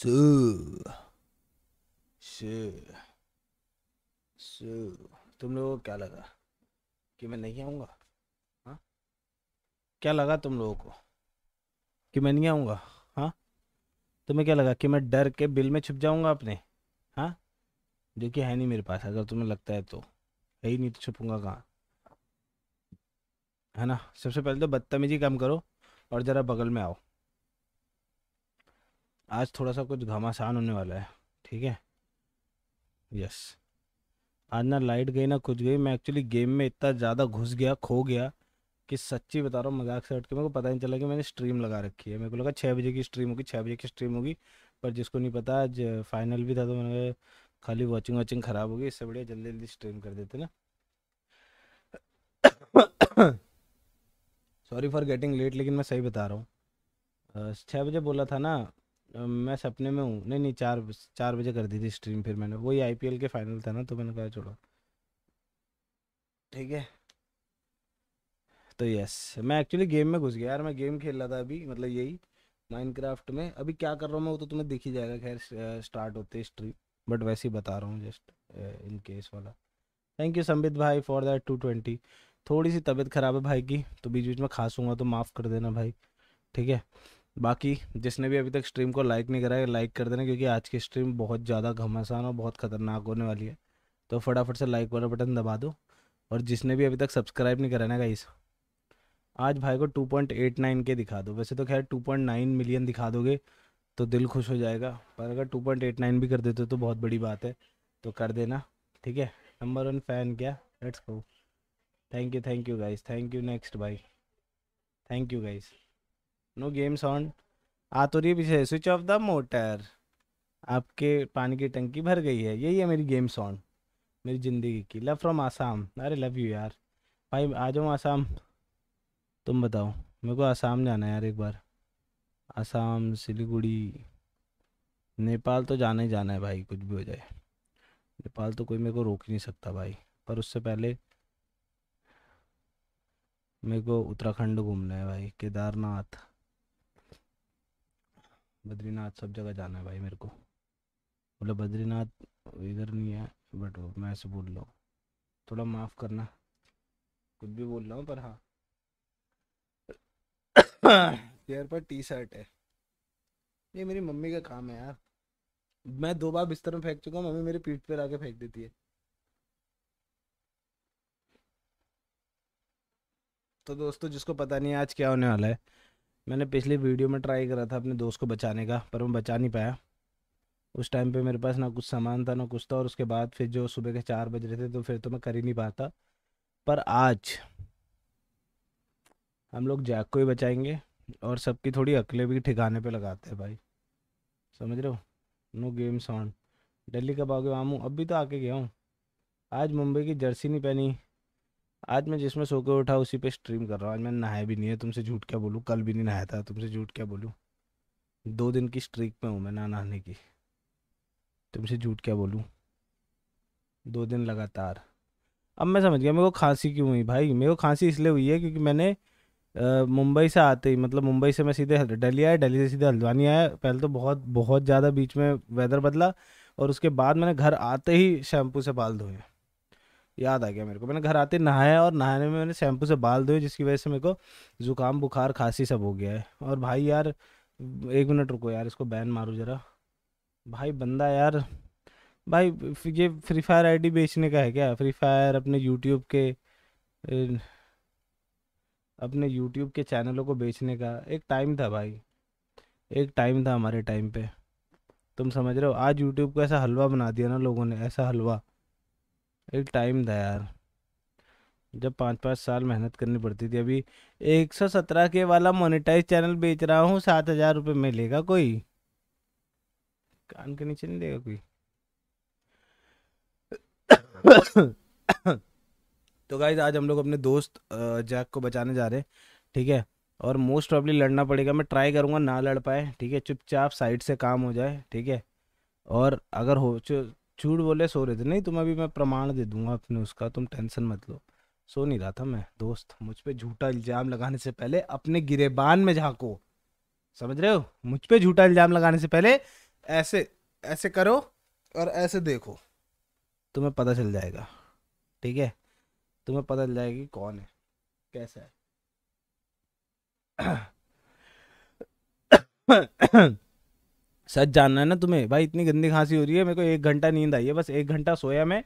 So. So. So. तुम लोगों को क्या लगा कि मैं नहीं आऊँगा हाँ क्या लगा तुम लोगों को कि मैं नहीं आऊँगा हाँ तुम्हें क्या लगा कि मैं डर के बिल में छुप जाऊँगा अपने हाँ जो कि है नहीं मेरे पास अगर तुम्हें लगता है तो है ही नहीं तो छुपूंगा कहाँ है ना सबसे पहले तो बदतमीजी कम करो और ज़रा बगल में आओ आज थोड़ा सा कुछ घमासान होने वाला है ठीक है यस आज ना लाइट गई ना कुछ गई मैं एक्चुअली गेम में इतना ज़्यादा घुस गया खो गया कि सच्ची बता रहा हूँ मजाक से हट के मेरे को पता नहीं चला कि मैंने स्ट्रीम लगा रखी है मेरे को लगा छः बजे की स्ट्रीम होगी छः बजे की स्ट्रीम होगी पर जिसको नहीं पता आज फाइनल भी था तो मैंने खाली वॉचिंग वॉचिंग ख़राब होगी इससे बढ़िया जल्दी जल्दी स्ट्रीम कर देते ना सॉरी फॉर गेटिंग लेट लेकिन मैं सही बता रहा हूँ छः बजे बोला था ना मैं सपने में हूँ नहीं नहीं चार चार बजे कर दी थी स्ट्रीम फिर मैंने वही आई के फाइनल था ना तो मैंने कहा छोड़ो ठीक है तो यस मैं एक्चुअली गेम में घुस गया यार मैं गेम खेल रहा था अभी मतलब यही माइनक्राफ्ट में अभी क्या कर रहा हूँ मैं वो तो तुम्हें दिख ही जाएगा खैर स्टार्ट होते स्ट्रीम बट वैसे ही बता रहा हूँ जस्ट इन केस वाला थैंक यू संबित भाई फॉर दैट टू ट्वेंटी थोड़ी सी तबीयत खराब है भाई की तो बीच बीच में खासूंगा तो माफ़ कर देना भाई ठीक है बाकी जिसने भी अभी तक स्ट्रीम को लाइक नहीं करा है लाइक कर देना क्योंकि आज की स्ट्रीम बहुत ज़्यादा घमासान और बहुत ख़तरनाक होने वाली है तो फटाफट से लाइक वाला बटन दबा दो और जिसने भी अभी तक सब्सक्राइब नहीं करा ना गाइस आज भाई को 2.89 के दिखा दो वैसे तो खैर 2.9 मिलियन दिखा दोगे तो दिल खुश हो जाएगा पर अगर 2.89 भी कर देते हो तो बहुत बड़ी बात है तो कर देना ठीक है नंबर वन फ़ैन क्या let's go thank you thank you guys thank you next भाई thank you guys no game sound आ तो रही पीछे स्विच ऑफ द मोटर आपके पानी की टंकी भर गई है यही है मेरी गेम साउंड मेरी ज़िंदगी की लव फ्रॉम आसाम अरे लव यू यार भाई आ जाऊँ आसाम तुम बताओ मेरे को आसाम जाना है यार एक बार आसाम सिलीगुड़ी नेपाल तो जाना ही जाना है भाई कुछ भी हो जाए नेपाल तो कोई मेरे को रोक ही नहीं सकता भाई पर उससे पहले मेरे को उत्तराखंड घूमना है भाई केदारनाथ बद्रीनाथ सब जगह जाना है भाई मेरे को बोले बद्रीनाथ इधर नहीं है बट मैं ऐसे बोल रहा हूँ थोड़ा माफ़ करना कुछ भी बोल रहा हूँ पर हाँ चेयर पर टी शर्ट है ये मेरी मम्मी का काम है यार मैं दो बार बिस्तर में फेंक चुका हूँ मम्मी मेरी पीठ पर आके फेंक देती है तो दोस्तों जिसको पता नहीं आज क्या होने वाला है मैंने पिछली वीडियो में ट्राई करा था अपने दोस्त को बचाने का पर मैं बचा नहीं पाया उस टाइम पे मेरे पास ना कुछ सामान था ना कुछ था और उसके बाद फिर जो सुबह के चार बज रहे थे तो फिर तो मैं कर ही नहीं पाता पर आज हम लोग जैक को ही बचाएंगे और सबकी थोड़ी अकले भी ठिकाने पे लगाते हैं भाई समझ रहे हो नो गेम साउंड दिल्ली कब आओगे मामू अभी तो आके गया हूँ आज मुंबई की जर्सी नहीं पहनी आज मैं जिसमें सो के उठा उसी पे स्ट्रीम कर रहा हूँ आज मैंने नहाया भी नहीं है तुमसे झूठ क्या बोलूँ कल भी नहीं नहाया था तुमसे झूठ क्या बोलूँ दो दिन की स्ट्रीक में हूँ मैं ना नहाने की तुमसे झूठ क्या बोलूँ दो दिन लगातार अब मैं समझ गया मेरे को खांसी क्यों हुई भाई मेरे को खांसी इसलिए हुई है क्योंकि मैंने मुंबई से आते ही मतलब मुंबई से मैं सीधे डेली आया डेली से सीधे हल्द्वानी आया पहले तो बहुत बहुत ज़्यादा बीच में वेदर बदला और उसके बाद मैंने घर आते ही शैम्पू से बाल धोए याद आ गया मेरे को मैंने घर आते नहाया और नहाने में मैंने शैम्पू से बाल धोए जिसकी वजह से मेरे को जुकाम बुखार खांसी सब हो गया है और भाई यार एक मिनट रुको यार इसको बैन मारो ज़रा भाई बंदा यार भाई ये फ्री फायर आईडी बेचने का है क्या फ्री फायर अपने यूट्यूब के अपने यूट्यूब के चैनलों को बेचने का एक टाइम था भाई एक टाइम था हमारे टाइम पे तुम समझ रहे हो आज यूट्यूब को ऐसा हलवा बना दिया ना लोगों ने ऐसा हलवा एक टाइम था यार जब पाँच पाँच साल मेहनत करनी पड़ती थी अभी एक सौ सत्रह के वाला मोनेटाइज चैनल बेच रहा हूँ सात हजार रुपये में लेगा कोई कान के नीचे नहीं लेगा कोई तो गाइज आज हम लोग अपने दोस्त जैक को बचाने जा रहे हैं ठीक है और मोस्ट प्रॉब्ली लड़ना पड़ेगा मैं ट्राई करूँगा ना लड़ पाए ठीक है चुपचाप साइड से काम हो जाए ठीक है और अगर हो झूठ बोले सो रहे थे नहीं तुम्हें अभी मैं प्रमाण दे दूंगा अपने उसका तुम टेंशन मत लो सो नहीं रहा था मैं दोस्त मुझ पर झूठा इल्जाम लगाने से पहले अपने गिरेबान में झांको समझ रहे हो मुझ पर झूठा इल्जाम लगाने से पहले ऐसे ऐसे करो और ऐसे देखो तुम्हें पता चल जाएगा ठीक है तुम्हें पता चल जाएगा कि कौन है कैसा है सच जानना है ना तुम्हें भाई इतनी गंदी खांसी हो रही है मेरे को एक घंटा नींद आई है बस एक घंटा सोया मैं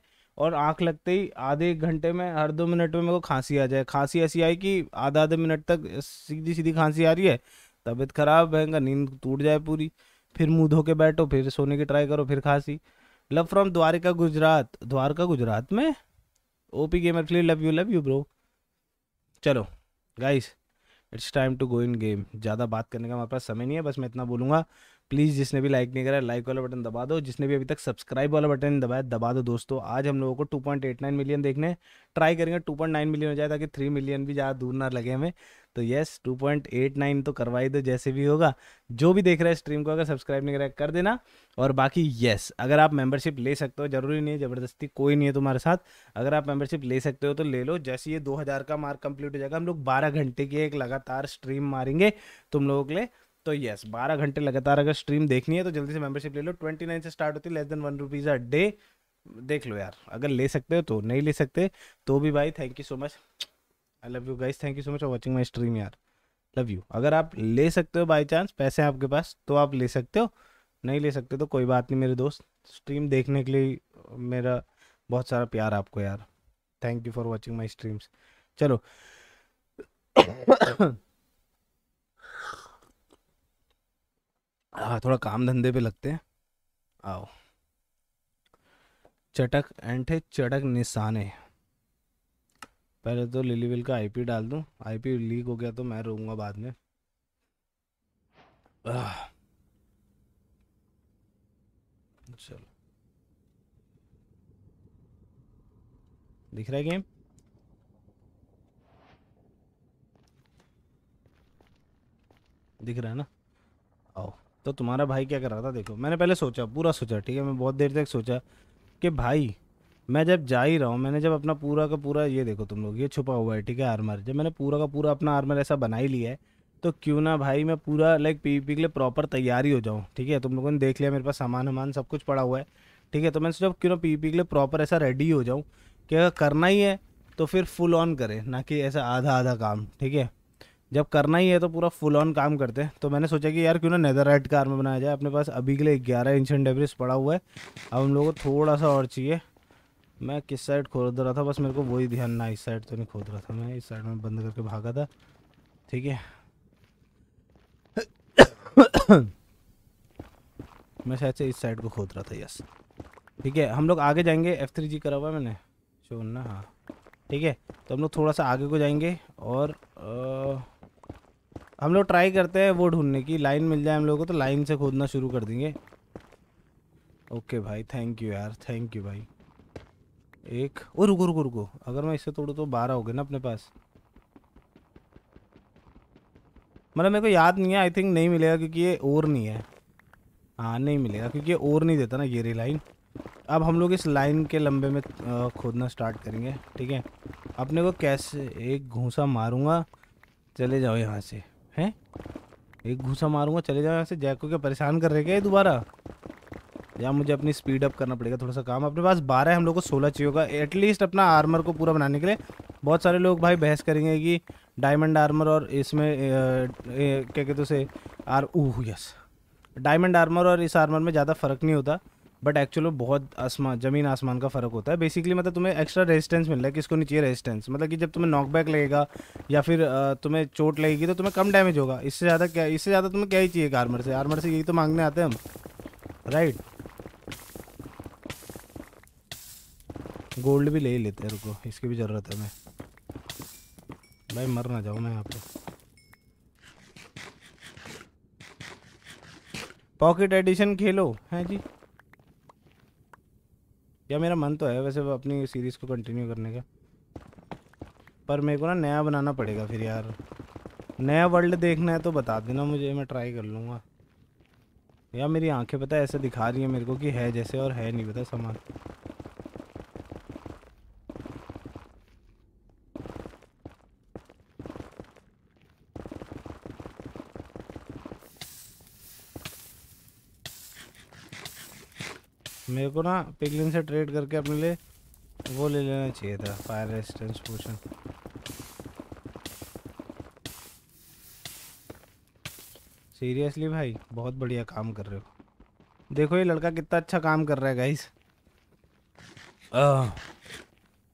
और आंख लगते ही आधे एक घंटे में हर दो मिनट में मेरे को खांसी आ जाए खांसी ऐसी आई कि आधा आधे मिनट तक सीधी सीधी खांसी आ रही है तबीयत खराब भयंकर नींद टूट जाए पूरी फिर मुंह धो के बैठो फिर सोने की ट्राई करो फिर खांसी लव फ्रॉम द्वारका गुजरात द्वारका गुजरात में OP gamer flee love you love you bro चलो guys it's time to go in game ज़्यादा बात करने का हमारे पास समय नहीं है बस मैं इतना बोलूँगा प्लीज़ जिसने भी लाइक नहीं करा लाइक वाला बटन दबा दो जिसने भी अभी तक सब्सक्राइब वाला बटन दबाया दबा दो दोस्तों आज हम लोगों को 2.89 मिलियन देखने ट्राई करेंगे 2.9 मिलियन हो जाए ताकि 3 मिलियन भी ज़्यादा दूर ना लगे हमें तो यस 2.89 तो करवा ही दो जैसे भी होगा जो भी देख रहा है स्ट्रीम को अगर सब्सक्राइब नहीं करा कर देना और बाकी येस अगर आप मेंबरशिप ले सकते हो जरूरी नहीं है ज़बरदस्ती कोई नहीं है तुम्हारे साथ अगर आप मेंबरशिप ले सकते हो तो ले लो जैसे ये दो का मार्क कंप्लीट हो जाएगा हम लोग बारह घंटे की एक लगातार स्ट्रीम मारेंगे तुम लोगों के लिए तो यस बारह घंटे लगातार अगर स्ट्रीम देखनी है तो जल्दी से मेंबरशिप ले लो ट्वेंटी नाइन से स्टार्ट होती है less than one rupees a day देख लो यार अगर ले सकते हो तो नहीं ले सकते तो भी भाई thank you so much I love you guys thank you so much for watching my stream यार लव यू अगर आप ले सकते हो बाई चांस पैसे हैं आपके पास तो आप ले सकते हो नहीं ले सकते तो कोई बात नहीं मेरे दोस्त स्ट्रीम देखने के लिए मेरा बहुत सारा प्यार आपको यार thank you for watching my streams चलो हाँ थोड़ा काम धंधे पे लगते हैं आओ चटक एंड है चटक निशाने पहले तो लिलीविल का आईपी डाल दूँ आईपी लीक हो गया तो मैं रोऊंगा बाद में आ, चलो दिख रहा है गेम दिख रहा है ना आओ तो तुम्हारा भाई क्या कर रहा था देखो मैंने पहले सोचा पूरा सोचा ठीक है मैं बहुत देर तक सोचा कि भाई मैं जब जा ही रहा हूँ मैंने जब अपना पूरा का पूरा ये देखो तुम लोग ये छुपा हुआ है ठीक है आर्मर जब मैंने पूरा का पूरा अपना आर्मर ऐसा बना ही लिया है तो क्यों ना भाई मैं पूरा लाइक पी पी के लिए प्रॉपर तैयारी हो जाऊँ ठीक है तुम लोगों ने देख लिया मेरे पास सामान वामान सब कुछ पड़ा हुआ है ठीक है तो मैंने सोचा क्यों ना पी पी के लिए प्रॉपर ऐसा रेडी हो जाऊँ कि अगर करना ही है तो फिर फुल ऑन करें ना कि ऐसा आधा आधा काम ठीक है जब करना ही है तो पूरा फुल ऑन काम करते हैं तो मैंने सोचा कि यार क्यों ना नेदर राइट कार में बनाया जाए अपने पास अभी के लिए ग्यारह इंच डेब्रिस पड़ा हुआ है अब हम लोगों को थोड़ा सा और चाहिए मैं किस साइड खोद रहा था बस मेरे को वही ध्यान ना इस साइड तो नहीं खोद रहा था मैं इस साइड में बंद करके भागा था ठीक है मैं शायद से इस साइड को खोद रहा था यस ठीक है हम लोग आगे जाएंगे एफ थ्री जी करा हुआ मैंने शोन ना हाँ ठीक है तो हम लोग थोड़ा सा आगे को जाएंगे और आ... हम लोग ट्राई करते हैं वो ढूंढने की लाइन मिल जाए हम लोग को तो लाइन से खोदना शुरू कर देंगे ओके भाई थैंक यू यार थैंक यू भाई एक ओ रुको रुको रुको अगर मैं इससे तोड़ू तो बारह हो गए ना अपने पास मतलब मेरे को याद नहीं है आई थिंक नहीं मिलेगा क्योंकि ये और नहीं है हाँ नहीं मिलेगा क्योंकि ये और नहीं देता ना ये लाइन अब हम लोग इस लाइन के लंबे में खोदना स्टार्ट करेंगे ठीक है अपने को कैसे एक घूसा मारूंगा चले जाओ यहाँ से हैं एक घूसा मारूंगा चले जाओ यहाँ से जैक को क्या परेशान कर रहे क्या दोबारा या मुझे अपनी स्पीड अप करना पड़ेगा थोड़ा सा काम अपने पास बारह हम लोग को सोलह चाहिए होगा एटलीस्ट अपना आर्मर को पूरा बनाने के लिए बहुत सारे लोग भाई बहस करेंगे कि डायमंड आर्मर और इसमें क्या कहते उसे आर ओह यस डायमंड आर्मर और इस आर्मर में ज़्यादा फ़र्क नहीं होता बट एक्चुअली बहुत आसमान जमीन आसमान का फ़र्क होता है बेसिकली मतलब तुम्हें एक्स्ट्रा रेजिस्टेंस मिल रहा है किसको नहीं चाहिए रेजिस्टेंस मतलब कि जब तुम्हें नॉकबैक लगेगा या फिर तुम्हें चोट लगेगी तो तुम्हें कम डैमेज होगा इससे ज़्यादा क्या इससे ज़्यादा तुम्हें क्या ही चाहिए आर्मर से आर्मर से यही तो मांगने आते हैं हम राइट गोल्ड भी ले ही लेते हैं रुको इसकी भी ज़रूरत है हमें भाई मर ना जाऊँ मैं यहाँ पर पॉकेट एडिशन खेलो हैं जी या मेरा मन तो है वैसे अपनी सीरीज़ को कंटिन्यू करने का पर मेरे को ना नया बनाना पड़ेगा फिर यार नया वर्ल्ड देखना है तो बता देना मुझे मैं ट्राई कर लूँगा या मेरी आंखें पता ऐसे दिखा रही है मेरे को कि है जैसे और है नहीं पता सामान मेरे को ना पिगलिन से ट्रेड करके अपने लिए वो ले लेना चाहिए था फायर रेजिस्टेंस पोशन सीरियसली भाई बहुत बढ़िया काम कर रहे हो देखो ये लड़का कितना अच्छा काम कर रहा है गाइस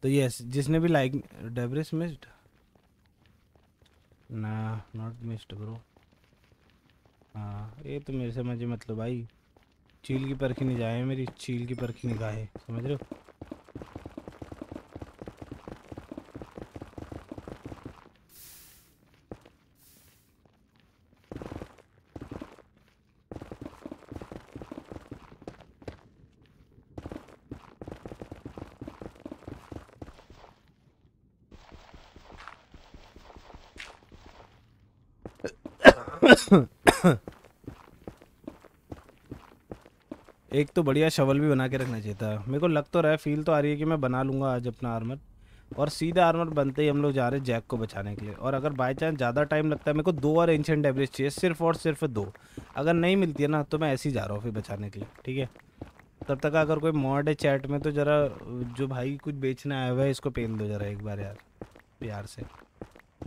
तो यस जिसने भी लाइक डेब्रिस मिस्ड ना नॉट मिस्ड ब्रो हाँ ये तो मेरे समझ मतलब भाई चील की परखी नहीं जाए मेरी चील की परखी गाए समझ रहे हो एक तो बढ़िया शवल भी बना के रखना चाहिए था मेरे को लग तो रहा है फील तो आ रही है कि मैं बना लूँगा आज अपना आर्मर और सीधा आर्मर बनते ही हम लोग जा रहे हैं जैक को बचाने के लिए और अगर बाई चांस ज़्यादा टाइम लगता है मेरे को दो और एंशेंट एवरेज चाहिए सिर्फ और सिर्फ दो अगर नहीं मिलती है ना तो मैं ऐसे ही जा रहा हूँ फिर बचाने के लिए ठीक है तब तक अगर कोई मॉड है चैट में तो ज़रा जो भाई कुछ बेचने आया हुआ है इसको पेन दो ज़रा एक बार यार प्यार से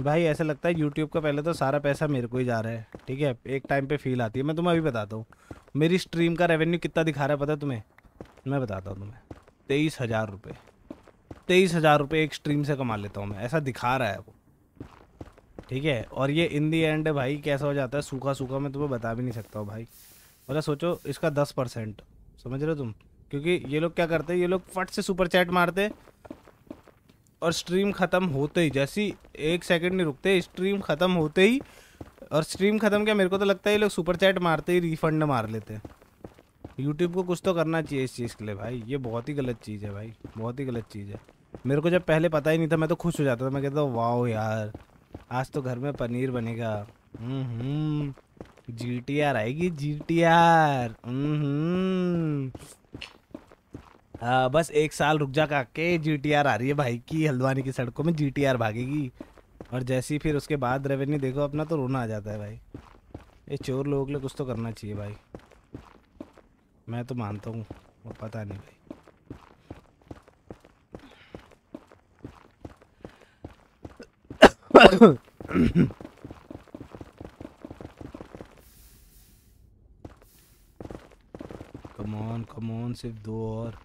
भाई ऐसा लगता है यूट्यूब का पहले तो सारा पैसा मेरे को ही जा रहा है ठीक है एक टाइम पे फील आती है मैं तुम्हें अभी बताता हूँ मेरी स्ट्रीम का रेवेन्यू कितना दिखा रहा है पता तुम्हें मैं बताता हूँ तुम्हें तेईस हज़ार रुपये तेईस हज़ार रुपये एक स्ट्रीम से कमा लेता हूँ मैं ऐसा दिखा रहा है वो ठीक है और ये इन दी एंड भाई कैसा हो जाता है सूखा सूखा मैं तुम्हें बता भी नहीं सकता हूँ भाई मतलब सोचो इसका दस परसेंट समझ रहे हो तुम क्योंकि ये लोग क्या करते हैं ये लोग फट से सुपर चैट मारते और स्ट्रीम ख़त्म होते ही जैसी एक सेकेंड नहीं रुकते स्ट्रीम ख़त्म होते ही और स्ट्रीम ख़त्म किया मेरे को तो लगता है ये लोग सुपर चैट मारते ही रिफंड मार लेते हैं यूट्यूब को कुछ तो करना चाहिए इस चीज़ के लिए भाई ये बहुत ही गलत चीज़ है भाई बहुत ही गलत चीज़ है मेरे को जब पहले पता ही नहीं था मैं तो खुश हो जाता था मैं कहता वाह यार आज तो घर में पनीर बनेगा जी टी आर आएगी जी टी आर बस एक साल रुक जा का के जी टी आर आ रही है भाई की हल्द्वानी की सड़कों में जी टी आर भागेगी और जैसे ही फिर उसके बाद रेवेन्यू देखो अपना तो रोना आ जाता है भाई ये चोर लोगों के लिए कुछ तो करना चाहिए भाई मैं तो मानता हूँ वो पता नहीं भाई कमोन कमोन सिर्फ दो और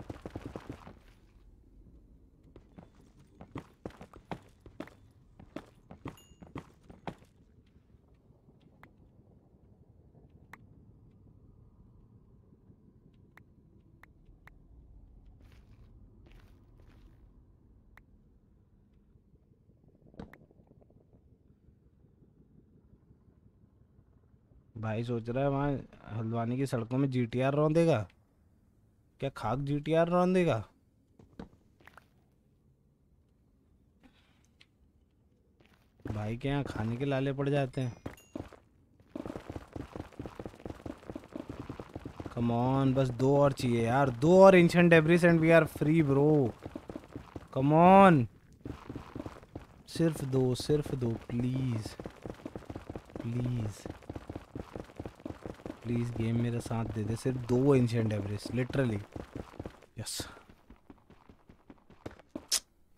भाई सोच रहा है वहाँ हल्द्वानी की सड़कों में जी टी आर देगा क्या खाक जी टी आर देगा भाई के यहाँ खाने के लाले पड़ जाते हैं कमौन बस दो और चाहिए यार दो और ancient debris and we are free bro come सिर्फ दो सिर्फ दो प्लीज़ प्लीज़ प्लीज़ गेम मेरा साथ दे दे सिर्फ दो एंशियंट एवरेज लिटरली यस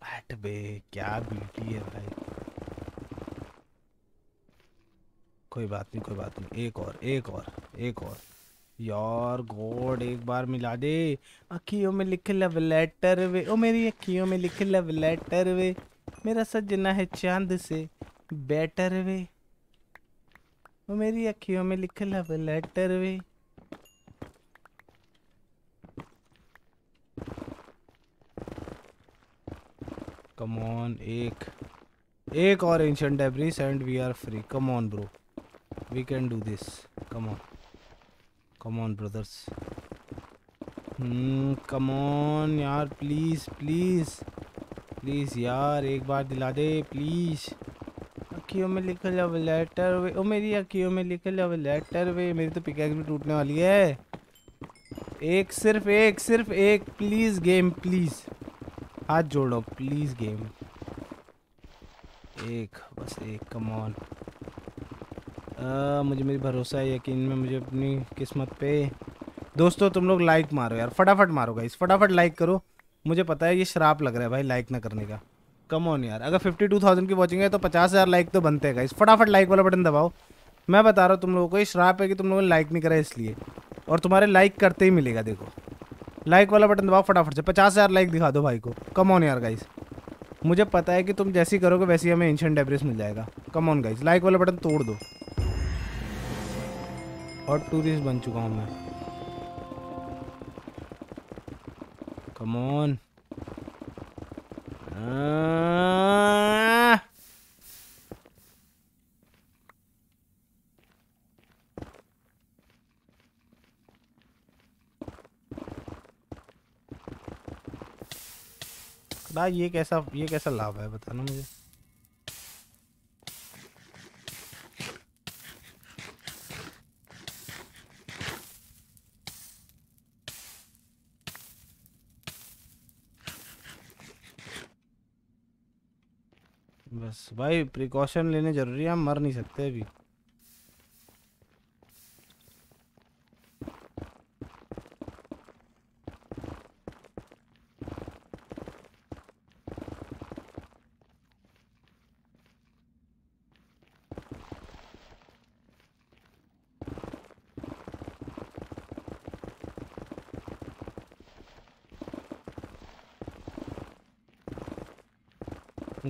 बैट बे क्या ब्यूटी है भाई कोई बात नहीं कोई बात नहीं एक और एक और एक और यार गॉड एक बार मिला दे अखियों में लिख लव लेटर वे ओ मेरी अखियों में लिख लव लेटर वे मेरा सजना है चांद से बेटर वे वो मेरी अखियों में लिख लव लेटर वे कम ऑन एक एक और ancient debris and we are free come on bro we can do this come on come on brothers come on यार प्लीज प्लीज प्लीज यार एक बार दिला दे प्लीज़ अखियों में लिख लव लेटर वे ओ मेरी अखियों में लिख लव लेटर वे मेरी तो पिकैक्स भी टूटने वाली है एक सिर्फ एक सिर्फ एक प्लीज गेम प्लीज हाथ जोड़ो प्लीज गेम एक बस एक कमॉन मुझे मेरी भरोसा है यकीन में मुझे अपनी किस्मत पे दोस्तों तुम लोग लाइक मारो यार फटाफट मारो गाइस फटाफट लाइक करो मुझे पता है ये शराब लग रहा है भाई लाइक ना करने का कम ऑन यार अगर फिफ्टी टू थाउजेंड की वॉचिंग है तो पचास हज़ार लाइक तो बनते हैं गाइस फटाफट लाइक वाला बटन दबाओ मैं बता रहा हूँ तुम लोगों को ये श्राप है कि तुम लोगों ने लाइक नहीं करा इसलिए और तुम्हारे लाइक करते ही मिलेगा देखो लाइक वाला बटन दबाओ फटाफट से पचास हज़ार लाइक दिखा दो भाई को कम ऑन यार गाइस मुझे पता है कि तुम जैसी करोगे वैसी हमें एंशंट डेब्रेस मिल जाएगा कम ऑन गाइस लाइक वाला बटन तोड़ दो और टूरिस्ट बन चुका हूँ मैं कम ऑन ये कैसा ये कैसा लाभ है बताना मुझे बस भाई प्रिकॉशन लेने जरूरी है हम मर नहीं सकते अभी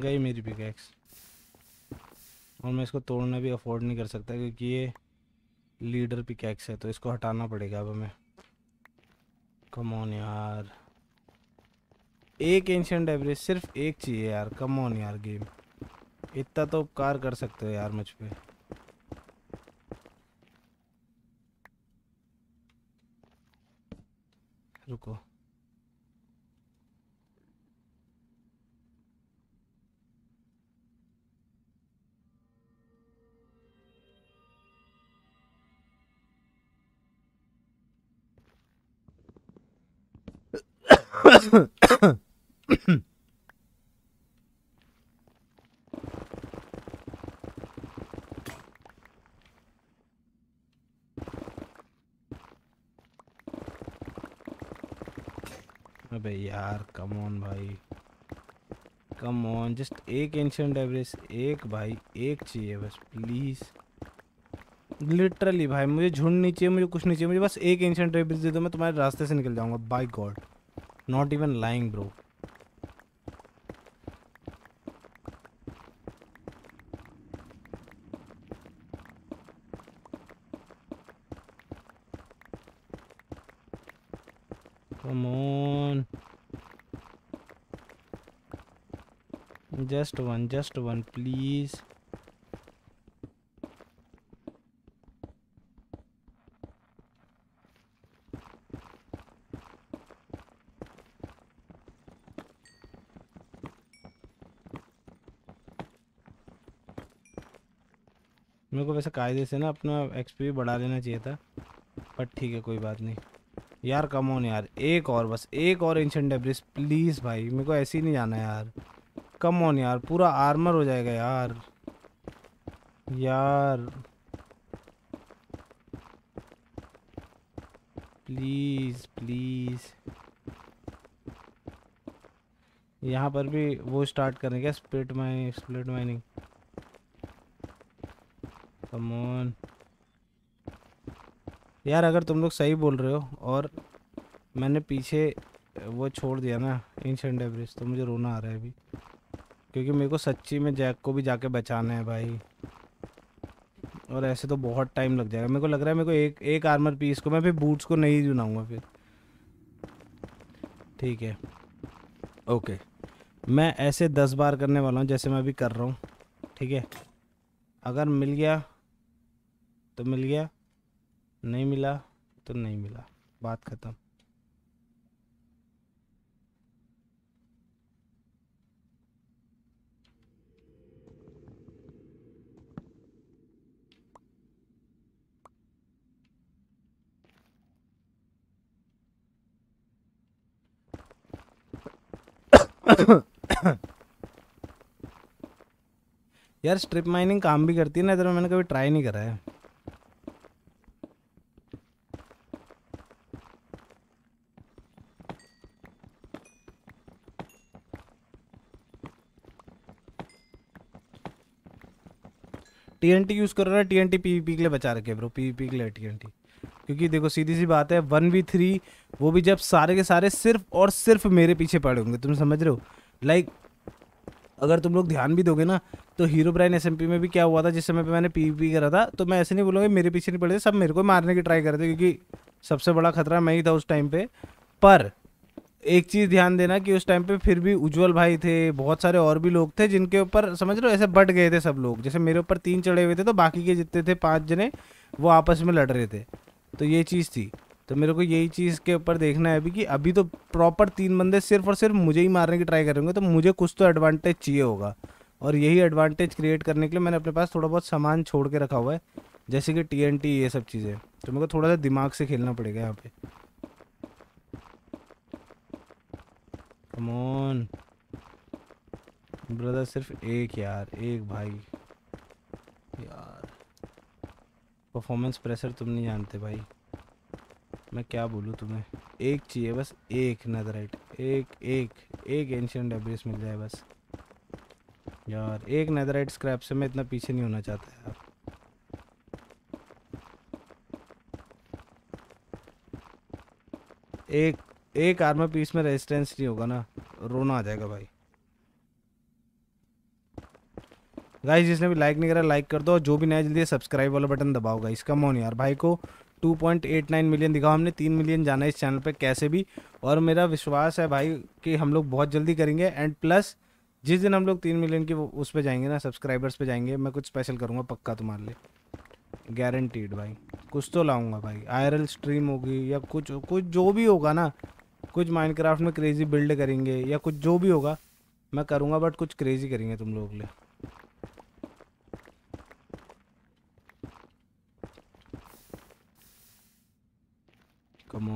गई मेरी पिकैक्स और मैं इसको तोड़ना भी अफोर्ड नहीं कर सकता क्योंकि ये लीडर पिकैक्स है तो इसको हटाना पड़ेगा अब हमें कमोन यार एक एंशंट एवरेज सिर्फ एक चाहिए यार कमोन यार गेम इतना तो उपकार कर सकते हो यार मुझ पर रुको अबे यार कम ऑन भाई कम ऑन जस्ट एक एंशियंट एवरेज एक भाई एक चाहिए बस प्लीज़ लिटरली भाई मुझे झुंड नहीं चाहिए मुझे कुछ नहीं चाहिए मुझे बस एक एंशियंट एवरेज दे दो मैं तुम्हारे रास्ते से निकल जाऊंगा by god Not even lying, bro. Come on. Just one, just one, please. वैसे कायदे से ना अपना एक्सपी बढ़ा लेना चाहिए था बट ठीक है कोई बात नहीं यार कम ऑन यार एक और बस एक और इंशन डेब्रिस प्लीज़ भाई मेरे को ऐसे ही नहीं जाना यार कम ऑन यार पूरा आर्मर हो जाएगा यार यार प्लीज़ प्लीज़ यहाँ पर भी वो स्टार्ट करेंगे split mining split mining come on यार अगर तुम लोग सही बोल रहे हो और मैंने पीछे वो छोड़ दिया ना इंशेंट एवरेज तो मुझे रोना आ रहा है अभी क्योंकि मेरे को सच्ची में जैक को भी जाके बचाना है भाई और ऐसे तो बहुत टाइम लग जाएगा मेरे को लग रहा है मेरे को एक एक आर्मर पीस को मैं फिर बूट्स को नहीं चुनाऊँगा फिर ठीक है ओके मैं ऐसे दस बार करने वाला हूँ जैसे मैं अभी कर रहा हूँ ठीक है अगर मिल गया तो मिल गया नहीं मिला तो नहीं मिला बात ख़त्म यार स्ट्रिप माइनिंग काम भी करती है ना इधर मैंने कभी ट्राई नहीं करा है टी यूज़ कर रहा है टी पीवीपी के लिए बचा रखे ब्रो पी के लिए टी क्योंकि देखो सीधी सी बात है वन वी थ्री वो भी जब सारे के सारे सिर्फ और सिर्फ मेरे पीछे पड़े होंगे तुम समझ रहे हो लाइक अगर तुम लोग ध्यान भी दोगे ना तो हीरो ब्राइन एस में भी क्या हुआ था जिस समय पर मैंने पी पी करा था तो मैं ऐसे नहीं बोलूँगा मेरे पीछे नहीं पड़े सब मेरे को मारने की ट्राई कर रहे थे क्योंकि सबसे बड़ा खतरा मैं ही था उस टाइम पे पर एक चीज़ ध्यान देना कि उस टाइम पे फिर भी उज्जवल भाई थे बहुत सारे और भी लोग थे जिनके ऊपर समझ लो ऐसे बट गए थे सब लोग जैसे मेरे ऊपर तीन चढ़े हुए थे तो बाकी के जितने थे पाँच जने वो आपस में लड़ रहे थे तो ये चीज़ थी तो मेरे को यही चीज़ के ऊपर देखना है अभी कि अभी तो प्रॉपर तीन बंदे सिर्फ और सिर्फ मुझे ही मारने की ट्राई करेंगे तो मुझे कुछ तो एडवांटेज चाहिए होगा और यही एडवांटेज क्रिएट करने के लिए मैंने अपने पास थोड़ा बहुत सामान छोड़ के रखा हुआ है जैसे कि टी ये सब चीज़ें तो मेरे को थोड़ा सा दिमाग से खेलना पड़ेगा यहाँ पर कम ऑन ब्रदर सिर्फ एक यार एक भाई यार परफॉर्मेंस प्रेशर तुम नहीं जानते भाई मैं क्या बोलूँ तुम्हें एक चाहिए बस एक नदराइट एक एक एक एंशियन डेब्रेस मिल जाए बस यार एक नदराइट स्क्रैप से मैं इतना पीछे नहीं होना चाहता यार एक एक आर्मर पीस में रेजिस्टेंस नहीं होगा ना रोना आ जाएगा भाई गाइस जिसने भी लाइक नहीं करा लाइक कर दो जो भी नया जल्दी सब्सक्राइब वाला बटन दबाओ गाइस कम ऑन यार भाई को 2.89 मिलियन दिखाओ हमने तीन मिलियन जाना है इस चैनल पे कैसे भी और मेरा विश्वास है भाई कि हम लोग बहुत जल्दी करेंगे एंड प्लस जिस दिन हम लोग तीन मिलियन की उस पर जाएंगे ना सब्सक्राइबर्स पे जाएंगे मैं कुछ स्पेशल करूँगा पक्का तुम्हारे लिए गारंटीड भाई कुछ तो लाऊंगा भाई आयरल स्ट्रीम होगी या कुछ कुछ जो भी होगा ना कुछ माइनक्राफ्ट में क्रेजी बिल्ड करेंगे या कुछ जो भी होगा मैं करूँगा बट कुछ क्रेजी करेंगे तुम लोग के लिए कम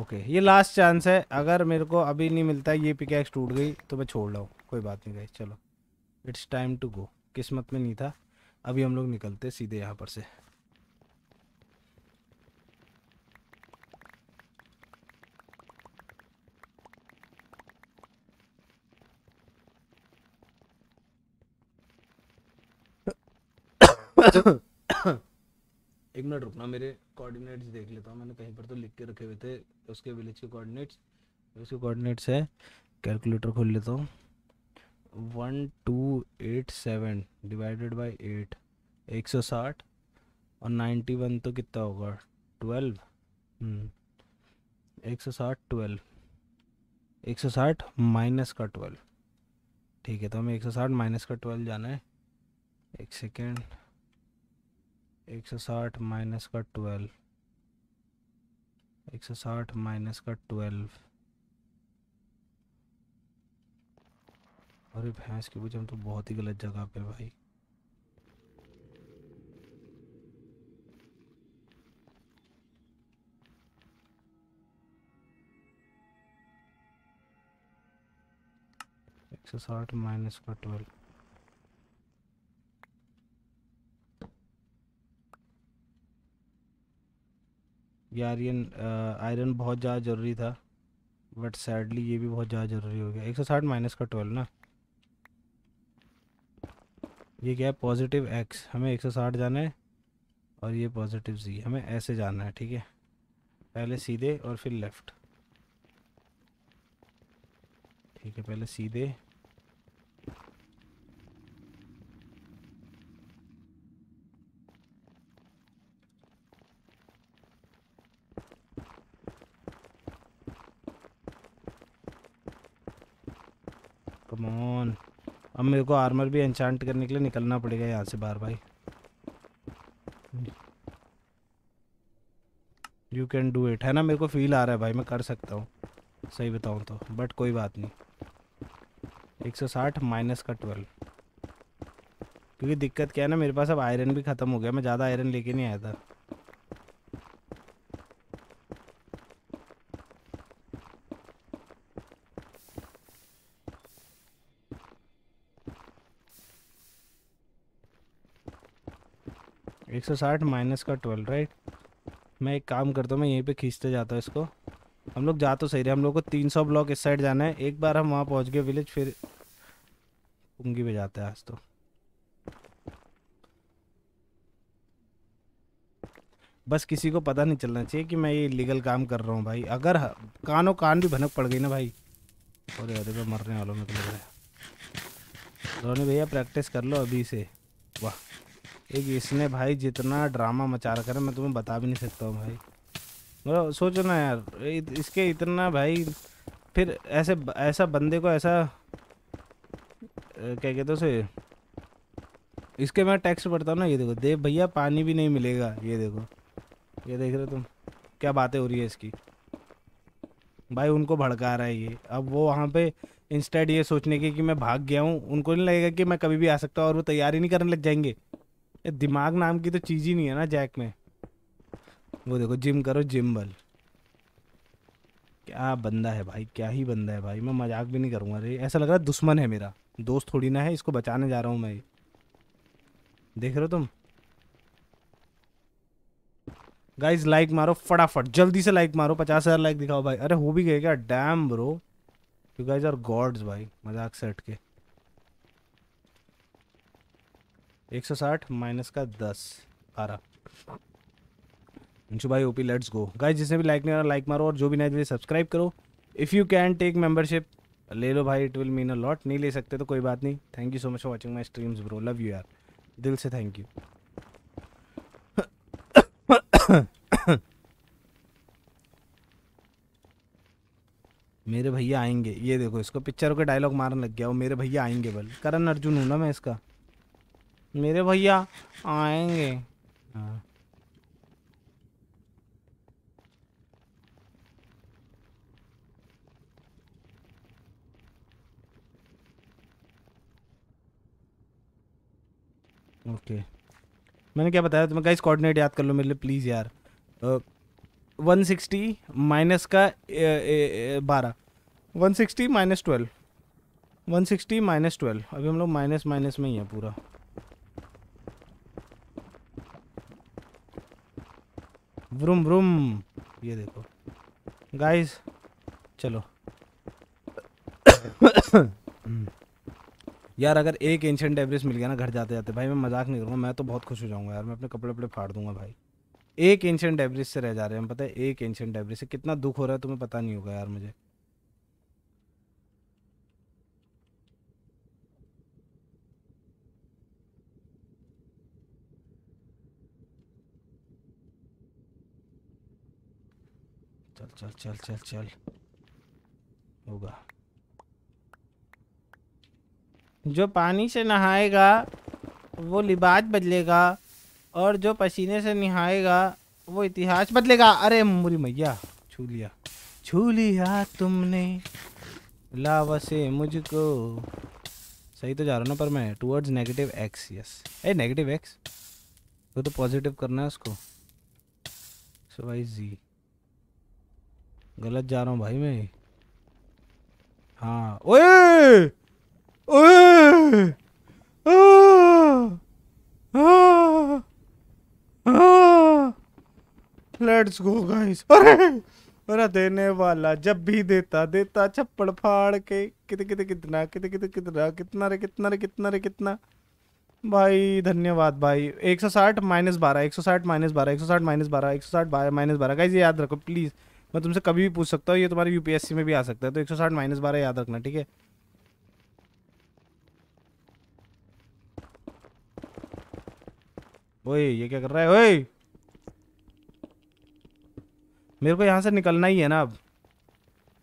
ओके ये लास्ट चांस है अगर मेरे को अभी नहीं मिलता ये पिकैक्स टूट गई तो मैं छोड़ रहा हूँ कोई बात नहीं गई चलो इट्स टाइम टू गो किस्मत में नहीं था अभी हम लोग निकलते सीधे यहाँ पर से तो एक मिनट रुकना मेरे कोऑर्डिनेट्स देख लेता हूँ मैंने कहीं पर तो लिख के रखे हुए थे उसके विलेज के कोऑर्डिनेट्स उसके कोऑर्डिनेट्स है कैलकुलेटर खोल लेता हूँ one two eight seven divided by eight एक सौ साठ और नाइन्टी वन तो कितना होगा ट्वेल्व हम्म। एक सौ साठ ट्वेल्व एक सौ साठ माइनस का ट्वेल्व ठीक है तो हमें एक सौ साठ माइनस का ट्वेल्व जाना है एक सेकेंड एक सौ साठ माइनस का ट्वेल्व एक सौ साठ माइनस का ट्वेल्व अरे भैंस की वजह हम तो बहुत ही गलत जगह पे भाई एक सौ साठ माइनस का ट्वेल्व यार ये आयरन बहुत ज़्यादा ज़रूरी था बट सैडली ये भी बहुत ज़्यादा ज़रूरी हो गया एक सौ साठ माइनस का ट्वेल्व ना ये क्या है पॉजिटिव एक्स हमें एक सौ साठ जाना है और ये पॉजिटिव जी हमें ऐसे जाना है ठीक है पहले सीधे और फिर लेफ़्ट ठीक है पहले सीधे मेरे को आर्मर भी एनचांट करने के लिए निकलना पड़ेगा यहाँ से बाहर भाई यू कैन डू इट है ना मेरे को फील आ रहा है भाई मैं कर सकता हूँ सही बताऊँ तो बट कोई बात नहीं 160 माइनस का ट्वेल्व क्योंकि दिक्कत क्या है ना मेरे पास अब आयरन भी ख़त्म हो गया मैं ज़्यादा आयरन लेके नहीं आया था 160 माइनस का 12 राइट मैं एक काम करता हूँ मैं यहीं पे खींचते जाता हूँ इसको हम लोग जा तो सही रहे हम लोग को 300 ब्लॉक इस साइड जाना है एक बार हम वहाँ पहुँच गए विलेज फिर पुंगी पे जाते हैं आज तो बस किसी को पता नहीं चलना चाहिए कि मैं ये इलीगल काम कर रहा हूँ भाई अगर कानों कान भी भनक पड़ गई ना भाई और अरे मैं मरने वालों में लग रहा है रोनी भैया प्रैक्टिस कर लो अभी से वाह एक इसने भाई जितना ड्रामा मचा रखा है मैं तुम्हें बता भी नहीं सकता हूँ भाई मतलब सोचो ना यार इसके इतना भाई फिर ऐसे ऐसा बंदे को ऐसा क्या कहते उसे इसके मैं टैक्स पढ़ता हूँ ना ये देखो देव भैया पानी भी नहीं मिलेगा ये देखो ये देख रहे हो तुम क्या बातें हो रही है इसकी भाई उनको भड़का रहा है ये अब वो वहाँ पे इंस्टेंट ये सोचने की कि मैं भाग गया हूँ उनको नहीं लगेगा कि मैं कभी भी आ सकता हूँ और वो तैयारी नहीं करने लग जाएंगे दिमाग नाम की तो चीज ही नहीं है ना जैक में वो देखो जिम करो जिम बल क्या बंदा है भाई क्या ही बंदा है भाई मैं मजाक भी नहीं करूँगा अरे ऐसा लग रहा है दुश्मन है मेरा दोस्त थोड़ी ना है इसको बचाने जा रहा हूँ मैं देख रहे हो तुम गाइज लाइक मारो फटाफट जल्दी से लाइक मारो पचास हज़ार लाइक दिखाओ भाई अरे हो भी गए क्या damn bro you guys are gods भाई मजाक से हट के एक सौ साठ माइनस का दस बारह अंशु भाई ओपी लेट्स गो गाइस जिसने भी लाइक नहीं मारा लाइक मारो और जो भी नहीं सब्सक्राइब करो if you can take membership ले लो भाई it will mean a lot नहीं ले सकते तो कोई बात नहीं thank you so much for watching my streams bro love you यार दिल से थैंक यू मेरे भैया आएंगे ये देखो इसको पिक्चरों के डायलॉग मारने लग गया वो मेरे भैया आएंगे बल करण अर्जुन हूँ ना मैं इसका मेरे भैया आएंगे हाँ ओके okay. मैंने क्या बताया तुम्हें गाइस कोऑर्डिनेट याद कर लो मेरे लिए प्लीज़ यार वन सिक्सटी माइनस का बारह one sixty minus twelve one sixty minus twelve अभी हम लोग माइनस माइनस में ही है पूरा ब्रूम ब्रूम ये देखो गाइस चलो यार अगर एक एंशेंट एवरेज मिल गया ना घर जाते जाते भाई मैं मजाक नहीं करूँगा मैं तो बहुत खुश हो जाऊँगा यार मैं अपने कपड़े वपड़े फाड़ दूंगा भाई एक एंशेंट एवरेज से रह जा रहे हैं हम पता है एक एंशेंट एवरेज से कितना दुख हो रहा है तुम्हें पता नहीं होगा यार मुझे चल चल चल चल होगा जो पानी से नहाएगा वो लिबाज बदलेगा और जो पसीने से नहाएगा वो इतिहास बदलेगा अरे मुरी मैया छू लिया छू लिया तुमने लावा से मुझको सही तो जा रहा ना पर मैं towards negative X yes a negative X वो तो पॉजिटिव करना है उसको सो वाई जी गलत जा रहा हूँ भाई मैं हाँ ओए ओए लेट्स गो गाइस अरे अरे देने वाला जब भी देता देता छप्पड़ फाड़ के कित कित कितना कित कित कितना कितना रे कितना रे कितना रे कितना भाई धन्यवाद भाई 160 माइनस बारह एक सौ साठ माइनस बारह एक सौ साठ माइनस बारह एक साठ माइनस बारह गाइज याद रखो प्लीज़ मैं तुमसे कभी भी पूछ सकता हूँ ये तुम्हारे यूपीएससी में भी आ सकता है तो एक सौ साठ माइनस बारह याद रखना ठीक है ओए ये क्या कर रहा है ओए मेरे को यहाँ से निकलना ही है ना अब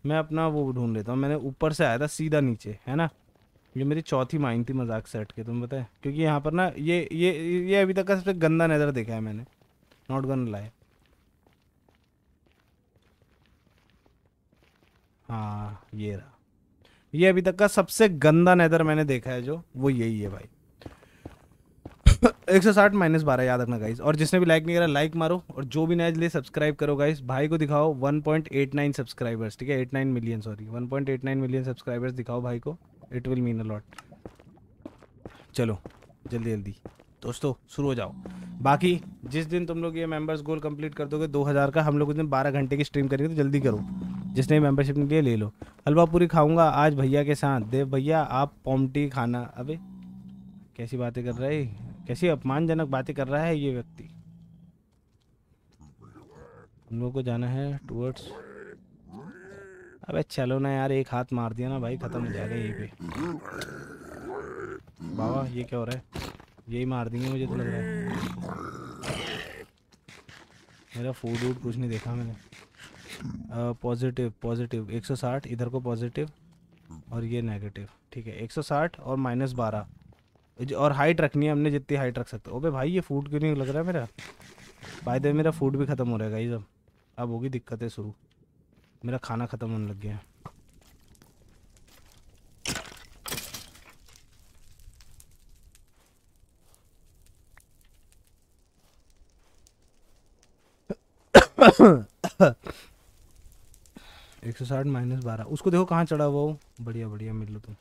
मैं अपना वो ढूंढ लेता हूँ मैंने ऊपर से आया था सीधा नीचे है ना ये मेरी चौथी माइन थी मजाक सेट के तुम बताए क्योंकि यहाँ पर ना ये ये ये अभी तक का सबसे गंदा नज़र देखा है मैंने नॉट गन लाया हाँ ये रहा ये अभी तक का सबसे गंदा नेदर मैंने देखा है जो वो यही है भाई एक सौ साठ माइनस बारह याद रखना गाइस और जिसने भी लाइक नहीं करा लाइक मारो और जो भी नया लिए सब्सक्राइब करो गाइस भाई को दिखाओ 1.89 सब्सक्राइबर्स ठीक है 89 मिलियन सॉरी 1.89 मिलियन सब्सक्राइबर्स दिखाओ भाई को it will mean a lot चलो जल्दी जल्दी दोस्तों शुरू हो जाओ बाकी जिस दिन तुम लोग ये मेंबर्स गोल कंप्लीट कर दोगे 2000 का हम लोग उस दिन 12 घंटे की स्ट्रीम करेंगे तो जल्दी करो जिसने मेंबरशिप के लिए ले लो हलवा पूरी खाऊंगा आज भैया के साथ देव भैया आप पॉमटी खाना अबे कैसी बातें कर रहे है कैसी अपमानजनक बातें कर रहा है ये व्यक्ति हम लोग को जाना है टूवर्ड्स अबे चलो ना यार एक हाथ मार दिया ना भाई ख़त्म हो जाएगा ये पे बाबा ये क्या हो रहा है यही मार देंगे मुझे तो लग रहा है मेरा फूड वूड कुछ नहीं देखा मैंने पॉजिटिव पॉजिटिव 160 इधर को पॉजिटिव और ये नेगेटिव ठीक है 160 और माइनस बारह और हाइट रखनी है हमने जितनी हाइट रख सकते ओबे भाई ये फूड क्यों नहीं लग रहा है मेरा भाई द मेरा फूड भी ख़त्म हो रहेगा ये सब अब होगी दिक्कतें शुरू मेरा खाना ख़त्म होने लग गया है एक सौ साठ माइनस बारह उसको देखो कहाँ चढ़ा हुआ हो बढ़िया बढ़िया मिल लो तुम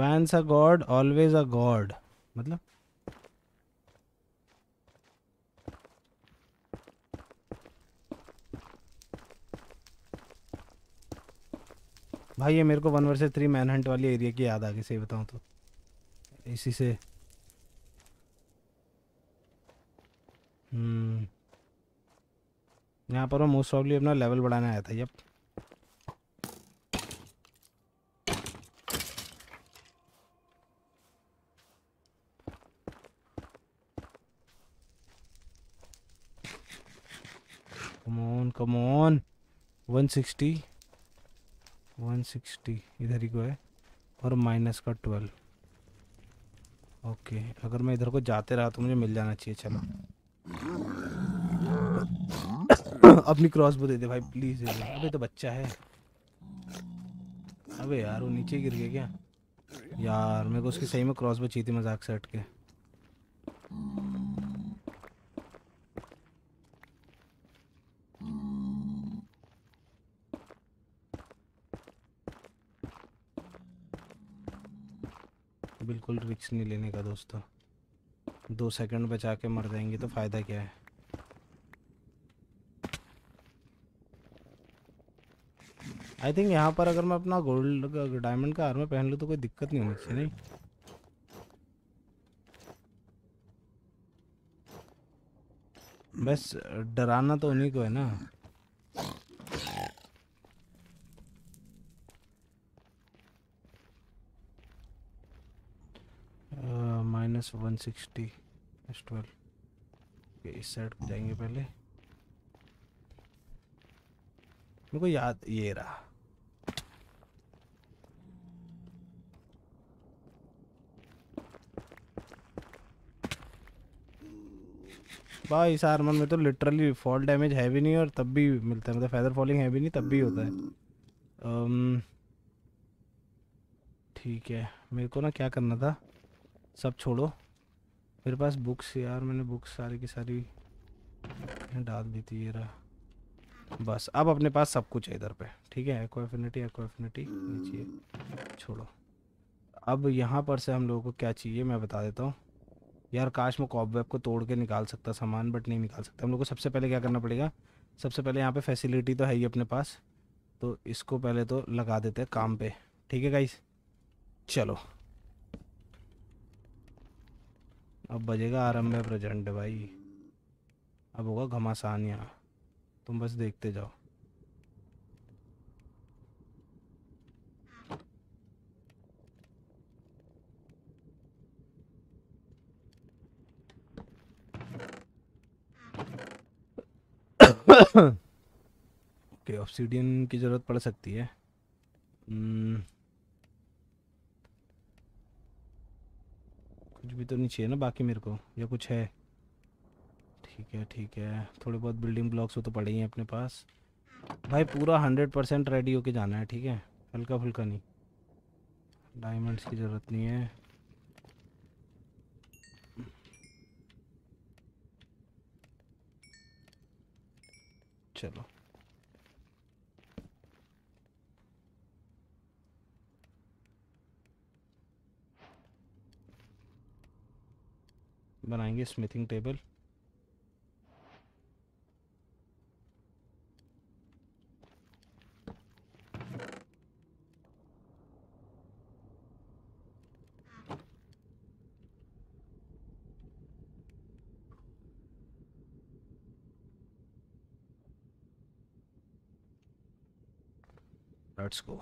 once a god always a god मतलब भाई ये मेरे को one versus three man hunt वाली एरिया की याद आ गई सही बताऊँ तो इसी से हम्म यहाँ पर वो मोस्ट ऑफली अपना लेवल बढ़ाने आया था यप कमोन कमोन सिक्सटी 160 इधर ही को है और माइनस का 12 ओके अगर मैं इधर को जाते रहा तो मुझे मिल जाना चाहिए चलो अपनी बो दे दे भाई प्लीज़ दे अबे तो बच्चा है अबे यार वो नीचे गिर गया क्या यार मेरे को उसकी सही में बो चाहिए थी मजाक से हट के बिल्कुल रिक्स नहीं लेने का दोस्तों दो सेकंड बचा के मर जाएंगे तो फ़ायदा क्या है आई थिंक यहाँ पर अगर मैं अपना गोल्ड डायमंड का आर्मर पहन लूँ तो कोई दिक्कत नहीं होनी चाहिए नहीं बस डराना तो उन्हीं को है ना वन सिक्सटी एस ट्वेल्व इस साइड जाएंगे पहले मेरे को याद ये रहा भाई इस आर्मर में तो लिटरली फॉल डैमेज है भी नहीं और तब भी मिलता है मतलब फैदर फॉलिंग है भी नहीं तब भी होता है um, ठीक है मेरे को ना क्या करना था सब छोड़ो मेरे पास बुक्स यार मैंने बुक्स सारी की सारी डाल दी थी ये रहा बस अब अपने पास सब कुछ है इधर पे ठीक है एक्वा एफिनिटी एक्वा एफिनिटी नीचे छोड़ो अब यहाँ पर से हम लोगों को क्या चाहिए मैं बता देता हूँ यार काश मैं कॉप वेब को तोड़ के निकाल सकता सामान बट नहीं निकाल सकता हम लोग को सबसे पहले क्या करना पड़ेगा सबसे पहले यहाँ पे फैसिलिटी तो है ही अपने पास तो इसको पहले तो लगा देते हैं काम पे ठीक है गाइस चलो अब बजेगा आरंभ में प्रचंड भाई अब होगा घमासान यहाँ तुम बस देखते जाओ ऑफ ऑप्सीडियन की ज़रूरत पड़ सकती है hmm. कुछ भी तो नहीं चाहिए ना बाकी मेरे को या कुछ है ठीक है ठीक है थोड़े बहुत बिल्डिंग ब्लॉक्स वो तो पड़े ही हैं अपने पास भाई पूरा हंड्रेड परसेंट रेडी होके जाना है ठीक है हल्का फुल्का नहीं डायमंड्स की ज़रूरत नहीं है चलो बनाएंगे स्मिथिंग टेबल Let's go.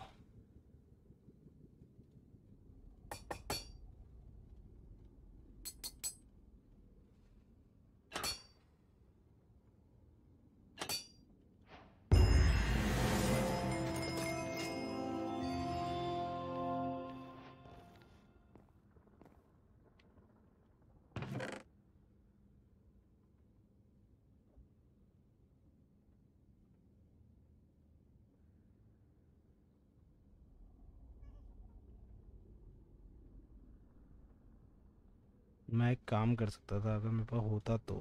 काम कर सकता था अगर मेरे पास होता तो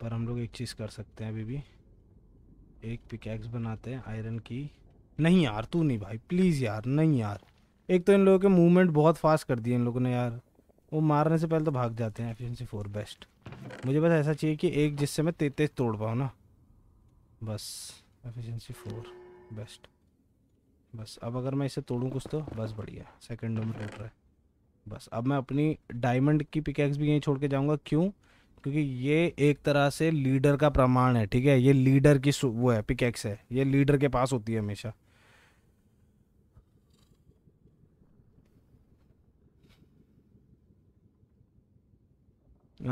पर हम लोग एक चीज़ कर सकते हैं अभी भी एक पिकैक्स बनाते हैं आयरन की नहीं यार तू नहीं भाई प्लीज़ यार नहीं यार एक तो इन लोगों के मूवमेंट बहुत फास्ट कर दिए इन लोगों ने यार वो मारने से पहले तो भाग जाते हैं एफिशिएंसी फोर बेस्ट मुझे बस ऐसा चाहिए कि एक जिससे मैं तेज तेज तोड़ पाऊँ ना बस एफिशिएंसी फोर बेस्ट बस अब अगर मैं इसे तोड़ूँ कुछ तो बस बढ़िया सेकेंड में टूट रहा है बस अब मैं अपनी डायमंड की पिकैक्स भी यहीं छोड़ के जाऊँगा क्यों क्योंकि ये एक तरह से लीडर का प्रमाण है ठीक है ये लीडर की वो है पिकैक्स है ये लीडर के पास होती है हमेशा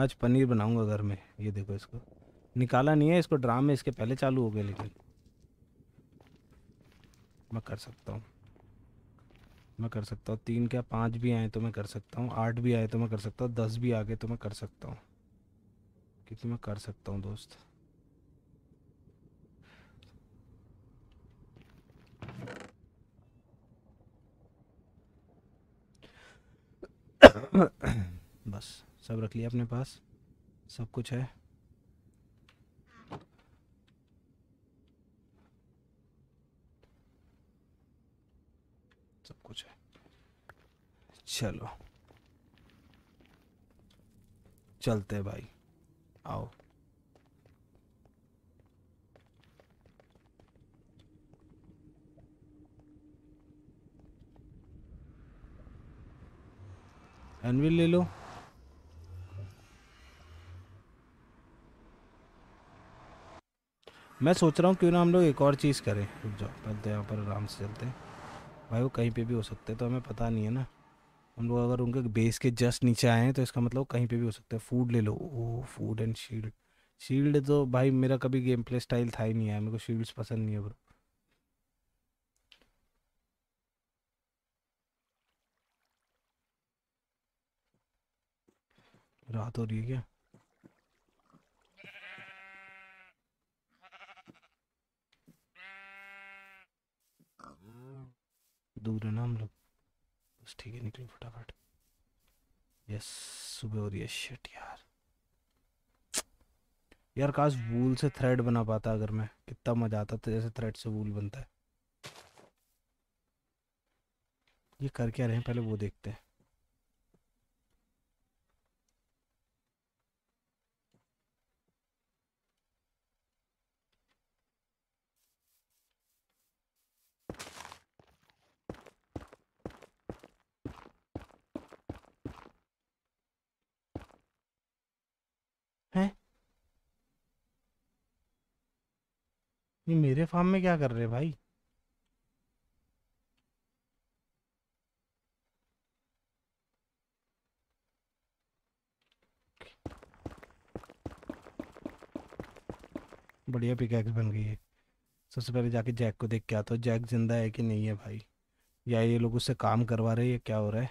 आज पनीर बनाऊंगा घर में ये देखो इसको निकाला नहीं है इसको ड्राम में इसके पहले चालू हो गए लेकिन मैं कर सकता हूँ मैं कर सकता हूँ तीन क्या पाँच भी आए तो मैं कर सकता हूँ आठ भी आए तो मैं कर सकता हूँ दस भी आ गए तो मैं कर सकता हूँ क्योंकि मैं कर सकता हूँ दोस्त बस सब रख लिया अपने पास सब कुछ है चलो चलते भाई आओ एनविल ले लो मैं सोच रहा हूँ क्यों ना हम लोग एक और चीज़ करें रुक जाओ पहले तो यहाँ पर आराम से चलते हैं भाई वो कहीं पे भी हो सकते हैं तो हमें पता नहीं है ना हम लोग अगर उनके बेस के जस्ट नीचे आए हैं तो इसका मतलब कहीं पे भी हो सकता है फूड ले लो oh food and shield shield तो भाई मेरा कभी गेम प्ले स्टाइल था ही नहीं है मेरे को शील्ड्स पसंद नहीं है ब्रो रात हो रही है क्या दूर है ना हम लोग बस ठीक है निकली फटाफट यस सुबह हो रही है शिट यार यार काश वूल से थ्रेड बना पाता अगर मैं कितना मजा आता तो जैसे थ्रेड से वूल बनता है ये कर क्या रहे हैं पहले वो देखते हैं नहीं मेरे फार्म में क्या कर रहे भाई बढ़िया पिकैक्स बन गई है सबसे पहले जाके जैक को देख के आता हूँ जैक जिंदा है कि नहीं है भाई या ये लोग उससे काम करवा रहे हैं या क्या हो रहा है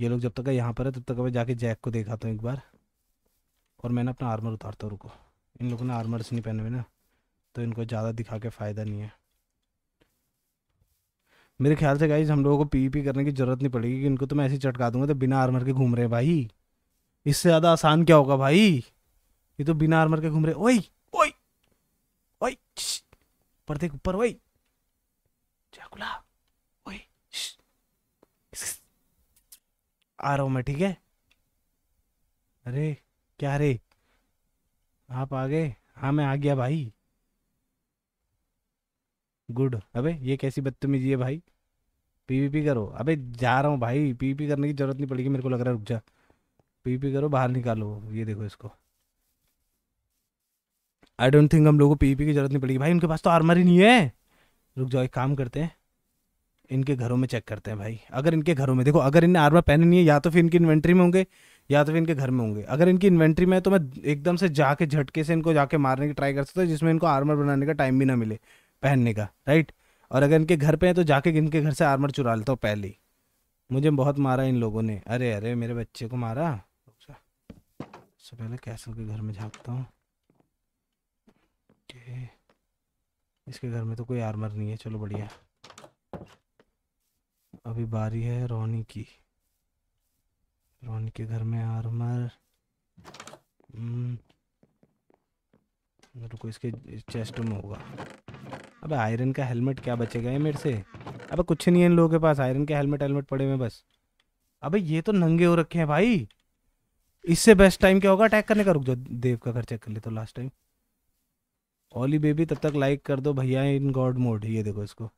ये लोग जब तक यहाँ पर है तब तक मैं जाके जैक को देखाता हूँ एक बार और मैंने अपना आर्मर उतारता हूँ रुको इन लोगों ने आर्मर से नहीं पहने हुए ना तो इनको ज़्यादा दिखा के फ़ायदा नहीं है मेरे ख्याल से गाइज हम लोगों को पी पी करने की ज़रूरत नहीं पड़ेगी कि इनको तो मैं ऐसे चटका दूंगा तो बिना आर्मर के घूम रहे हैं भाई इससे ज़्यादा आसान क्या होगा भाई ये तो बिना आर्मर के घूम रहे ओई ओई ओई पर देख ऊपर वही चाकुला आ रहा हूँ मैं ठीक है अरे क्या रे आप आ गए हाँ मैं आ गया भाई गुड अबे ये कैसी बदतमीजी है भाई पीवीपी करो अबे जा रहा हूँ भाई पीवीपी करने की ज़रूरत नहीं पड़ेगी मेरे को लग रहा है रुक जा पीवीपी करो बाहर निकालो ये देखो इसको आई डोंट थिंक हम लोगों को पीवीपी की ज़रूरत नहीं पड़ेगी भाई उनके पास तो आर्मर ही नहीं है रुक जाओ एक काम करते हैं इनके घरों में चेक करते हैं भाई अगर इनके घरों में देखो अगर इनने आर्मर पहने नहीं है या तो फिर इनकी इन्वेंट्री में होंगे या तो फिर इनके घर में होंगे अगर इनकी इन्वेंट्री में है तो मैं एकदम से जाके झटके से इनको जाके मारने की ट्राई कर सकता हूँ जिसमें इनको आर्मर बनाने का टाइम भी ना मिले पहनने का राइट और अगर इनके घर पे हैं तो जाके इनके घर से आर्मर चुरा लेता हूँ पहले ही मुझे बहुत मारा इन लोगों ने अरे अरे मेरे बच्चे को मारा अच्छा। सबसे पहले कैसल के घर में झाँकता हूँ इसके घर में तो कोई आर्मर नहीं है चलो बढ़िया अभी बारी है रोनी की रोनी के घर में आर्मर हम्म। रुको इसके चेस्ट में होगा अब आयरन का हेलमेट क्या बचेगा गए मेरे से अब कुछ नहीं है इन लोगों के पास आयरन के हेलमेट हेलमेट पड़े हुए बस अबे ये तो नंगे हो रखे हैं भाई इससे बेस्ट टाइम क्या होगा अटैक करने का रुक जाओ देव का घर चेक कर ले तो लास्ट टाइम ओली बेबी तब तक लाइक कर दो भैया इन गॉड मोड ये देखो इसको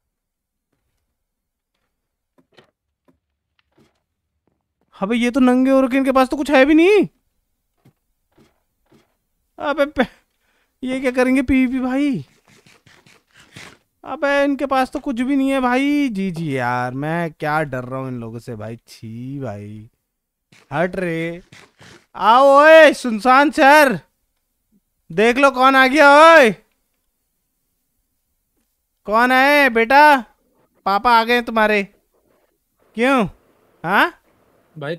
अबे ये तो नंगे हो रखे इनके पास तो कुछ है भी नहीं अबे ये क्या करेंगे पीवी भाई अबे इनके पास तो कुछ भी नहीं है भाई जी जी यार मैं क्या डर रहा हूँ इन लोगों से भाई छी भाई हट रे आओ ओए सुनसान शहर देख लो कौन आ गया ओए कौन है बेटा पापा आ गए तुम्हारे क्यों हाँ भाई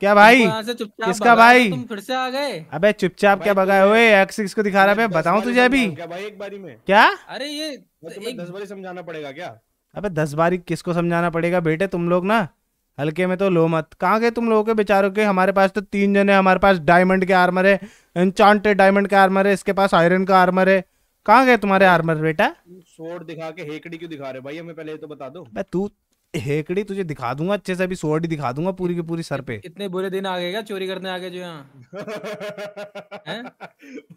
क्या भाई किसका भाई तुम फिर से आ गए अबे चुपचाप क्या बगाए हुए एक्स को दिखा रहा है बताऊं तुझे अभी क्या भाई एक बारी में क्या अरे ये दस बारी समझाना पड़ेगा क्या अबे दस बारी किसको समझाना पड़ेगा बेटे तुम लोग ना हल्के में तो लो मत कहा गए तुम लोगों के बेचारों के हमारे पास तो तीन जने हमारे पास डायमंड के आर्मर है एनचांटेड डायमंड का आर्मर है इसके पास आयरन का आर्मर है कहाँ गए तुम्हारे आर्मर बेटा सोड दिखा के हेकड़ी क्यों दिखा रहे भाई हमें पहले तो बता दो तू हेकड़ी तुझे दिखा दूंगा अच्छे से अभी सोर्ड ही दिखा दूंगा पूरी की पूरी सर पे इतने बुरे दिन आ गए क्या चोरी करने आ गए जो यहाँ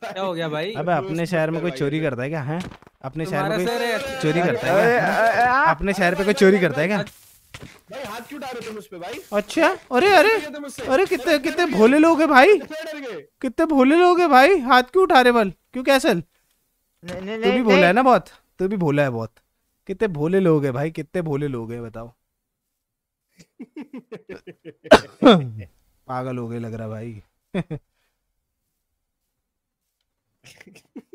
क्या हो गया भाई अबे अपने शहर में कोई चोरी करता है क्या है अपने तो शहर में चोरी करता है अपने शहर पे कोई चोरी करता है क्या भाई हाथ क्यों डाल रहे तुम उस पे भाई अच्छा अरे अरे अरे कितने कितने भोले लोग है भाई कितने भोले लोग है भाई हाथ क्यों उठा रहे बल क्यों कैसल तू भी भोला है ना बहुत तू भी भोला है बहुत कितने भोले लोग हैं भाई कितने भोले लोग हैं बताओ पागल हो गए लग रहा भाई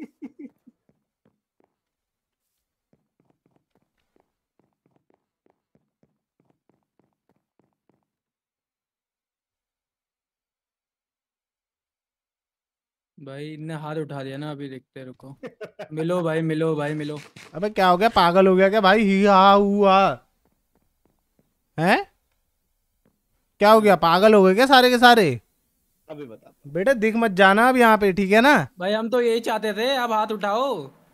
भाई इनने हाथ उठा दिया ना अभी देखते रुको मिलो भाई मिलो भाई मिलो अबे क्या हो गया पागल हो गया क्या भाई ही हा हुआ हैं क्या हो गया पागल हो गए क्या सारे के सारे अभी बता बेटा दिख मत जाना अब यहाँ पे ठीक है ना भाई हम तो यही चाहते थे अब हाथ उठाओ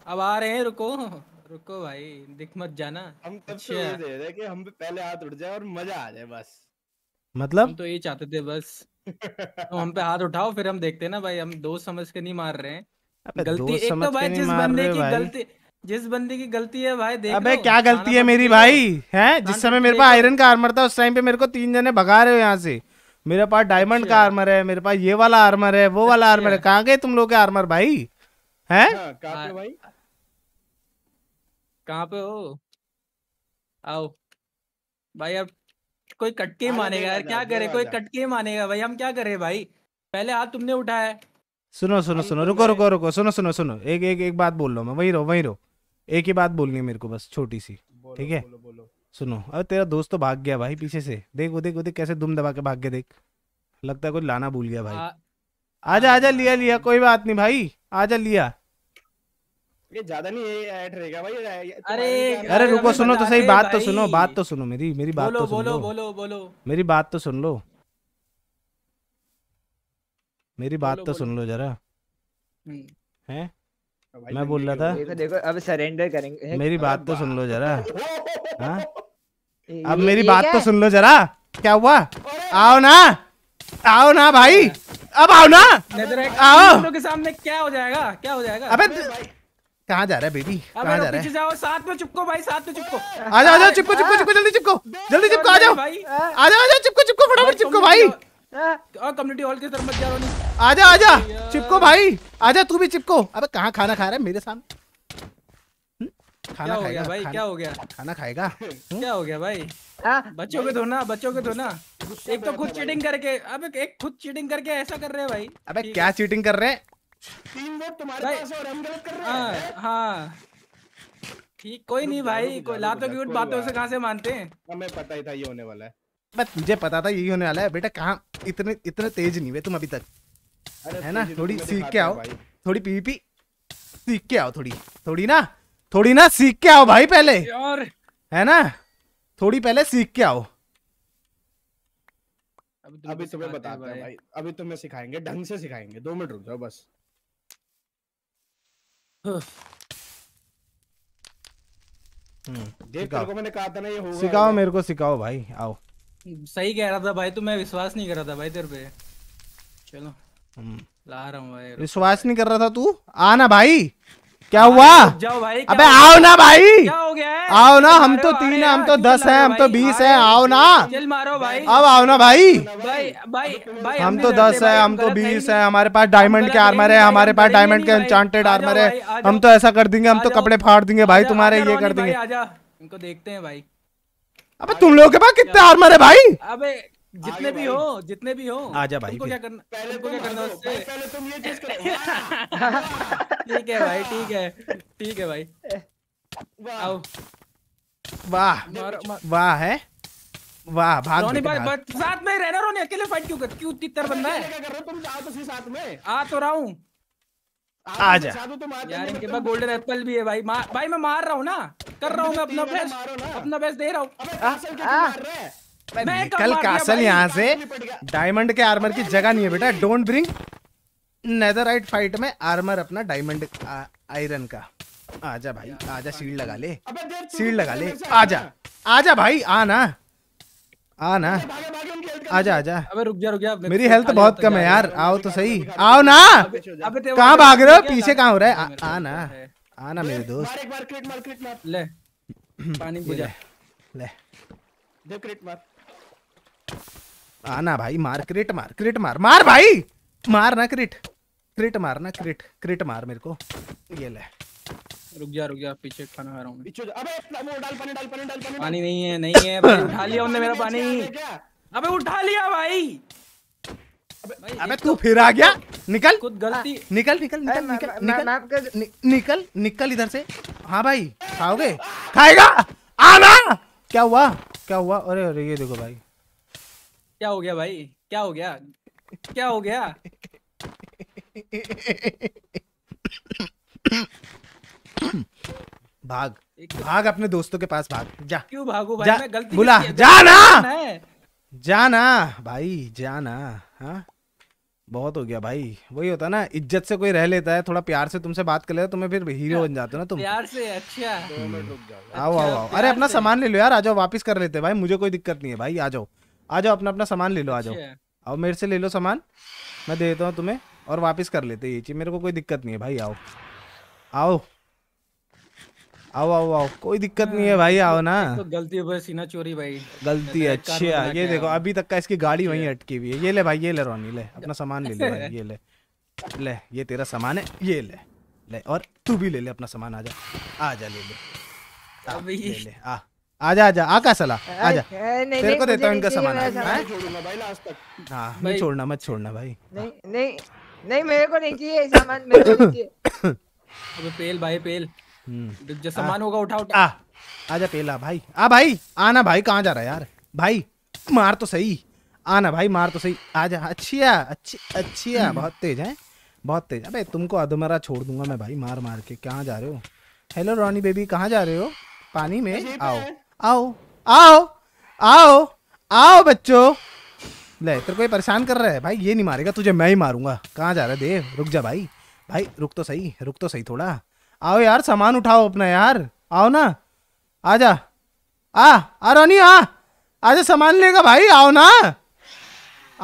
अब आ रहे हैं रुको रुको भाई दिख मत जाना हम तब अच्छा। दे रहे कि हम पे पहले हाथ उठ जाए और मजा आ जाए बस मतलब हम तो यही चाहते थे बस तो हम पे हाथ उठाओ फिर हम देखते हैं ना भाई हम दो समझ के नहीं मार रहे हैं गलती एक तो भाई जिस बंदे की गलती जिस बंदे की गलती है भाई देख अबे क्या गलती है मेरी भाई हैं जिस समय मेरे पास आयरन का आर्मर था उस टाइम पे मेरे को तीन जने भगा रहे हो यहाँ से मेरे पास डायमंड का आर्मर अच्छा। है मेरे पास ये वाला आर्मर है वो वाला आर्मर अच्छा। है कहाँ गए तुम लोग के आर्मर भाई है हाँ, कहाँ पे हो आओ भाई अब कोई कटके मानेगा यार क्या करे कोई कटके मानेगा भाई हम क्या करे भाई पहले हाथ तुमने उठाया सुनो सुनो सुनो तो रुको रुको रुको सुनो सुनो सुनो एक एक एक बात बोल रहा हूँ मैं वही रहो वही रहो एक ही बात बोलनी है मेरे को बस छोटी सी ठीक है सुनो अरे तेरा दोस्त तो भाग गया भाई पीछे से देखो देखो देख कैसे दुम दबा के भाग गया देख लगता है कुछ लाना भूल गया भाई आजा आजा लिया लिया कोई बात नहीं भाई आजा लिया ये ज्यादा नहीं ऐड रहेगा भाई अरे अरे रुको सुनो तो सही बात तो सुनो बात तो सुनो मेरी मेरी बात तो बोलो बोलो बोलो मेरी बात तो सुन लो मेरी बात तो सुन लो जरा हैं मैं बोल रहा था देखो देखो अब सरेंडर करेंगे मेरी बात तो सुन लो जरा हाँ अब मेरी बात तो सुन लो जरा क्या हुआ आओ ना आओ ना भाई अब आओ ना आओ के सामने क्या हो जाएगा क्या हो जाएगा अबे कहाँ जा रहा है बेबी कहाँ जा रहा है जाओ साथ में चिपको भाई साथ में चिपको आ जाओ आ जाओ चिपको चिपको चिपको जल्दी चिपको जल्दी चिपको आ जाओ आ जाओ आ जाओ चिपको चिपको फटाफट चिपको भाई कम्युनिटी हॉल के तरफ मत जाओ रोनी आ जाओ आ जाओ चिपको भाई आ जाओ तू भी चिपको अबे कहाँ खाना खा रहा है मेरे सामने हम्म? खाना खाएगा भाई क्या हो गया खाना खाएगा हम्म? क्या हो गया भाई हाँ। बच्चों के धोना बच्चों के धोना एक तो खुद चीटिंग करके अब एक खुद चीटिंग करके ऐसा कर रहे हैं भाई अबे क्या चीटिंग कर रहे हैं तीन वोट तुम्हारे पास और हम गलत कर रहे हैं हाँ, हाँ। ठीक कोई नहीं भाई कोई लातों की उठ बातों से कहाँ से मानते हैं हमें पता ही था ये होने वाला है बस मुझे पता था यही होने वाला है बेटा कहाँ इतने इतने तेज नहीं हुए तुम अभी तक है ना थोड़ी सीख के आओ थोड़ी पीपी सीख के आओ थोड़ी थोड़ी ना थोड़ी ना सीख के आओ भाई पहले यार है ना थोड़ी पहले सीख के आओ अभी तुम्हें बताते हैं भाई अभी तुम्हें सिखाएंगे ढंग से सिखाएंगे दो मिनट रुक जाओ बस हम्म, सिखाओ कहा था मेरे को सिखाओ भाई आओ सही कह रहा था भाई तो मैं विश्वास नहीं कर रहा था भाई तेरे पे चलो हम्म। ला रहा हूँ भाई विश्वास नहीं कर रहा था तू आना भाई क्या हुआ अबे आओ ना भाई आओ ना हम तो तीन है तो हम तो दस है हम तो बीस है आओ ना अब आओ ना भाई तो हम तो दस है हम तो बीस है हमारे पास डायमंड के आर्मर है हमारे पास डायमंड के अनचांटेड आर्मर है हम तो ऐसा कर देंगे हम तो कपड़े फाड़ देंगे भाई तुम्हारे ये कर देंगे इनको देखते हैं भाई अबे तुम लोगों के पास कितने आर्मर है भाई अबे जितने भी हो जितने भी हो आजा भाई क्या करना पहले तुमको क्या करना पहले तुम ये चीज करो ठीक है भाई ठीक है ठीक है भाई आओ वाह वाह है वाह भाग रोनी भाई बस साथ में ही रहना रोनी अकेले फाइट क्यों कर क्यों तितर रहा है क्या कर रहे हो तुम आओ तो सी साथ में आ तो रहा हूं आ आजा तो तो यार इनके पास गोल्डन एप्पल भी है भाई भाई मैं मार रहा हूं ना कर रहा हूं मैं अपना बेस्ट अपना बेस्ट दे रहा हूं अबे कैसे मार रहे हैं निकल कासल यहाँ से डायमंड के आर्मर की जगह नहीं है बेटा डोंट ब्रिंग नेदरराइट फाइट में आर्मर अपना डायमंड आयरन का आजा भाई आजा शील्ड लगा ले शील्ड लगा ले आजा आजा भाई आ ना आ ना आजा आजा अबे रुक जा रुक जा मेरी हेल्थ बहुत कम है यार आओ तो सही आओ ना कहाँ भाग रहे हो पीछे कहाँ हो रहा है आ ना आ ना मेरे दोस्त ले पानी ले देख क्रिट मार आना भाई मार क्रिट मार क्रिट मार मार भाई मार ना क्रिट क्रिट मार ना क्रिट क्रिट मार मेरे को ये ले रुक जा रुक जा पीछे खाना खा रहा हूं पीछे अबे वो डाल पानी डाल पानी डाल पानी पानी नहीं है नहीं है भाई उठा लिया उन्होंने मेरा पानी अबे उठा लिया भाई अबे तू तो फिर आ गया निकल खुद गलती निकल निकल निकल निकल निकल निकल इधर से हां भाई खाओगे खाएगा आना क्या हुआ क्या हुआ अरे अरे ये देखो भाई क्या हो गया भाई क्या हो गया क्या हो गया भाग तो- भाग अपने दोस्तों के पास भाग जा क्यों भागो भाई जा, मैं गलती बुला जाना ना भाई जाना हाँ बहुत हो गया भाई वही होता ना इज्जत से कोई रह लेता है थोड़ा प्यार से तुमसे बात कर लेता तुम्हें फिर हीरो अच्छा, बन जाते हो ना तुम प्यार से अच्छा आओ आओ अच्छा, आओ अरे अपना सामान ले लो यार आ जाओ वापस कर लेते भाई मुझे कोई दिक्कत नहीं है भाई आ जाओ आ जाओ अपना अपना सामान ले लो आ जाओ अब अच्छा। मेरे से ले लो सामान मैं दे देता हूँ तुम्हें और वापस कर लेते ये चीज मेरे को कोई दिक्कत नहीं है भाई आओ आओ आओ आओ आओ कोई दिक्कत नहीं है हाँ, भाई आओ तो- ना तो गलती है सीना चोरी भाई गलती अच्छी है ये देखो अभी तक का इसकी गाड़ी अच्छा। वहीं अटकी हुई है ये ले भाई ये ले रोनी ले अपना सामान ले ले भाई ये ले ले ये तेरा सामान है ये ले ले और तू भी ले ले अपना सामान आ जा आ जा ले ले अभी ले ले आ आजा आजा आका सला आजा तेरे को देता हूँ इनका सामान हाँ मैं छोड़ना मत छोड़ना भाई नहीं नहीं नहीं मेरे को नहीं चाहिए सामान मेरे को अबे पेल भाई पेल हम्म। जो सामान होगा उठा उठा आ आजा पेला भाई आ भाई आना भाई कहाँ जा रहा है यार भाई मार तो सही आना भाई मार तो सही आजा अच्छी है अच्छी अच्छी है बहुत तेज है बहुत तेज अबे तुमको अधमरा छोड़ दूंगा मैं भाई मार मार के कहाँ जा रहे हो हेलो रॉनी बेबी कहाँ जा रहे हो पानी में आओ आओ आओ आओ आओ बच्चों ले तेरे को परेशान कर रहा है भाई ये नहीं मारेगा तुझे मैं ही मारूंगा कहाँ जा रहा है देव रुक जा भाई भाई रुक तो सही रुक तो सही थोड़ा आओ यार सामान उठाओ अपना यार आओ ना आ जा आ आ रोनी आ जा सामान लेगा भाई आओ ना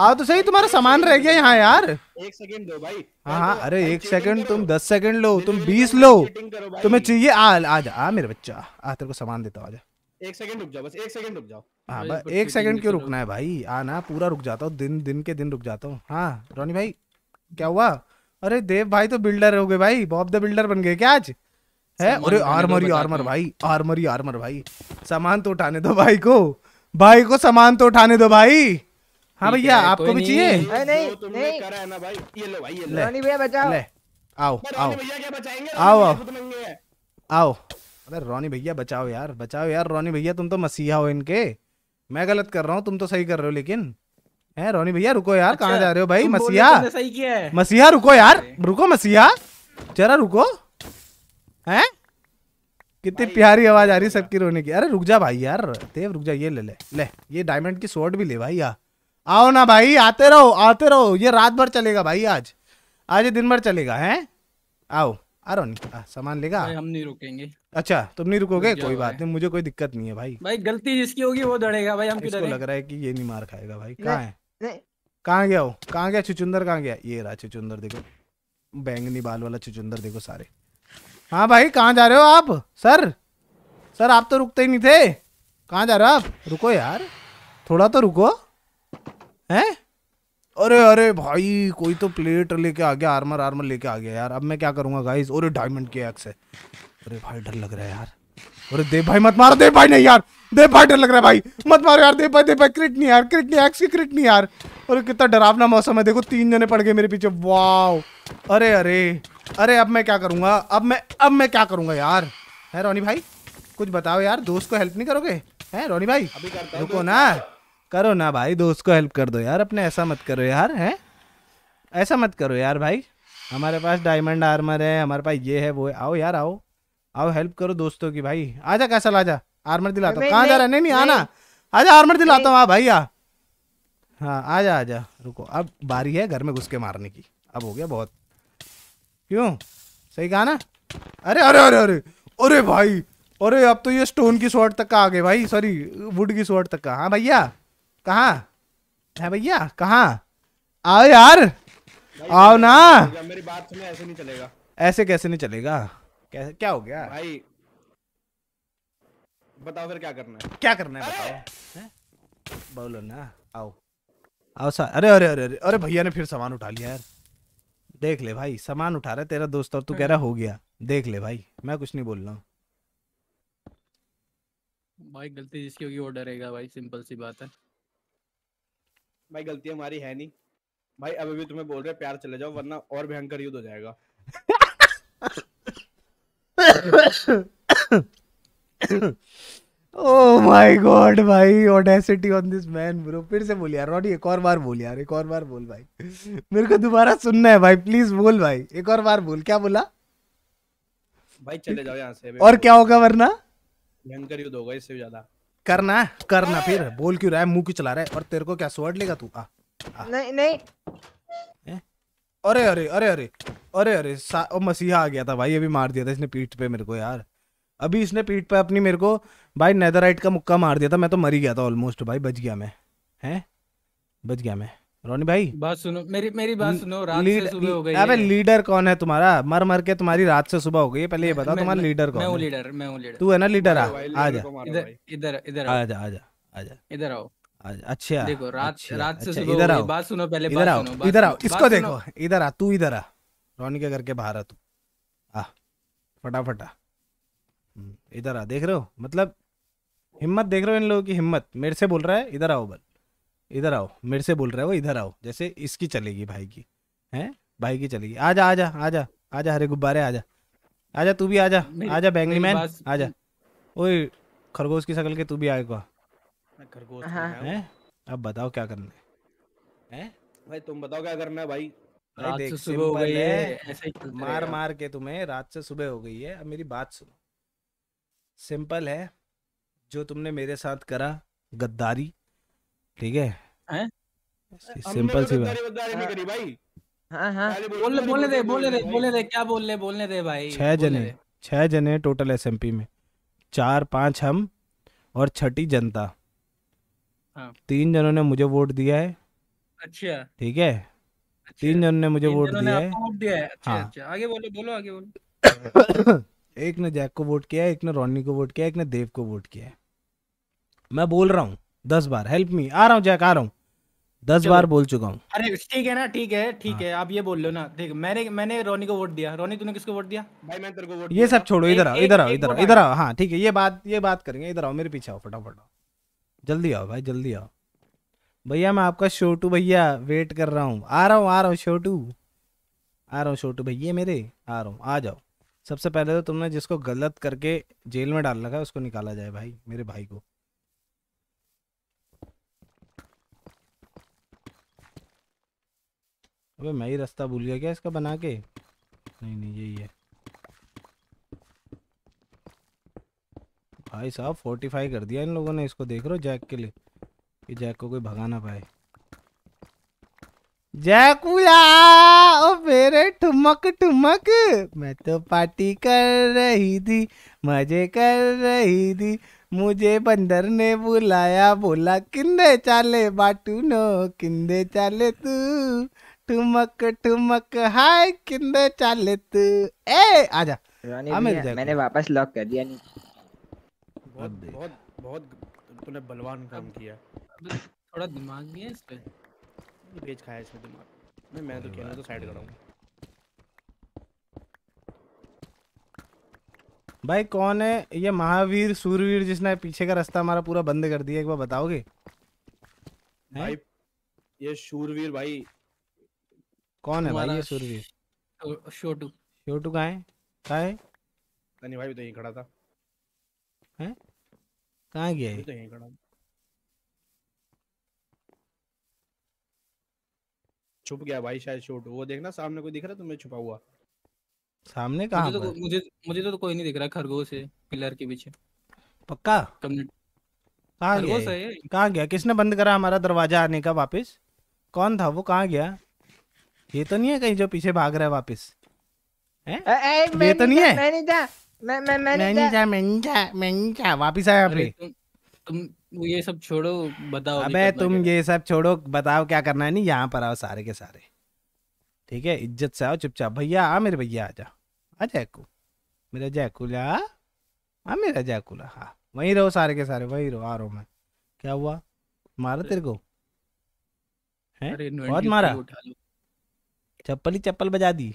आओ तो सही तुम्हारा सामान रह गया यहाँ यार एक सेकंड दो भाई हाँ हाँ अरे एक सेकंड तुम दस सेकंड लो तुम बीस तो लो तुम्हें चाहिए आ आ जा आ मेरे बच्चा आ तेरे को सामान देता हूँ जा एक सेकंड रुक जाओ बस एक सेकंड रुक जाओ हाँ बस एक सेकंड क्यों रुकना है भाई आना पूरा रुक जाता हूँ दिन दिन के दिन रुक जाता हूँ हाँ रोनी भाई क्या हुआ अरे देव भाई तो बिल्डर हो गए भाई बॉब द बिल्डर बन गए क्या आज है अरे आर्मरी आर्मर तो भाई आर्मरी आर्मर भाई सामान तो उठाने दो भाई को भाई को सामान तो उठाने दो भाई हाँ भैया आपको भी चाहिए नहीं नहीं भाई ये लो भाई ये लो भैया बचाओ ले आओ आओ आओ आओ अरे रोनी भैया बचाओ यार बचाओ यार रोनी भैया तुम तो मसीहा हो इनके मैं गलत कर रहा हूँ तुम तो सही कर रहे हो लेकिन है रोनी भैया रुको यार अच्छा, कहाँ जा रहे हो भाई मसीहा सही किया है मसीहा रुको यार रुको मसीहा जरा रुको है कितनी प्यारी आवाज आ रही सबकी रोने की अरे रुक जा भाई यार देव रुक जा ये ले ले ले ये डायमंड की सोट भी ले भाई यार आओ ना भाई आते रहो आते रहो ये रात भर चलेगा भाई आज आज दिन भर चलेगा है आओ आ रोनी सामान लेगा हम नहीं रुकेंगे अच्छा तुम नहीं रुकोगे कोई बात नहीं मुझे कोई दिक्कत नहीं है भाई भाई गलती जिसकी होगी वो दड़ेगा भाई हम इसको लग रहा है कि ये नहीं मार खाएगा भाई कहाँ है कहाँ गया हो कहाँ गया चुचुंदर कहाँ गया ये रहा चुचुंदर देखो बैंगनी बाल वाला चुचुंदर देखो सारे हाँ भाई कहाँ जा रहे हो आप सर सर आप तो रुकते ही नहीं थे कहाँ जा रहे हो आप रुको यार थोड़ा तो रुको है अरे अरे भाई कोई तो प्लेट लेके आ गया आर्मर आर्मर लेके आ गया यार अब मैं क्या करूंगा गाइस और डायमंड के एक्स है अरे भाई डर लग रहा है यार अरे देव भाई मत मारो देव भाई नहीं यार देव भाई डर लग रहा है भाई मत मारो यार देव भाई देव भाई क्रिट नहीं यार क्रिट नहीं एक्स की क्रिट नहीं यार अरे कितना डरावना मौसम है देखो तीन जने पड़ गए मेरे पीछे वाह अरे अरे अरे अब मैं क्या करूंगा अब मैं अब मैं क्या करूंगा यार है रोनी भाई कुछ बताओ यार दोस्त को हेल्प नहीं करोगे है रोनी भाई रुको ना करो ना भाई दोस्त को हेल्प कर दो यार अपने ऐसा मत करो यार है ऐसा मत करो यार भाई हमारे पास डायमंड आर्मर है हमारे पास ये है वो है आओ यार आओ आओ हेल्प करो दोस्तों की भाई आजा कैसल आजा आर्मर दिलाता हूँ कहाँ जा रहा है नहीं नहीं आना आजा आर्मर दिलाता हूँ आ भाई आ हाँ आजा आजा रुको अब बारी है घर में घुस के मारने की अब हो गया बहुत क्यों सही कहा ना अरे अरे अरे अरे अरे भाई अरे अब तो ये स्टोन की शॉर्ट तक का आ गए भाई सॉरी वुड की शॉर्ट तक का हाँ भैया कहाँ है हाँ, भैया कहाँ आओ यार आओ ना मेरी बात सुनो ऐसे नहीं चलेगा ऐसे कैसे नहीं चलेगा कैसे क्या हो गया भाई बताओ फिर क्या करना है क्या करना है बताओ बोलो ना आओ आओ सा अरे अरे अरे अरे, अरे भैया ने फिर सामान उठा लिया यार देख ले भाई सामान उठा रहा है तेरा दोस्त और तू कह रहा हो गया देख ले भाई मैं कुछ नहीं बोल रहा हूँ भाई गलती जिसकी होगी वो डरेगा भाई सिंपल सी बात है भाई गलती हमारी है नहीं भाई अभी भी तुम्हें बोल रहे प्यार चले जाओ वरना और भयंकर युद्ध हो जाएगा ओह माय गॉड भाई audacity on this man bro फिर से बोल यार रॉडी एक और बार बोल यार एक और बार बोल भाई मेरे को दोबारा सुनना है भाई प्लीज बोल भाई एक और बार बोल क्या बोला भाई चले जाओ यहाँ से और क्या होगा वरना भयंकर युद्ध होगा इससे ज्यादा करना करना फिर बोल क्यों रहा है मुंह क्यों चला रहा है और तेरे को क्या स्वर्ड लेगा तू आ, आ नहीं नहीं अरे अरे अरे अरे अरे अरे ओ मसीहा आ गया था भाई अभी मार दिया था इसने पीठ पे मेरे को यार अभी इसने पीठ पे अपनी मेरे को भाई नेदरराइट का मुक्का मार दिया था मैं तो मर ही गया था ऑलमोस्ट भाई बच गया मैं हैं बच गया मैं रोनी भाई बात सुनो मेरी मेरी बात सुनो रात लीड, से सुबह हो गई अबे लीडर कौन है तुम्हारा मर मर के तुम्हारी रात से सुबह हो गई है पहले ये बताओ तुम्हारा लीडर कौन मैं हूं लीडर मैं हूं लीडर तू है ना लीडर आ जा इधर इधर इधर आ जा आ जा आ जा इधर आओ अच्छा देखो रात अच्छा, रात से अच्छा, इधर आओ बात सुनो पहले इधर आओ इधर आओ इसको देखो इधर आ तू इधर आ रोनी के घर के बाहर आ तू आ फटाफट आ हम्म, इधर आ देख रहे हो मतलब हिम्मत देख रहे हो इन लोगों की हिम्मत मेरे से बोल रहा है इधर आओ बल इधर आओ मेरे से बोल रहा है वो इधर आओ जैसे इसकी चलेगी भाई की है भाई की चलेगी आजा आजा आजा आजा हरे गुब्बारे आजा आजा तू भी आजा आजा बैंगली मैन आजा ओए खरगोश की शक्ल के तू भी आएगा खरगोश हाँ। है अब बताओ क्या करना है हैं भाई तुम बताओ क्या करना है भाई रात से सुबह हो गई है ऐसे मार मार के तुम्हें रात से सुबह हो गई है अब मेरी बात सुनो सिंपल है जो तुमने मेरे साथ करा गद्दारी ठीक है हैं सिंपल मतलब सी बात गद्दारी नहीं करी भाई छह जने छह जने टोटल एसएमपी में चार पांच हम और छठी जनता हाँ। तीन जनों ने मुझे वोट दिया है अच्छा ठीक है अच्छा। तीन जनों ने मुझे वोट दिया है वोट दिया है अच्छा हाँ। अच्छा आगे बोलो बोलो आगे बोलो एक ने जैक को वोट किया एक ने रोनी को वोट किया एक ने देव को वोट किया मैं बोल रहा हूँ दस बार हेल्प मी आ रहा हूँ जैक आ रहा हूँ दस बार बोल चुका हूँ अरे ठीक है ना ठीक है ठीक हाँ। है आप ये बोल लो ना देख मैंने मैंने रोनी को वोट दिया रोनी तूने किसको वोट दिया भाई मैं तेरे को वोट ये सब छोड़ो इधर आओ इधर आओ इधर आओ इधर आओ हाँ ठीक है ये बात ये बात करेंगे इधर आओ मेरे पीछे आओ फटाफट आओ जल्दी आओ भाई जल्दी आओ भैया मैं आपका छोटू भैया वेट कर रहा हूँ आ रहा हूँ आ रहा हूँ छोटू आ रहा हूँ छोटू भैया मेरे आ रहा हूँ आ जाओ सबसे पहले तो तुमने जिसको गलत करके जेल में डाल रखा है उसको निकाला जाए भाई मेरे भाई को अबे मैं ही रास्ता भूल गया क्या इसका बना के नहीं नहीं यही है भाई साहब फोर्टिफाई कर दिया इन लोगों ने इसको देख रहे हो जैक के लिए कि जैक को कोई भगा ना पाए जैकुला ओ मेरे ठुमक ठुमक मैं तो पार्टी कर रही थी मजे कर रही थी मुझे बंदर ने बुलाया बोला किंदे चाले बाटू नो किंदे चाले तू ठुमक ठुमक हाय किंदे चाले तू ए आजा मैंने वापस लॉक कर दिया नहीं बहुत बहुत बहुत तूने बलवान काम किया थोड़ा दिमाग नहीं है इस पे बेच खाया इसमें दिमाग नहीं मैं तो कहना तो साइड कराऊंगा भाई कौन है ये महावीर सूरवीर जिसने पीछे का रास्ता हमारा पूरा बंद कर दिया एक बार बताओगे भाई ये सूरवीर भाई कौन है भाई ये सूरवीर छोटू छोटू कहाँ है कहाँ है नहीं भाई तो यहीं खड़ा था हैं कहाँ गया है तो छुप गया भाई शायद शॉट वो देखना सामने कोई दिख रहा तुम्हें तो छुपा हुआ सामने कहा मुझे, तो, मुझे मुझे तो, तो कोई नहीं दिख रहा खरगोश है पिलर के पीछे पक्का कहाँ गया कहाँ गया किसने बंद करा हमारा दरवाजा आने का वापस कौन था वो कहाँ गया ये तो नहीं है कहीं जो पीछे भाग रहा है वापस है ये तो नहीं है मैं मैं मैं वापस आया तुम ये सब छोड़ो बताओ अबे तुम ये सब छोड़ो बताओ क्या करना है नहीं यहाँ पर आओ सारे के सारे ठीक है इज्जत से आओ चुपचाप भैया आ मेरे भैया आ जा आ जाकू मेरा जयकुल आ मेरा जयकुल हाँ वहीं रहो सारे के सारे वहीं रहो आ रहा मैं क्या हुआ मारा तेरे को है बहुत मारा चप्पल ही चप्पल बजा दी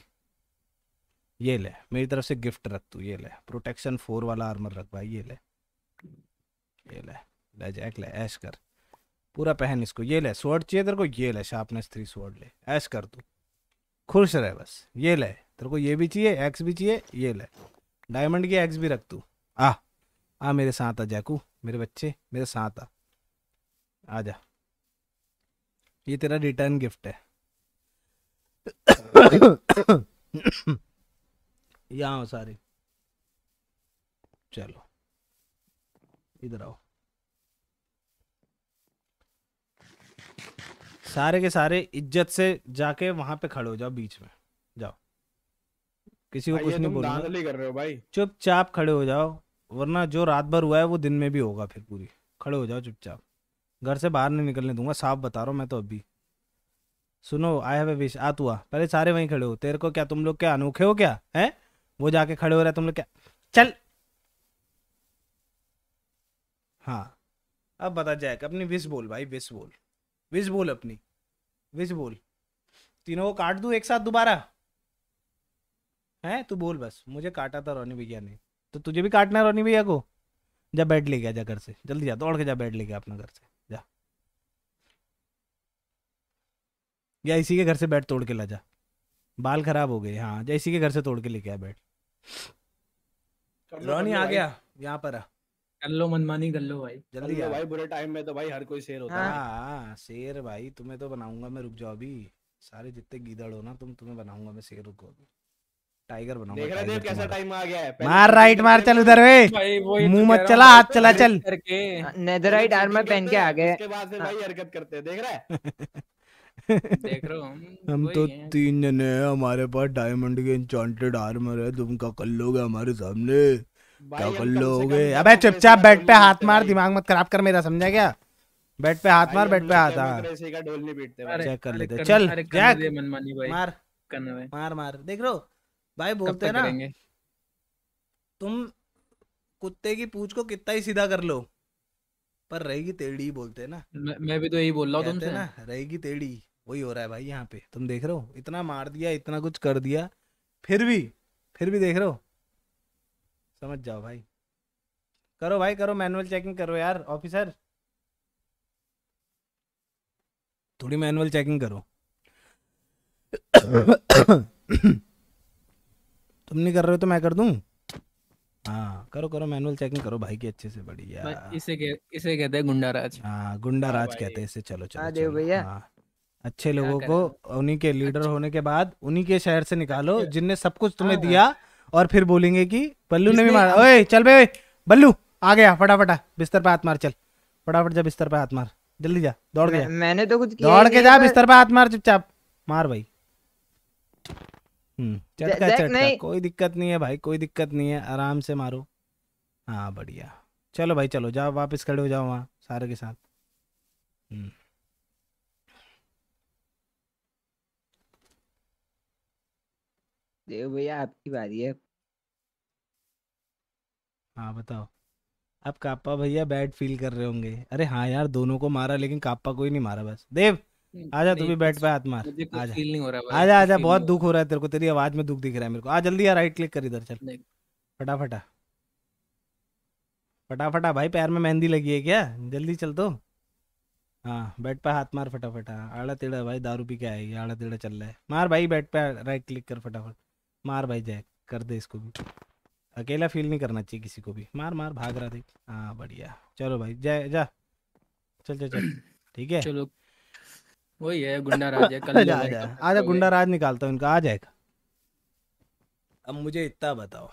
ये ले मेरी तरफ से गिफ्ट रख तू ये ले प्रोटेक्शन फोर वाला आर्मर रख भाई ये ले ये ले ले जैक ले ऐश कर पूरा पहन इसको ये ले स्वर्ड चाहिए तेरे को ये ले शार्पनेस थ्री स्वर्ड ले ऐश कर तू खुश रहे बस ये ले तेरे को ये भी चाहिए एक्स भी चाहिए ये ले डायमंड की एक्स भी रख तू आ आ मेरे साथ आ जैकू मेरे बच्चे मेरे साथ आ आ जा ये तेरा रिटर्न गिफ्ट है यहाँ हो सारे चलो इधर आओ सारे के सारे इज्जत से जाके वहां पे खड़े हो जाओ बीच में जाओ किसी को कुछ नहीं बोल कर रहे हो भाई चुपचाप खड़े हो जाओ वरना जो रात भर हुआ है वो दिन में भी होगा फिर पूरी खड़े हो जाओ चुपचाप घर से बाहर नहीं निकलने दूंगा साफ बता रहा हूँ मैं तो अभी सुनो आई हैव ए विश आतुआ पहले सारे वहीं खड़े हो तेरे को क्या तुम लोग क्या अनोखे हो क्या है वो जाके खड़े हो रहे तुम लोग क्या चल हाँ अब बता जाए अपनी विश बोल भाई विश बोल विश बोल अपनी विश बोल तीनों को काट दू एक साथ दोबारा है तू बोल बस मुझे काटा था रोनी भैया ने तो तुझे भी काटना है रोनी भैया को जा बेड ले गया जा घर से जल्दी जा दौड़ के जा बेड ले गया अपना घर से जा या इसी के घर से बेड तोड़ के ला जा बाल खराब हो गए हाँ जैसी के घर से तोड़ के लेके आया बैठ रोनी आ गया यहाँ पर कर लो मनमानी कर लो भाई जल्दी आ भाई बुरे टाइम में तो भाई हर कोई शेर होता है हाँ।, हाँ शेर भाई तुम्हें तो बनाऊंगा मैं रुक जाओ अभी सारे जितने गीदड़ हो ना तुम तुम्हें बनाऊंगा मैं शेर रुको अभी टाइगर बनाऊंगा देख रहे देव कैसा टाइम आ गया है मार राइट तो मार चल उधर तो वे तो मुंह मत चला हाथ चला चल नेदरराइट आर्मर पहन के आ गए उसके बाद फिर भाई हाँ। हरकत करते हैं देख रहा है देख हम तो तीन जने हमारे पास डायमंड के इंचांटेड आर्मर है तुम क्या कर लोगे हमारे सामने क्या कर लोगे अबे चुपचाप बेड पे हाथ मार दिमाग मत खराब कर मेरा समझा क्या बेड पे हाथ मार बेड पे हाथ मार चेक कर लेते चल जैक मार मार मार देख रो भाई बोलते ना तुम कुत्ते की पूछ को कितना ही सीधा कर लो पर रहेगी टेढ़ी बोलते हैं ना मैं मैं भी तो यही बोल रहा हूँ तुमसे ना रहेगी टेढ़ी वही हो रहा है भाई यहाँ पे तुम देख रहे हो इतना मार दिया इतना कुछ कर दिया फिर भी फिर भी देख रहे हो समझ जाओ भाई करो भाई करो मैनुअल चेकिंग करो यार ऑफिसर थोड़ी मैनुअल चेकिंग करो तुम नहीं कर रहे हो तो मैं कर दू हाँ करो करो मैनुअल चेकिंग करो भाई की अच्छे से बढ़िया इसे कह, इसे कहते हैं गुंडा राज हाँ गुंडा राज हाँ कहते हैं इसे चलो, चलो भैया हाँ। अच्छे लोगों को उन्हीं के लीडर होने के बाद उन्हीं के शहर से निकालो जिनने सब कुछ तुम्हें हाँ, दिया हाँ। और फिर बोलेंगे कि बल्लू ने भी मारा ओए चल बे बल्लू आ गया फटाफटा बिस्तर पे हाथ मार चल फटाफट जा बिस्तर पे हाथ मार जल्दी जा दौड़ के जा मैंने तो कुछ दौड़ के जा बिस्तर पे हाथ मार चुपचाप मार भाई हम्म, चटका चटका कोई दिक्कत नहीं है भाई कोई दिक्कत नहीं है आराम से मारो हाँ बढ़िया चलो भाई चलो जाओ वापस खड़े हो जाओ वहाँ सारे के साथ हम्म देव भैया आपकी बारी है हाँ बताओ अब काप्पा भैया बैड फील कर रहे होंगे अरे हाँ यार दोनों को मारा लेकिन काप्पा कोई नहीं मारा बस देव आजा तू भी बैट पे हाथ मार आजा फील नहीं हो रहा आजा आजा बहुत दुख हो रहा है तेरे को तेरी आवाज में दुख दिख रहा है मेरे को आ जल्दी यार राइट क्लिक कर इधर चल फटाफटा फटाफटा भाई पैर में मेहंदी लगी है क्या जल्दी चल तो हाँ बैट पे हाथ मार फटाफट आड़ा टेढ़ा भाई दारू पी के आएगी आड़ा टेढ़ा चल रहा है मार भाई बैट पे राइट क्लिक कर फटाफट मार भाई जैक कर दे इसको भी अकेला फील नहीं करना चाहिए किसी को भी मार मार भाग रहा देख हाँ बढ़िया चलो भाई जय जा चल चल चल ठीक है चलो वही है गुंडा राज है कल आ जा आ जा गुंडा राज निकालता हूँ इनका आ जाएगा अब मुझे इतना बताओ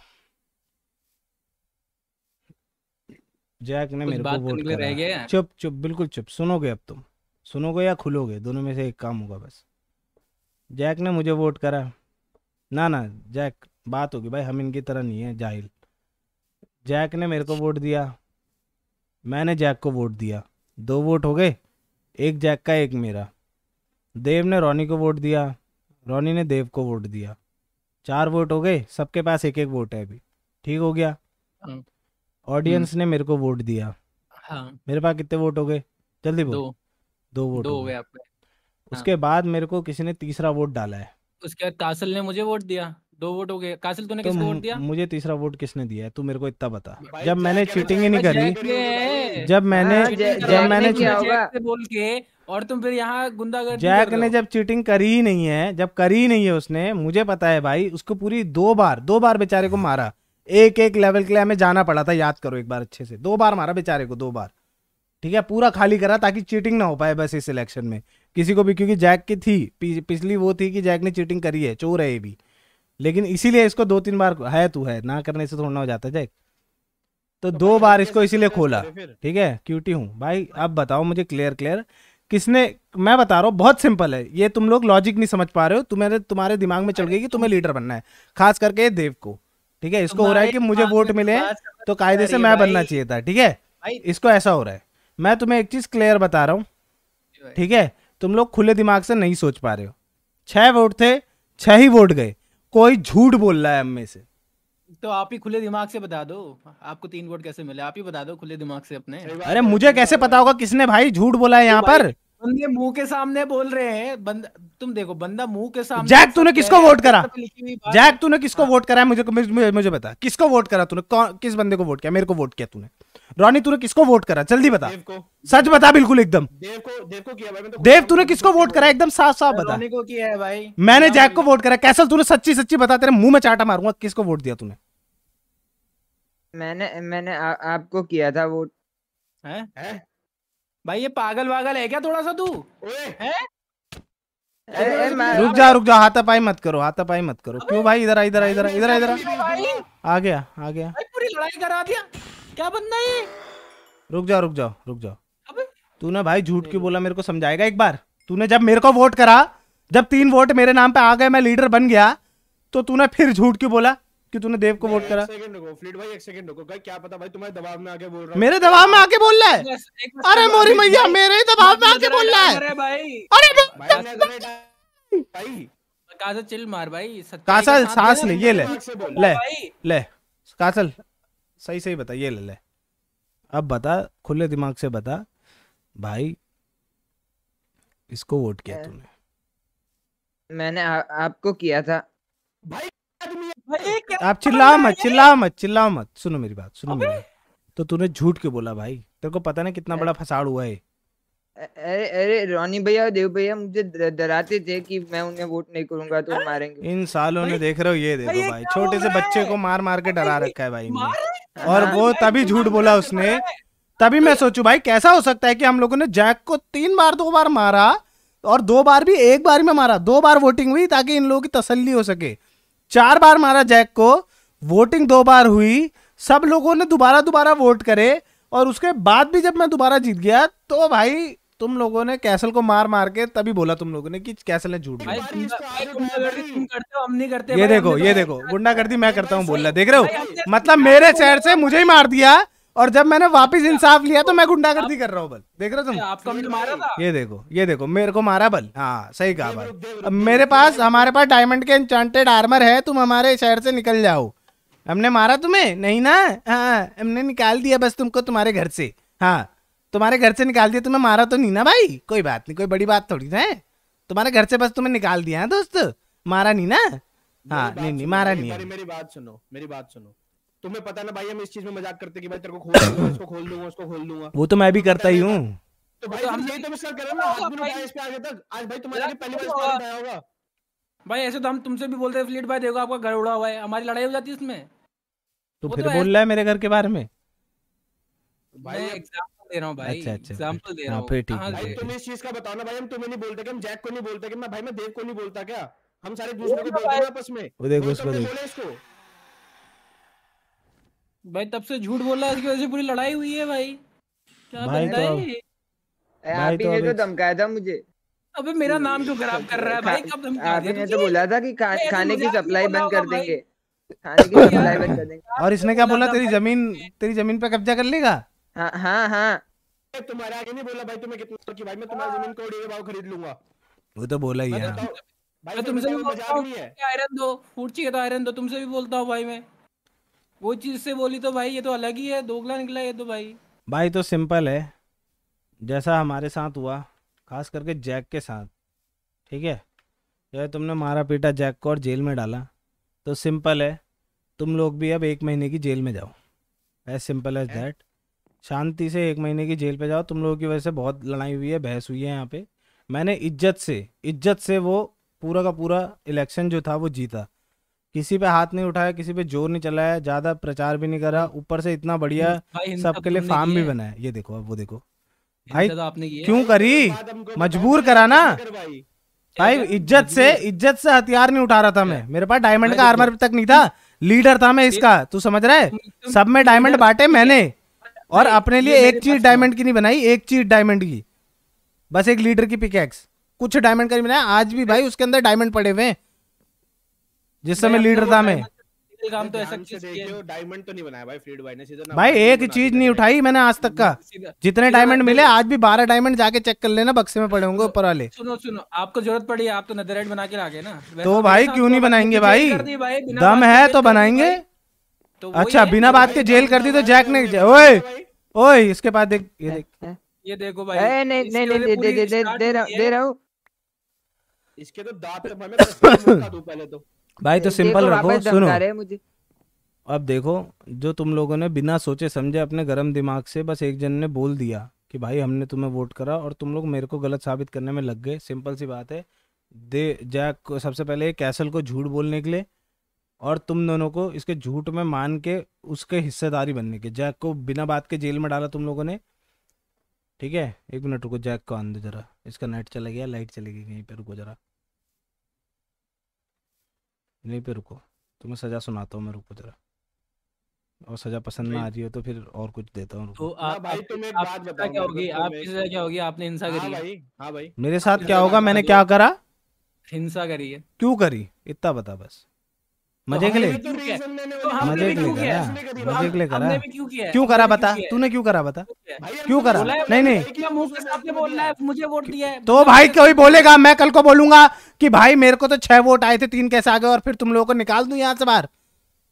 जैक ने मेरे को वोट करा चुप चुप बिल्कुल चुप सुनोगे अब तुम सुनोगे या खुलोगे दोनों में से एक काम होगा बस जैक ने मुझे वोट करा ना ना जैक बात होगी भाई हम इनकी तरह नहीं है जाहिल जैक ने मेरे को वोट दिया मैंने जैक को वोट दिया दो वोट हो गए एक जैक का एक मेरा देव ने रोनी को वोट दिया रोनी ने देव को वोट दिया चार वोट हो गए सबके पास एक एक वोट है अभी ठीक हो गया हाँ। ऑडियंस हम्म। ने मेरे को वोट दिया हाँ। मेरे पास कितने वोट हो गए जल्दी बोल दो, दो वोट दो हो गए उसके हाँ। बाद मेरे को किसी ने तीसरा वोट डाला है उसके बाद कासल ने मुझे वोट दिया दो वोट हो गए कासल तूने तो किसको वोट दिया मुझे तीसरा वोट किसने दिया है तू मेरे को इतना बता हाँ, जब मैंने चीटिंग ही नहीं करी जब मैंने जब मैंने बोल के और तुम फिर यहाँ गुंडागर्दी जैक ने जब चीटिंग करी ही नहीं है जब करी ही नहीं है उसने मुझे पता है भाई उसको पूरी दो बार दो बार बेचारे को मारा एक एक लेवल के लिए हमें जाना पड़ा था याद करो एक बार अच्छे से दो बार मारा बेचारे को दो बार ठीक है पूरा खाली करा ताकि चीटिंग ना हो पाए बस इस इलेक्शन में किसी को भी क्योंकि जैक की थी पिछली वो थी कि जैक ने चीटिंग करी है चोर है ये भी लेकिन इसीलिए इसको दो तीन बार है तू है ना करने से थोड़ा ना हो जाता है जैक तो, तो दो बार इसको इसीलिए खोला ठीक है क्यूटी हूँ भाई अब बताओ मुझे क्लियर क्लियर किसने मैं बता रहा हूँ बहुत सिंपल है ये तुम लोग लॉजिक नहीं समझ पा रहे हो तुम्हारे तुम्हारे दिमाग में चल गई कि तुम्हें लीडर बनना है खास करके देव को ठीक है तो इसको हो रहा है कि मुझे वोट मिले तो कायदे से मैं बनना चाहिए था ठीक है इसको ऐसा हो रहा है मैं तुम्हें एक चीज क्लियर बता रहा हूँ ठीक है तुम लोग खुले दिमाग से नहीं सोच पा रहे हो छह वोट थे छह ही वोट गए कोई झूठ बोल रहा है हमें से तो आप ही खुले दिमाग से बता दो आपको तीन वोट कैसे मिले आप ही बता दो खुले दिमाग से अपने अरे मुझे कैसे पता होगा किसने भाई झूठ बोला है यहाँ पर बंदे मुंह के सामने बोल रहे हैं बंद तुम देखो बंदा मुंह के सामने जैक तूने किसको वोट करा जैक तूने किसको हाँ। वोट करा है मुझे मुझे बता किसको वोट करा तूने किस बंदे को वोट किया मेरे को वोट किया तूने रोनी तूने किसको वोट करा जल्दी बता सच बता बिल्कुल एकदम देव को देव को किया भाई तो देव तूने किसको वोट करा एकदम साफ साफ बता रानी को किया है भाई मैंने जैक को वोट करा कैसल तूने सच्ची सच्ची बता तेरे मुंह में चाटा मारूंगा किसको वोट दिया तूने मैंने मैंने आपको किया था वोट हैं भाई ये पागल वागल है क्या थोड़ा सा तू रुक जा रुक जा हाथ हाथापाई मत करो हाथ हाथापाई मत करो क्यों भाई इधर इधर इधर इधर इधर आ गया आ गया पूरी लड़ाई करा दिया क्या बंदा ये रुक जाओ रुक जाओ रुक जाओ अबे तूने भाई झूठ क्यों बोला मेरे को समझाएगा एक बार तूने जब मेरे को वोट करा जब तीन वोट मेरे नाम पे आ गए मैं लीडर बन गया तो तूने फिर झूठ क्यों बोला कि तूने देव को वोट करा मेरे दबाव में आके बोल रहा है अरे मोरी मैया मेरे दबाव में आके बोल रहा है अरे तो कासल चिल मार भाई कासल सांस ले ले ले कासल सही सही बता ये ले ले अब बता खुले दिमाग से बता भाई इसको वोट किया तूने मैंने आ, आपको किया था भाई भाई आप चिल्ला मत चिल्ला मत चिल्ला मत सुनो मेरी बात सुनो मेरी बात तो तूने झूठ क्यों बोला भाई तेरे को पता ना कितना बड़ा फसाड़ हुआ है अरे अरे रोनी भैया देव भैया मुझे डराते थे कि मैं उन्हें वोट नहीं करूंगा तो मारेंगे इन सालों ने देख रहे हो ये देखो भाई छोटे से बच्चे को मार मार के डरा रखा है भाई और हाँ। वो तभी झूठ बोला उसने तभी मैं सोचू भाई कैसा हो सकता है कि हम लोगों ने जैक को तीन बार दो बार मारा और दो बार भी एक बार में मारा दो बार वोटिंग हुई ताकि इन लोगों की तसल्ली हो सके चार बार मारा जैक को वोटिंग दो बार हुई सब लोगों ने दोबारा दोबारा वोट करे और उसके बाद भी जब मैं दोबारा जीत गया तो भाई तुम लोगों ने कैसल को मार मार के तभी बोला तुम लोगों ने कि कैसल ने झूठ बोला तो तो ये देखो ये तो देखो गुंडा कर दी मैं करता हूँ बोलना देख रहे हो मतलब मेरे शहर से मुझे ही मार दिया और जब मैंने वापस इंसाफ लिया तो मैं गुंडागर्दी कर रहा हूँ बल देख रहे हो तुम आपको भी मारा था ये देखो ये देखो मेरे को मारा बल हाँ सही कहा बल अब मेरे पास हमारे पास डायमंड के इंचांटेड आर्मर है तुम हमारे शहर से निकल जाओ हमने मारा तुम्हें नहीं ना हाँ हमने निकाल दिया बस तुमको तुम्हारे घर से हाँ तुम्हारे घर से निकाल दिया तुम्हें मारा तो नहीं ना भाई कोई बात नहीं कोई बड़ी बात थोड़ी ना है तुम्हारे घर से बस तुम्हें निकाल दिया है दोस्त मारा नहीं ना हाँ नहीं नहीं मारा नहीं मेरी, मेरी बात सुनो मेरी बात सुनो तुम्हें पता ना भाई हम इस चीज में मजाक करते कि भाई तेरे को खोल दूंगा इसको खोल दूंगा उसको खोल दूंगा वो तो मैं भी करता ही हूँ तो भाई हम यही तो मिस कर रहे हो आज भी इस पे आगे तक आज भाई तुम्हारे पहली बार स्कोर आया होगा भाई ऐसे तो हम तुमसे भी बोलते हैं फ्लीट भाई देखो आपका घर उड़ा हुआ है हमारी लड़ाई हो जाती है इसमें तो फिर तो बोल रहा है मेरे घर के बारे में भाई एग्जाम दे रहा हूँ भाई अच्छा अच्छा, अच्छा। दे रहा हाँ, हूँ हाँ, तुम इस चीज का बताओ ना भाई हम तुम्हें नहीं बोलते हम जैक को नहीं बोलते कि मैं भाई मैं देव को नहीं बोलता क्या हम सारे दूसरे को बोलते हैं आपस में वो देखो उसको बोले इसको भाई तब से झूठ बोल रहा है इसकी वजह से पूरी लड़ाई हुई है भाई क्या भाई बंदा तो है आप तो ही ने तो धमकाया था मुझे अबे मेरा नाम क्यों खराब कर रहा है भाई कब धमकाया ने तो बोला था कि खाने की सप्लाई बंद कर देंगे खाने की सप्लाई बंद कर देंगे और इसने क्या बोला तेरी जमीन तेरी जमीन पे कब्जा कर लेगा हाँ हाँ हाँ तुम्हारे आगे नहीं बोला भाई तुम्हें कितना की भाई मैं तुम्हारी जमीन को भाव खरीद लूंगा वो तो बोला ही है तो भाई तुमसे भी बोलता हूँ आयरन दो तो आयरन दो तुमसे भी बोलता हूँ भाई मैं वो चीज से बोली तो भाई ये तो अलग ही है दोगला निकला ये तो भाई भाई तो सिंपल है जैसा हमारे साथ हुआ खास करके जैक के साथ ठीक है जब तुमने मारा पीटा जैक को और जेल में डाला तो सिंपल है तुम लोग भी अब एक महीने की जेल में जाओ एज सिंपल एज दैट शांति से एक महीने की जेल पे जाओ तुम लोगों की वजह से बहुत लड़ाई हुई है बहस हुई है यहाँ पे मैंने इज्जत से इज्जत से वो पूरा का पूरा इलेक्शन जो था वो जीता किसी पे हाथ नहीं उठाया किसी पे जोर नहीं चलाया ज्यादा प्रचार भी नहीं करा ऊपर से इतना बढ़िया तो सबके लिए फार्म भी बनाया ये देखो अब वो देखो भाई तो क्यों करी मजबूर करा ना भाई इज्जत से इज्जत से हथियार नहीं उठा रहा था मैं मेरे पास डायमंड का आर्मर तक नहीं था लीडर था मैं इसका तू समझ रहा है सब में डायमंड बांटे मैंने और अपने लिए एक चीज डायमंड की नहीं बनाई एक चीज डायमंड की बस एक लीडर की पिकेक्स कुछ डायमंड का नहीं बनाया आज भी भाई उसके अंदर डायमंड पड़े हुए जिस समय लीडर था मैं काम तो ऐसा डायमंड तो नहीं बनाया भाई फ्रीड भाई ने सीधा भाई एक चीज नहीं उठाई मैंने आज तक का जितने डायमंड मिले आज भी बारह डायमंड जाके चेक कर लेना बक्से में पड़े होंगे ऊपर वाले सुनो सुनो आपको जरूरत पड़ी आप तो नदरेट बना के ला गए ना तो भाई क्यों नहीं तो तो बनाएंगे भाई दम है तो बनाएंगे तो अच्छा बिना बात के जेल कर दी तो जैक ने ओए ओए इसके पास देख ये देख ये देखो भाई नहीं नहीं नहीं दे दे दे दे रहा दे रहा हूं इसके तो दांत तो मैं मैं दूं पहले तो भाई तो सिंपल रखो सुनो अब देखो जो तुम लोगों ने बिना सोचे समझे अपने गरम दिमाग से बस एक जन ने बोल दिया कि भाई हमने तुम्हें वोट करा और तुम लोग मेरे को गलत साबित करने में लग गए सिंपल सी बात है दे जैक सबसे पहले कैसल को झूठ बोलने के लिए और तुम दोनों को इसके झूठ में मान के उसके हिस्सेदारी बनने के जैक को बिना बात के जेल में डाला तुम लोगों ने ठीक है एक मिनट रुको जैक को आंदो जरा इसका नेट चला गया लाइट चली गई कहीं पे रुको जरा नहीं पे रुको तुम्हें सजा सुनाता हूँ मैं रुको जरा और सजा पसंद ना आ रही हो तो फिर और कुछ देता हूँ तो हाँ हाँ मेरे साथ क्या होगा मैंने क्या करा हिंसा करी है क्यों करी इतना बता बस तो मजे के लिए मजे तो के लिए करा मजे के लिए करा क्यों करा बता तूने क्यों करा बता क्यों करा नहीं नहीं मुझे वोट दिया तो भाई कोई बोलेगा मैं कल को बोलूंगा कि भाई मेरे को तो छह वोट आए थे तीन कैसे आ गए और फिर तुम लोगों को निकाल दू यहाँ से बाहर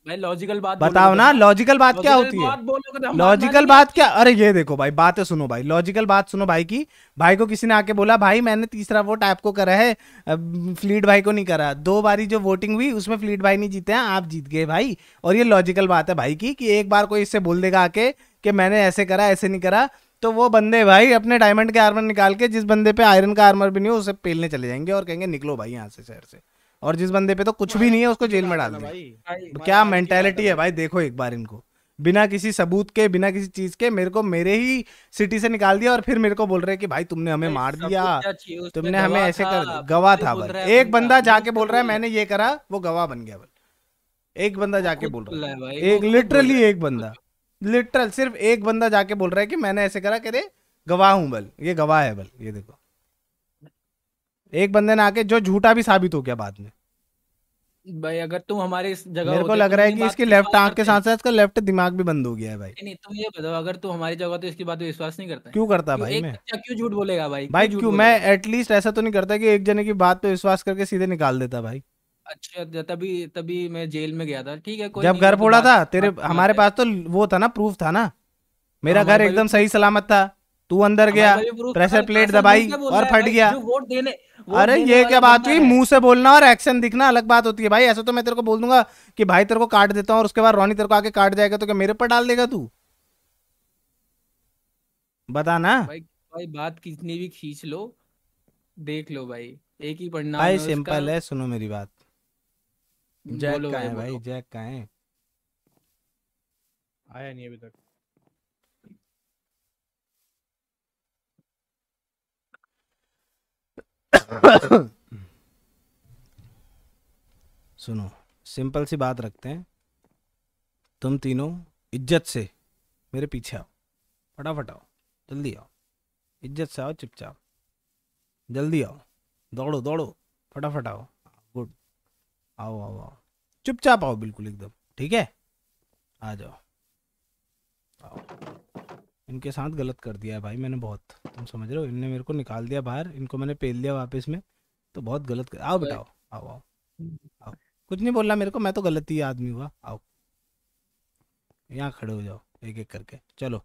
लॉजिकल बात बताओ तो ना लॉजिकल बात क्या होती है लॉजिकल तो बात क्या अरे ये देखो भाई बातें सुनो भाई लॉजिकल बात सुनो भाई की भाई को किसी ने आके बोला भाई मैंने तीसरा वोट आपको करा है फ्लीट भाई को नहीं करा दो बारी जो वोटिंग हुई उसमें फ्लीट भाई नहीं जीते हैं आप जीत गए भाई और ये लॉजिकल बात है भाई की कि एक बार कोई इससे बोल देगा आके कि मैंने ऐसे करा ऐसे नहीं करा तो वो बंदे भाई अपने डायमंड के आर्मर निकाल के जिस बंदे पे आयरन का आर्मर भी नहीं हो उसे पेलने चले जाएंगे और कहेंगे निकलो भाई यहाँ से शहर से और जिस बंदे पे तो कुछ भी नहीं है उसको जेल में डाल दिया तो क्या मेंटेलिटी है भाई देखो एक बार इनको बिना किसी सबूत के बिना किसी चीज के मेरे को मेरे ही सिटी से निकाल दिया और फिर मेरे को बोल रहे कि भाई तुमने हमें मार दिया तुमने हमें ऐसे कर गवाह था भाई एक बंदा जाके बोल रहा है मैंने ये करा वो गवाह बन गया एक बंदा जाके बोल रहा है एक लिटरली एक बंदा लिटरल सिर्फ एक बंदा जाके बोल रहा है कि मैंने ऐसे करा रहे गवाह हूं बल ये गवाह है बल ये देखो एक बंदे ने आके जो झूठा भी साबित हो गया बाद में भाई अगर तुम हमारे इस जगह मेरे को तो लग रहा है कि इसकी लेफ्ट आंख के साथ साथ इसका लेफ्ट दिमाग भी बंद हो गया है भाई नहीं तुम ये बताओ अगर तुम हमारी जगह तो इसकी बात तो विश्वास नहीं करता क्यों करता भाई मैं क्यों झूठ बोलेगा भाई भाई क्यों मैं एटलीस्ट ऐसा तो नहीं करता कि एक जने की बात पे विश्वास करके सीधे निकाल देता भाई अच्छा, अच्छा तभी तभी मैं जेल में गया था ठीक है कोई जब घर तो फोड़ा था तेरे हमारे पास तो वो था ना प्रूफ था ना मेरा हाँ, घर एकदम सही सलामत था तू अंदर गया प्रेशर प्लेट दबाई और फट गया वोट देने अरे ये क्या बात हुई मुंह से बोलना और एक्शन दिखना अलग बात होती है भाई ऐसा तो मैं तेरे को बोल दूंगा कि भाई तेरे को काट देता हूँ और उसके बाद रोनी तेरे को आके काट जाएगा तो क्या मेरे पर डाल देगा तू बता ना भाई, भाई बात कितनी भी खींच लो देख लो भाई एक ही पढ़ना भाई सिंपल है सुनो मेरी बात जैक का है भाई जैक का है आया नहीं अभी तक सुनो सिंपल सी बात रखते हैं तुम तीनों इज्जत से मेरे पीछे आओ फटाफट आओ जल्दी आओ इज्जत से आओ चुपचाप जल्दी आओ दौड़ो दौड़ो फटाफट आओ गुड आओ आओ आओ चुपचाप आओ बिल्कुल एकदम ठीक है आ जाओ आओ इनके साथ गलत कर दिया है भाई मैंने बहुत तुम समझ रहे हो इनने मेरे को निकाल दिया बाहर इनको मैंने पेल दिया वापस में तो बहुत गलत कर आओ बेटा आओ आओ आओ कुछ नहीं बोलना मेरे को मैं तो गलत ही आदमी हुआ आओ यहाँ खड़े हो जाओ एक एक करके चलो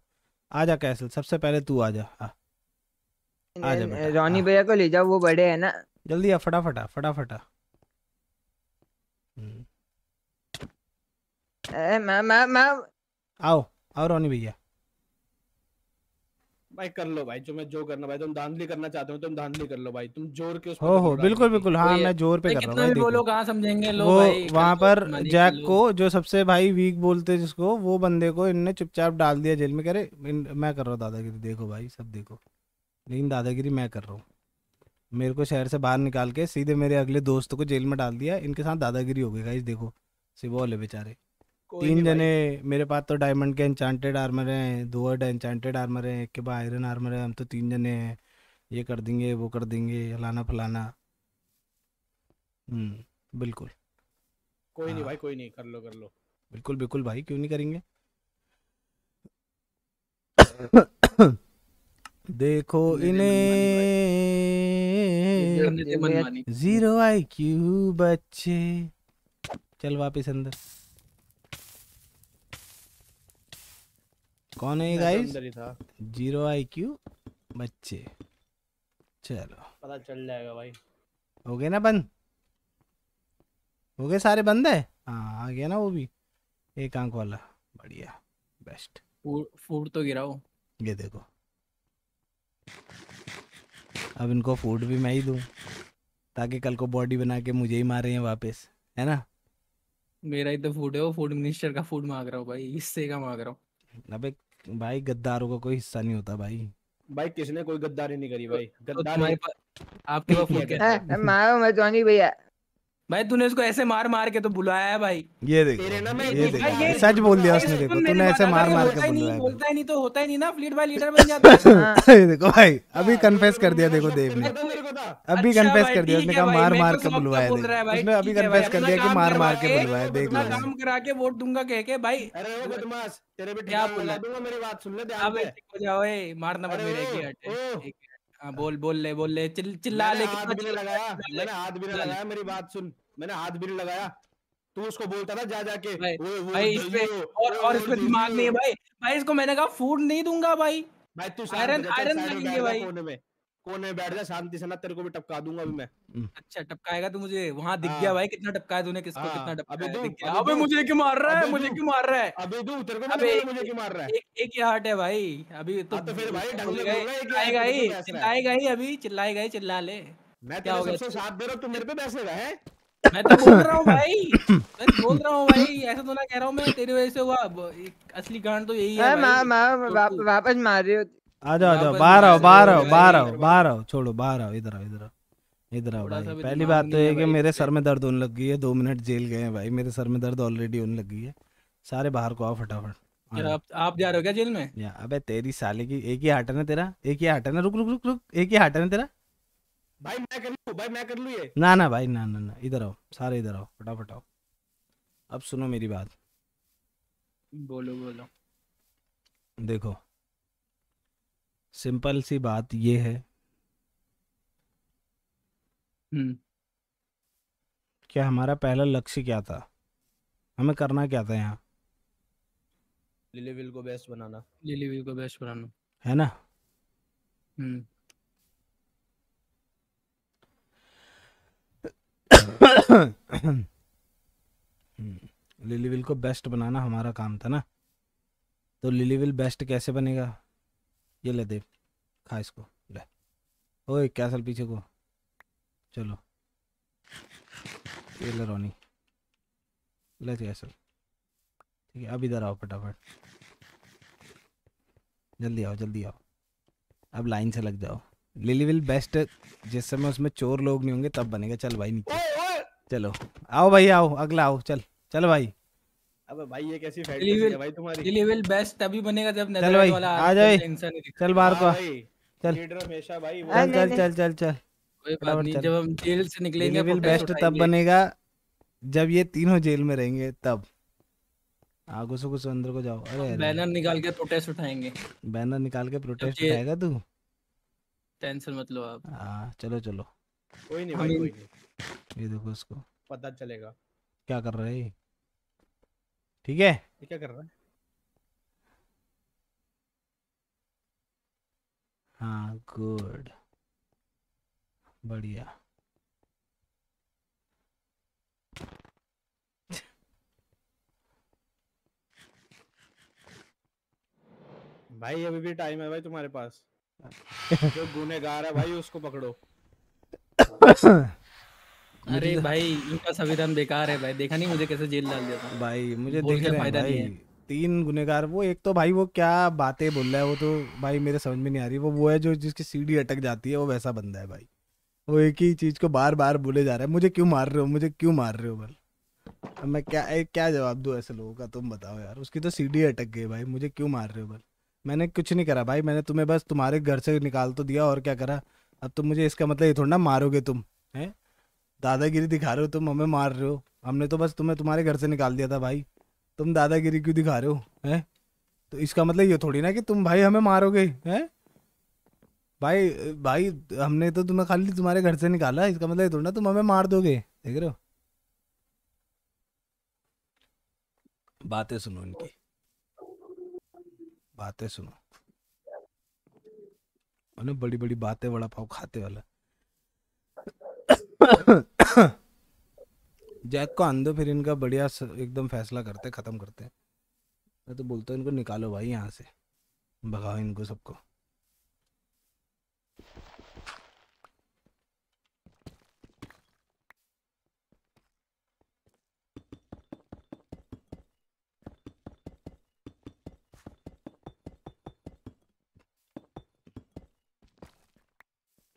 आ जा कैसल सबसे पहले तू आ जा रोनी आ जा रॉनी भैया को ले जाओ वो बड़े है ना जल्दी आ फटाफट आ हम्म। मैं मैं मैं आओ आओ रॉनी भैया भाई कर लो भाई जो मैं जो करना भाई तुम धांधली करना चाहते हो तुम धांधली कर लो भाई तुम जोर के उस हो हो बिल्कुल बिल्कुल हाँ तो मैं जोर पे कर रहा हूँ भाई समझेंगे लो वो वहाँ पर जैक को जो सबसे भाई वीक बोलते जिसको वो बंदे को इनने चुपचाप डाल दिया जेल में करे मैं कर रहा हूँ दादागिरी देखो भाई सब देखो लेकिन दादागिरी मैं कर रहा हूँ मेरे को शहर से बाहर निकाल के सीधे मेरे अगले दोस्त को जेल में डाल दिया इनके साथ दादागिरी हो गई गाइस देखो सिबोल है बेचारे तीन जने मेरे पास तो डायमंड के एन्चांटेड आर्मर हैं दुअर्ड एन्चांटेड आर्मर हैं एक के पास आयरन आर्मर है हम तो तीन जने हैं ये कर देंगे वो कर देंगे हलाना फलाना हम्म बिल्कुल कोई हाँ। नहीं भाई कोई नहीं कर लो कर लो बिल्कुल बिल्कुल भाई क्यों नहीं करेंगे देखो इन्हें जीरो आई क्यू बच्चे चल वापस अंदर कौन है ये गाइस जीरो आईक्यू बच्चे चलो पता चल जाएगा भाई हो गए ना बंद हो गए सारे बंद है हाँ आ गया ना वो भी एक आंख वाला बढ़िया बेस्ट फूड तो गिराओ ये देखो अब इनको फूड भी मैं ही दूँ ताकि कल को बॉडी बना के मुझे ही मारे हैं वापस है ना मेरा ही तो फूड है वो फूड मिनिस्टर का फूड मांग रहा हूँ भाई इससे का मांग रहा हूँ अबे भाई गद्दारों का कोई हिस्सा नहीं होता भाई भाई किसने कोई गद्दारी नहीं करी तो भाई तो गद्दारी आपके पास फोन है मैं मैं जॉनी भैया भाई तूने उसको ऐसे मार मार के तो बुलाया है भाई ये देख ये देखो सच बोल दिया उसने देखो तूने ऐसे मार मार के बुलाया बोलता ही नहीं तो होता ही नहीं ना फ्लीट बाय लीडर बन जाता है ये देखो भाई अभी हाँ, कन्फेस अच्छा कर दिया देखो देव ने अभी कन्फेस कर दिया उसने कहा मार मार के बुलवाया देख उसने अभी कन्फेस कर दिया कि मार मार के बुलवाया देख लो काम करा के वोट दूंगा कह के भाई अरे ओ बदमाश तेरे भी क्या बोला दूंगा मेरी बात सुन ले ध्यान हाँ से हो जाओ ए मारना मत मेरे की हट हाँ, बोल बोल ले बोल ले चिल चिल्ला ले हाथ भी नहीं लगाया मैंने हाथ भी नहीं लगाया मेरी बात सुन मैंने हाथ भी नहीं लगाया तू उसको बोलता था जा जाके वो, वो भाई इस पे और और इसको दिमाग नहीं है भाई भाई इसको मैंने कहा फूड नहीं दूंगा भाई भाई तू आयरन आयरन लगेंगे भाई कोने में बैठ जा शांति से ना तेरे को भी टपका दूंगा अभी मैं हम्म। अच्छा टपकाएगा तू तो मुझे वहां दिख गया हाँ। भाई कितना टपकाया तूने किसको हाँ, कितना टपकाया अबे मुझे क्यों मार रहा है मुझे क्यों मार रहा है अबे तू तेरे को मुझे क्यों मार रहा है एक ही हार्ट है भाई अभी तो हाँ, तो फिर भाई ढंग से बोल रहा तो है ही चिल्लाएगा ही अभी चिल्लाएगा ही चिल्ला ले मैं तेरे सबसे साथ दे रहा तू मेरे पे पैसे रहा है मैं तो बोल रहा हूँ भाई मैं तो बोल रहा हूँ भाई ऐसा तो ना कह रहा हूँ मैं तेरी वजह से हुआ असली कारण तो यही है मैं मैं वापस मार रही हूँ आ जाओ आ जाओ बाहर आओ बाहर आओ बाहर आओ बाहर आओ छोड़ो बाहर आओ इधर आओ इधर आओ इधर आओ भाई पहली बात तो ये कि मेरे सर में दर्द होने लग गई है दो मिनट जेल गए हैं भाई मेरे सर में दर्द ऑलरेडी होने लग गई है सारे बाहर को आओ फटाफट आप जा रहे हो क्या जेल में या अबे तेरी साले की एक ही हाट है ना तेरा एक ही हाट है ना रुक रुक रुक रुक एक ही हाट है ना तेरा भाई मैं कर लूं भाई मैं कर लूं ये ना ना भाई ना ना ना इधर आओ सारे इधर आओ फटाफट आओ अब सुनो मेरी बात बोलो बोलो देखो सिंपल सी बात ये है हम्म क्या हमारा पहला लक्ष्य क्या था हमें करना क्या था यहाँ को बेस्ट बनाना लिलीविल को बेस्ट बनाना है ना हम्म लिलीविल को बेस्ट बनाना हमारा काम था ना तो लिलीविल बेस्ट कैसे बनेगा ये ले देव खा इसको ले ओए क्या साल पीछे को चलो ये ले रोनी ले क्या तो साल ठीक है अब इधर आओ फटाफट जल्दी आओ जल्दी आओ अब लाइन से लग जाओ लिली विल बेस्ट जिस समय उसमें चोर लोग नहीं होंगे तब बनेगा चल भाई नीचे चलो आओ भाई आओ अगला आओ चल चल भाई अबे भाई ये कैसी है भाई तुम्हारी बेस्ट तभी बनेगा जब वाला आ जाए तो चल बाहर हाँ को चल भाई चल चल चल चल कोई बात नहीं जब हम जेल से निकलेंगे बेस्ट तब बनेगा जब ये तीनों जेल में रहेंगे तब आगो घुसो कुछ अंदर को जाओ अरे बैनर निकाल के प्रोटेस्ट उठाएंगे बैनर निकाल के प्रोटेस्ट उठाएगा तू टेंशन मत लो आप हां चलो चलो कोई नहीं भाई कोई नहीं ये देखो उसको पता चलेगा क्या कर रहा है ठीक है ये क्या कर रहा है हाँ गुड बढ़िया भाई अभी भी टाइम है भाई तुम्हारे पास जो गुनेगार है भाई उसको पकड़ो हाँ, अरे तो भाई इनका संविधान बेकार है भाई देखा नहीं मुझे कैसे जेल डाल दिया था भाई मुझे देख रहे फायदा नहीं है तीन गुनेगार वो एक तो भाई वो क्या बातें बोल रहा है वो तो भाई मेरे समझ में नहीं आ रही वो वो है जो जिसकी सीढ़ी अटक जाती है वो वैसा बंदा है भाई वो एक ही चीज को बार बार बोले जा रहा है मुझे क्यों मार रहे हो मुझे क्यों मार रहे हो भाई अब मैं क्या एक क्या जवाब दूँ ऐसे लोगों का तुम बताओ यार उसकी तो सीढ़ी अटक गई भाई मुझे क्यों मार रहे हो भाई मैंने कुछ नहीं करा भाई मैंने तुम्हें बस तुम्हारे घर से निकाल तो दिया और क्या करा अब तुम मुझे इसका मतलब ये थोड़ा ना मारोगे तुम हैं दादागिरी दिखा रहे हो तुम हमें मार रहे हो हमने तो बस तुम्हें तुम्हारे घर से निकाल दिया था भाई तुम दादागिरी क्यों दिखा रहे हो हैं तो इसका मतलब ये थोड़ी ना कि तुम भाई हमें मारोगे हैं भाई भाई हमने तो तुम्हें खाली तुम्हारे घर से निकाला इसका मतलब ये थोड़ी ना तुम हमें मार दोगे देख रहे हो बातें सुनो इनकी बातें सुनो बड़ी बड़ी बातें वाला पाव खाते वाला जैक को आन दो फिर इनका बढ़िया एकदम फैसला करते ख़त्म करते हैं मैं तो बोलता हूँ इनको निकालो भाई यहाँ से भगाओ इनको सबको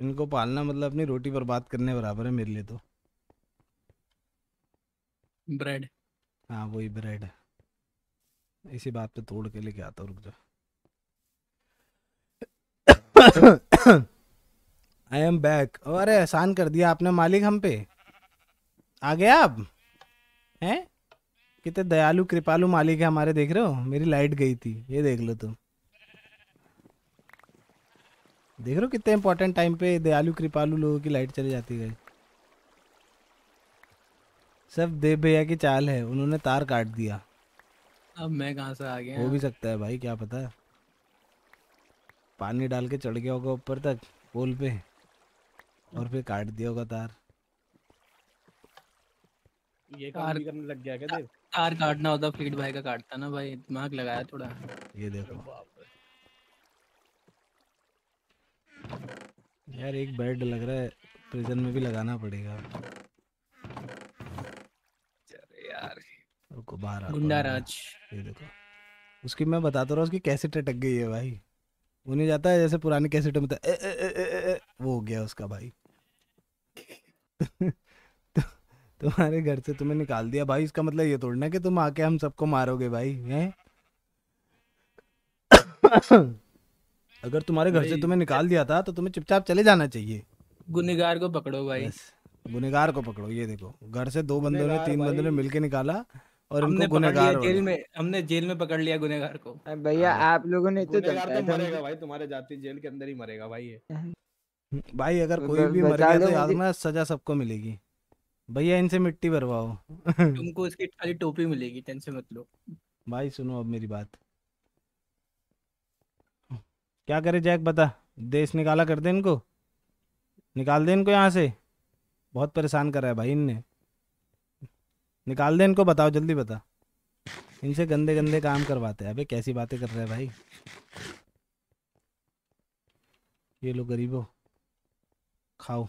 इनको पालना मतलब अपनी रोटी पर बात करने बराबर है मेरे लिए तो ब्रेड हाँ वही ब्रेड है इसी बात पे तोड़ के लेके आता रुक जा आई एम बैक अरे एहसान कर दिया आपने मालिक हम पे आ गए आप हैं कितने दयालु कृपालु मालिक है हमारे देख रहे हो मेरी लाइट गई थी ये देख लो तुम देख रहे हो कितने इंपॉर्टेंट टाइम पे दयालु कृपालु लोगों की लाइट चली जाती है सब देव भैया की चाल है उन्होंने तार काट दिया अब मैं कहां से आ गया हो भी सकता है भाई क्या पता है पानी डाल के चढ़ गया होगा ऊपर तक पोल पे और फिर काट दिया होगा तार ये तार करने लग गया क्या देव तार काटना होता फ्लीट भाई का काटता ना भाई दिमाग लगाया थोड़ा ये देखो यार एक बेड लग रहा है प्रिजन में भी लगाना पड़ेगा यार गुंडा राज ये देखो उसकी मैं बताता रहा उसकी कैसेट अटक गई है भाई वो नहीं जाता है जैसे पुराने कैसेट में वो हो गया उसका भाई तो, तुम्हारे घर से तुम्हें निकाल दिया भाई इसका मतलब ये थोड़ी ना कि तुम आके हम सबको मारोगे भाई हैं अगर तुम्हारे घर से तुम्हें निकाल दिया था तो तुम्हें चुपचाप चले जाना चाहिए गुनेगार को पकड़ो भाई गुनेगार को पकड़ो ये देखो घर से दो बंदों ने तीन बंदों ने मिलके निकाला और हमने गुनेगार जेल में हमने जेल में पकड़ लिया गुनेगार को भैया हाँ। आप लोगों ने तो, तो मरेगा भाई तुम्हारे जाति जेल के अंदर ही मरेगा भाई ये भाई अगर कोई भी मर गया तो याद में सजा सबको मिलेगी भैया इनसे मिट्टी भरवाओ तुमको इसकी खाली टोपी मिलेगी टेंशन मत लो भाई सुनो अब मेरी बात क्या करे जैक बता देश निकाला कर दे इनको निकाल दे इनको यहाँ से बहुत परेशान करा है भाई इनने निकाल दे इनको बताओ जल्दी बता इनसे गंदे गंदे काम करवाते हैं अबे कैसी बातें कर रहे हैं भाई ये लो गरीबो खाओ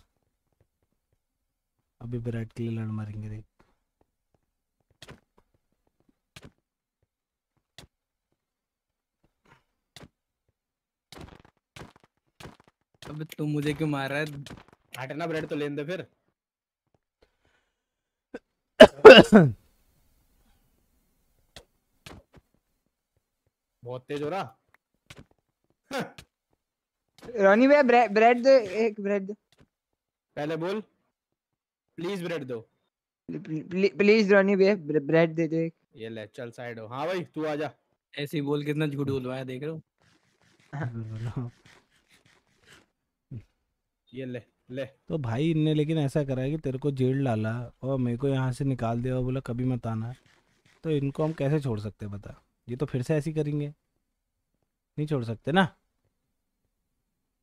अभी ब्रेड के लिए लड़ मारेंगे देख अबे तुम मुझे क्यों मार रहा है हटना ब्रेड तो ले दे फिर बहुत तेज हो रहा रोनी भाई ब्रेड ब्रेड दे एक ब्रेड दे पहले बोल प्लीज ब्रेड दो प्लीज रोनी भाई ब्रेड दे दे ये ले चल साइड हो हाँ भाई तू आजा ऐसे ही बोल कितना झूठ बोलवाया देख रहे हो ये ले ले तो भाई इनने लेकिन ऐसा करा है कि तेरे को जेल डाला और मेरे को यहाँ से निकाल दिया और बोला कभी मत आना तो इनको हम कैसे छोड़ सकते बता ये तो फिर से ऐसी करेंगे नहीं छोड़ सकते ना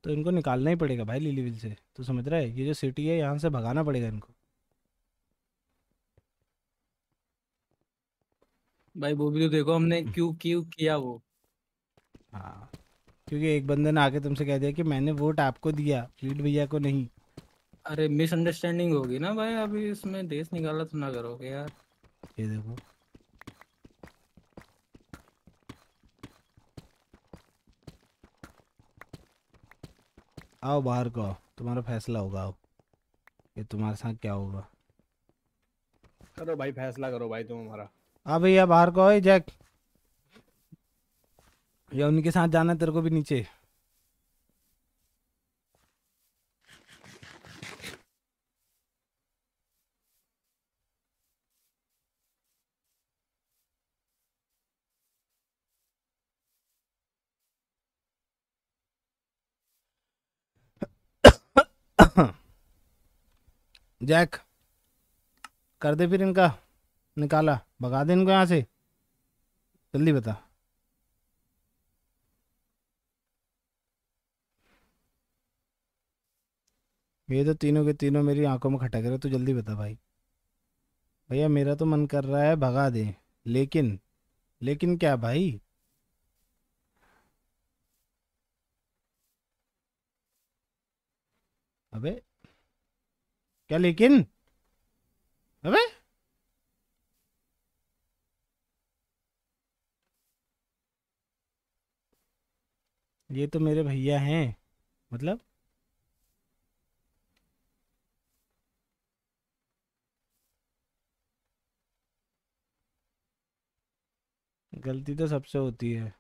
तो इनको निकालना ही पड़ेगा भाई लीलीविल से तो समझ रहा है ये जो सिटी है यहाँ से भगाना पड़ेगा इनको भाई वो भी तो देखो हमने हम्म। क्यों क्यों किया वो हाँ क्योंकि एक बंदे ने आके तुमसे कह दिया कि मैंने वोट आपको दिया फील्ड भैया को नहीं अरे मिसअंडरस्टैंडिंग होगी ना भाई अभी इसमें देश निकाला तो ना करोगे यार ये देखो आओ बाहर को तुम्हारा फैसला होगा आओ ये तुम्हारे साथ क्या होगा करो भाई फैसला करो भाई तुम हमारा हाँ भैया बाहर को आओ जैक या उनके साथ जाना तेरे को भी नीचे जैक कर दे फिर इनका निकाला भगा दे इनको यहाँ से जल्दी बता ये तो तीनों के तीनों मेरी आंखों में खटक रहे तो जल्दी बता भाई भैया मेरा तो मन कर रहा है भगा दे लेकिन लेकिन क्या भाई अबे क्या लेकिन अबे ये तो मेरे भैया हैं मतलब गलती तो सबसे होती है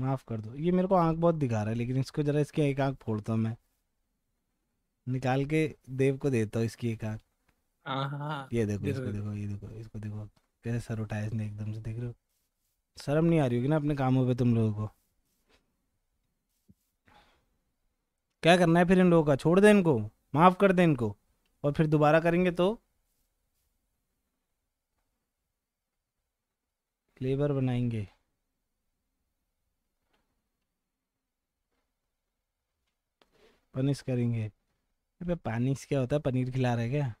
माफ़ कर दो ये मेरे को आंख बहुत दिखा रहा है लेकिन इसको ज़रा इसकी एक आंख फोड़ता हूँ मैं निकाल के देव को देता हूँ इसकी एक आंख हाँ, हाँ, हाँ। ये देखो इसको देखो, ये देखो इसको देखो कैसे सर उठाए इसने एकदम से देख रहे हो शर्म नहीं आ रही होगी ना अपने कामों पे तुम लोगों को क्या करना है फिर इन लोगों का छोड़ दे इनको माफ़ कर दे इनको और फिर दोबारा करेंगे तो फ्लेवर बनाएंगे पनिश करेंगे अबे पनिश क्या होता है पनीर खिला रहे क्या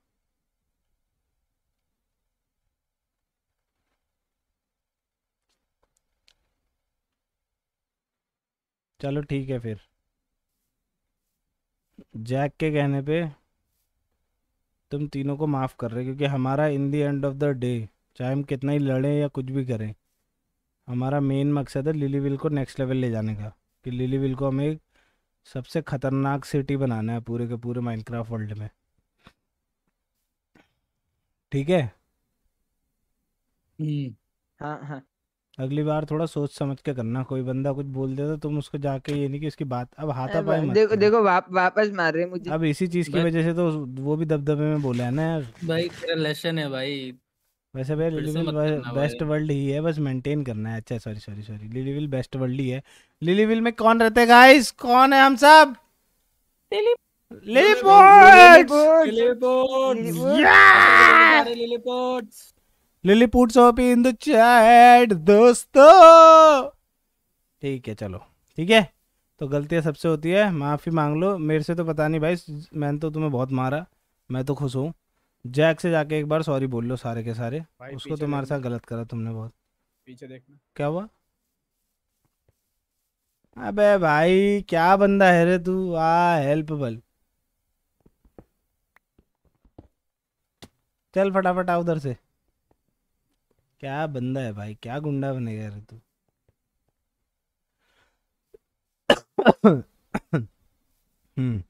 चलो ठीक है फिर जैक के कहने पे तुम तीनों को माफ़ कर रहे क्योंकि हमारा in the end of the day चाहे हम कितना ही लड़ें या कुछ भी करें हमारा मेन मकसद है लिली विल को नेक्स्ट लेवल ले जाने का कि लिली विल को हमें एक सबसे ख़तरनाक सिटी बनाना है पूरे के पूरे माइनक्राफ्ट वर्ल्ड में ठीक है हम्म, हाँ हाँ अगली बार थोड़ा सोच समझ के करना कोई बंदा कुछ बोल दे तो तुम उसको जाके ये नहीं कि उसकी बात अब हाथा पाए देखो देखो वाप, वापस मार रहे मुझे अब इसी चीज की वजह से तो वो भी दबदबे में बोला है ना यार भाई तेरा लेसन है भाई वैसे भाई लिलीविल बेस्ट वर्ल्ड ही है बस मेंटेन करना है अच्छा sorry sorry sorry Lilyville best world ही है लिलीविल में कौन रहते हैं गाइस कौन है हम सब Lilypots Lilypots OP in the chat दोस्तों ठीक है चलो ठीक है तो गलतियां सबसे होती है माफ़ी मांग लो मेरे से तो पता नहीं भाई मैंने तो तुम्हें बहुत मारा मैं तो खुश हूँ जैक से जाके एक बार सॉरी बोल लो सारे के सारे उसको तुम्हारे साथ गलत करा तुमने बहुत पीछे देखना क्या हुआ अबे भाई क्या बंदा है रे तू आ हेल्पेबल चल फटाफट आ उधर से क्या बंदा है भाई क्या गुंडा बनेगा रे तू हम्म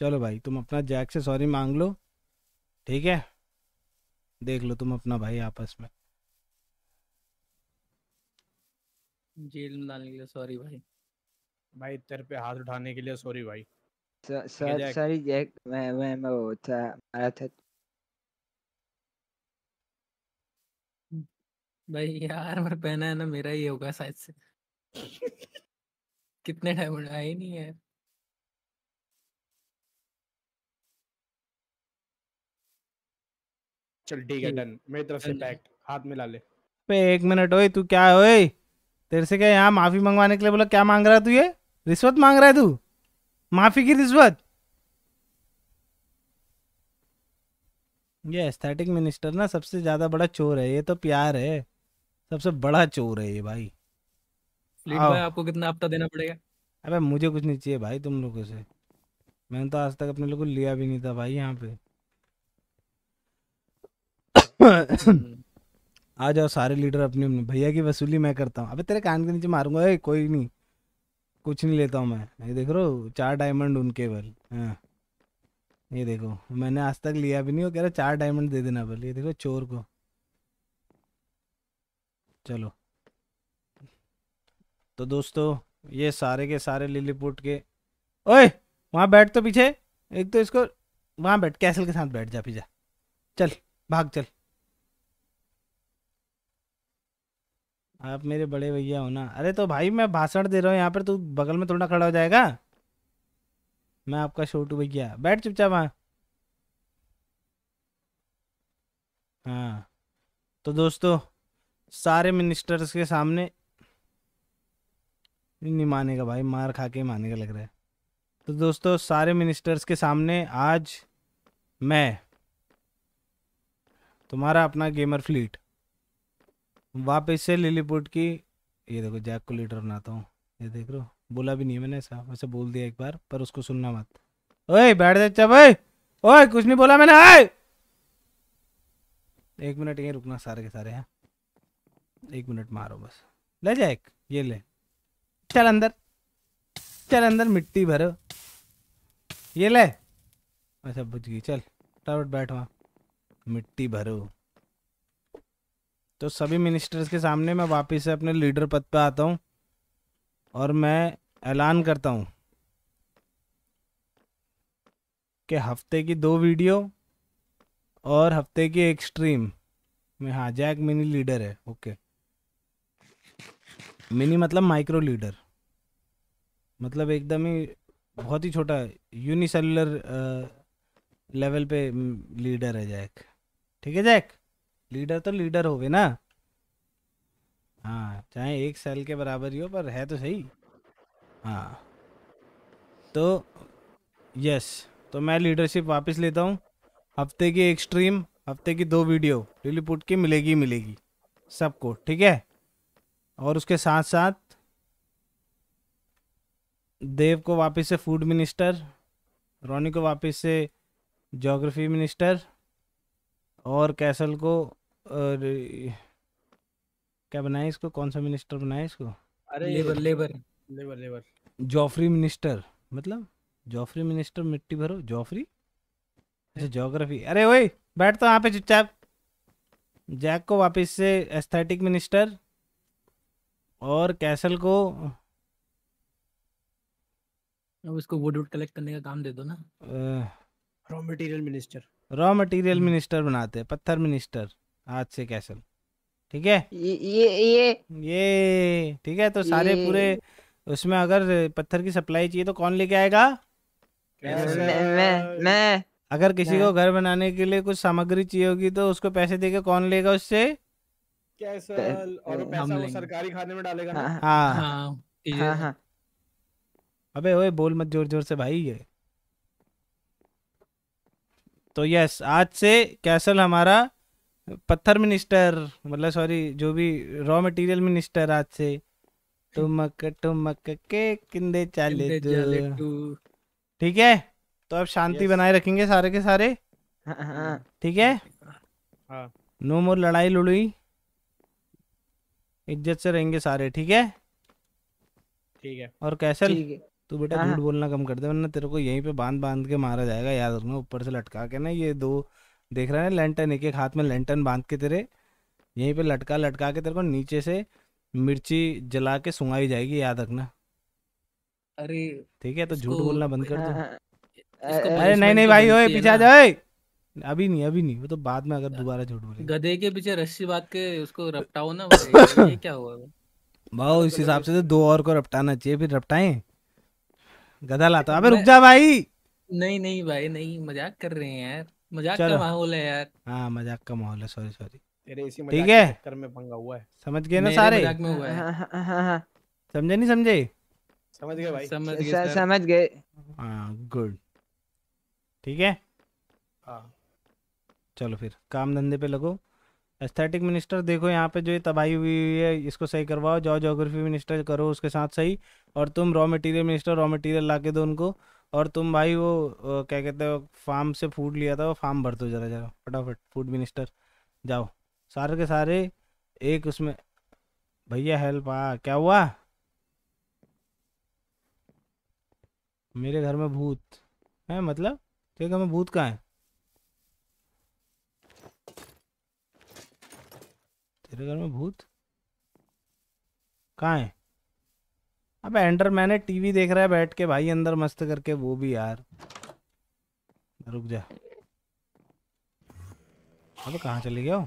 चलो भाई तुम अपना जैक से सॉरी मांग लो ठीक है देख लो तुम अपना भाई आपस में जेल में डालने के लिए सॉरी भाई भाई तेरे पे हाथ उठाने के लिए सॉरी भाई सॉरी सॉरी जैक मैं मैं मैं वो था आया था भाई यार मैं पहना है ना मेरा ही होगा शायद से कितने टाइम उड़ा नहीं है चल ठीक है डन मेरी तरफ से पैक हाथ मिला ले पे एक मिनट ओए तू क्या ओए तेरे से क्या यहाँ माफी मंगवाने के लिए बोला क्या मांग रहा है तू ये रिश्वत मांग रहा है तू माफी की रिश्वत ये एस्थेटिक मिनिस्टर ना सबसे ज्यादा बड़ा चोर है ये तो प्यार है सबसे बड़ा चोर है ये भाई भाई आपको कितना हफ्ता देना पड़ेगा अबे मुझे कुछ नहीं चाहिए भाई तुम लोगों से मैंने तो आज तक अपने लोगों को लिया भी नहीं था भाई यहाँ पे आ जाओ सारे लीडर अपने अपने भैया की वसूली मैं करता हूँ अबे तेरे कान के नीचे मारूंगा ए, कोई नहीं कुछ नहीं लेता हूँ मैं ये देख रो चार डायमंड उनके बल हाँ ये देखो मैंने आज तक लिया भी नहीं वो कह रहा चार डायमंड दे देना बल ये देखो चोर को चलो तो दोस्तों ये सारे के सारे लिलीपुट के ओए वहाँ बैठ तो पीछे एक तो इसको वहाँ बैठ कैसल के साथ बैठ जा पीछा चल भाग चल आप मेरे बड़े भैया हो ना अरे तो भाई मैं भाषण दे रहा हूँ यहाँ पर तू बगल में थोड़ा खड़ा हो जाएगा मैं आपका छोटू भैया बैठ चुपचाप वहाँ हाँ तो दोस्तों सारे मिनिस्टर्स के सामने नहीं मानेगा भाई मार खा के मानेगा लग रहा है तो दोस्तों सारे मिनिस्टर्स के सामने आज मैं तुम्हारा अपना गेमर फ्लीट वापस से लिलीपुट की ये देखो जैक को लीडर बनाता हूँ ये देख रो बोला भी नहीं मैंने ऐसा वैसे बोल दिया एक बार पर उसको सुनना मत ओए बैठ जा अच्छा भाई ओए कुछ नहीं बोला मैंने आए एक मिनट यहीं रुकना सारे के सारे हैं एक मिनट मारो बस ले जाए ये ले चल अंदर चल अंदर मिट्टी भरो ये ले अच्छा बुझ गई चल टावट बैठ वहाँ मिट्टी भरो तो सभी मिनिस्टर्स के सामने मैं वापस से अपने लीडर पद पर आता हूँ और मैं ऐलान करता हूँ कि हफ्ते की दो वीडियो और हफ्ते की एक स्ट्रीम में हाँ जैक मिनी लीडर है ओके मिनी मतलब माइक्रो लीडर मतलब एकदम ही बहुत ही छोटा यूनिसेलुलर लेवल पे लीडर है जैक ठीक है जैक लीडर तो लीडर गए ना हाँ चाहे एक सेल के बराबर ही हो पर है तो सही हाँ तो यस तो मैं लीडरशिप वापस लेता हूँ हफ्ते की एक स्ट्रीम हफ्ते की दो वीडियो लिलीपुट की मिलेगी मिलेगी सबको ठीक है और उसके साथ साथ देव को वापस से फूड मिनिस्टर रोनी को वापस से ज्योग्राफी मिनिस्टर और कैसल को और क्या बनाया इसको कौन सा मिनिस्टर बनाया इसको अरे labour labour labour labour Geoffrey minister मतलब जॉफरी मिनिस्टर मिट्टी भरो जॉफरी अच्छा जोग्राफी अरे ओए बैठ तो यहाँ पे चुपचाप जैक को वापस से एस्थेटिक मिनिस्टर और कैसल को अब इसको वुड वुड कलेक्ट करने का काम दे दो ना raw material minister raw material minister बनाते हैं पत्थर मिनिस्टर आज से कैसल ठीक है ये ये ये ठीक है तो सारे पूरे उसमें अगर पत्थर की सप्लाई चाहिए तो कौन लेके आएगा मैं मैं अगर किसी को घर बनाने के लिए कुछ सामग्री चाहिए होगी तो उसको पैसे देके कौन लेगा उससे कैसल और पैसा वो सरकारी खाने में डालेगा हाँ हाँ, हाँ, हाँ, हाँ अबे ओए बोल मत जोर जोर से भाई ये तो यस आज से कैसल हमारा पत्थर मिनिस्टर मतलब सॉरी जो भी रॉ मटेरियल मिनिस्टर आज से टुमक टुमक के किंदे चाले ठीक है तो अब शांति बनाए रखेंगे सारे के सारे हाँ, हाँ, हाँ। ठीक है नो मोर लड़ाई लुड़ी इज्जत से रहेंगे सारे ठीक है ठीक है और कैसे तू बेटा झूठ बोलना कम कर दे वरना तेरे को यहीं पे बांध बांध के मारा जाएगा याद रखना ऊपर से लटका के ना ये दो देख रहे हैं लेंटन एक एक हाथ में लेंटन बांध के तेरे यहीं पे लटका लटका के तेरे को नीचे से मिर्ची जला के सुंगाई जाएगी याद रखना अरे ठीक है तो झूठ बोलना बंद कर दो हाँ, हाँ, अरे नहीं नहीं तो भाई ओए पीछे आ जा अभी नहीं अभी नहीं वो तो बाद में अगर दोबारा झूठ बोले गधे के पीछे रस्सी बांध के उसको रपटाओ ना ये क्या हुआ भाव इस हिसाब से तो दो और को रपटाना चाहिए फिर रपटाए गधा लाता अबे रुक जा भाई नहीं नहीं भाई नहीं मजाक कर रहे हैं यार मजाक का माहौल है यार हाँ मजाक का माहौल है सॉरी सॉरी तेरे इसी मजाक के चक्कर में पंगा हुआ है समझ गए ना सारे मजाक में हुआ है हाँ, हाँ, हाँ, समझे नहीं समझे समझ गए भाई समझ गए हाँ गुड ठीक है हाँ चलो फिर काम धंधे पे लगो एस्थेटिक मिनिस्टर देखो यहाँ पे जो ये तबाही हुई हुई है इसको सही करवाओ जाओ जोग्राफी मिनिस्टर करो उसके साथ सही और तुम raw material minister raw material ला दो उनको और तुम भाई वो क्या कहते हो फार्म से फूड लिया था वो फार्म भर दो जरा जरा फटाफट फूड मिनिस्टर जाओ सारे के सारे एक उसमें भैया हेल्प आ क्या हुआ मेरे घर में भूत है मतलब तेरे घर में भूत कहाँ है तेरे घर में भूत कहाँ है अब एंडर मैंने टीवी देख रहा है बैठ के भाई अंदर मस्त करके वो भी यार रुक जा अब कहा चले गया हो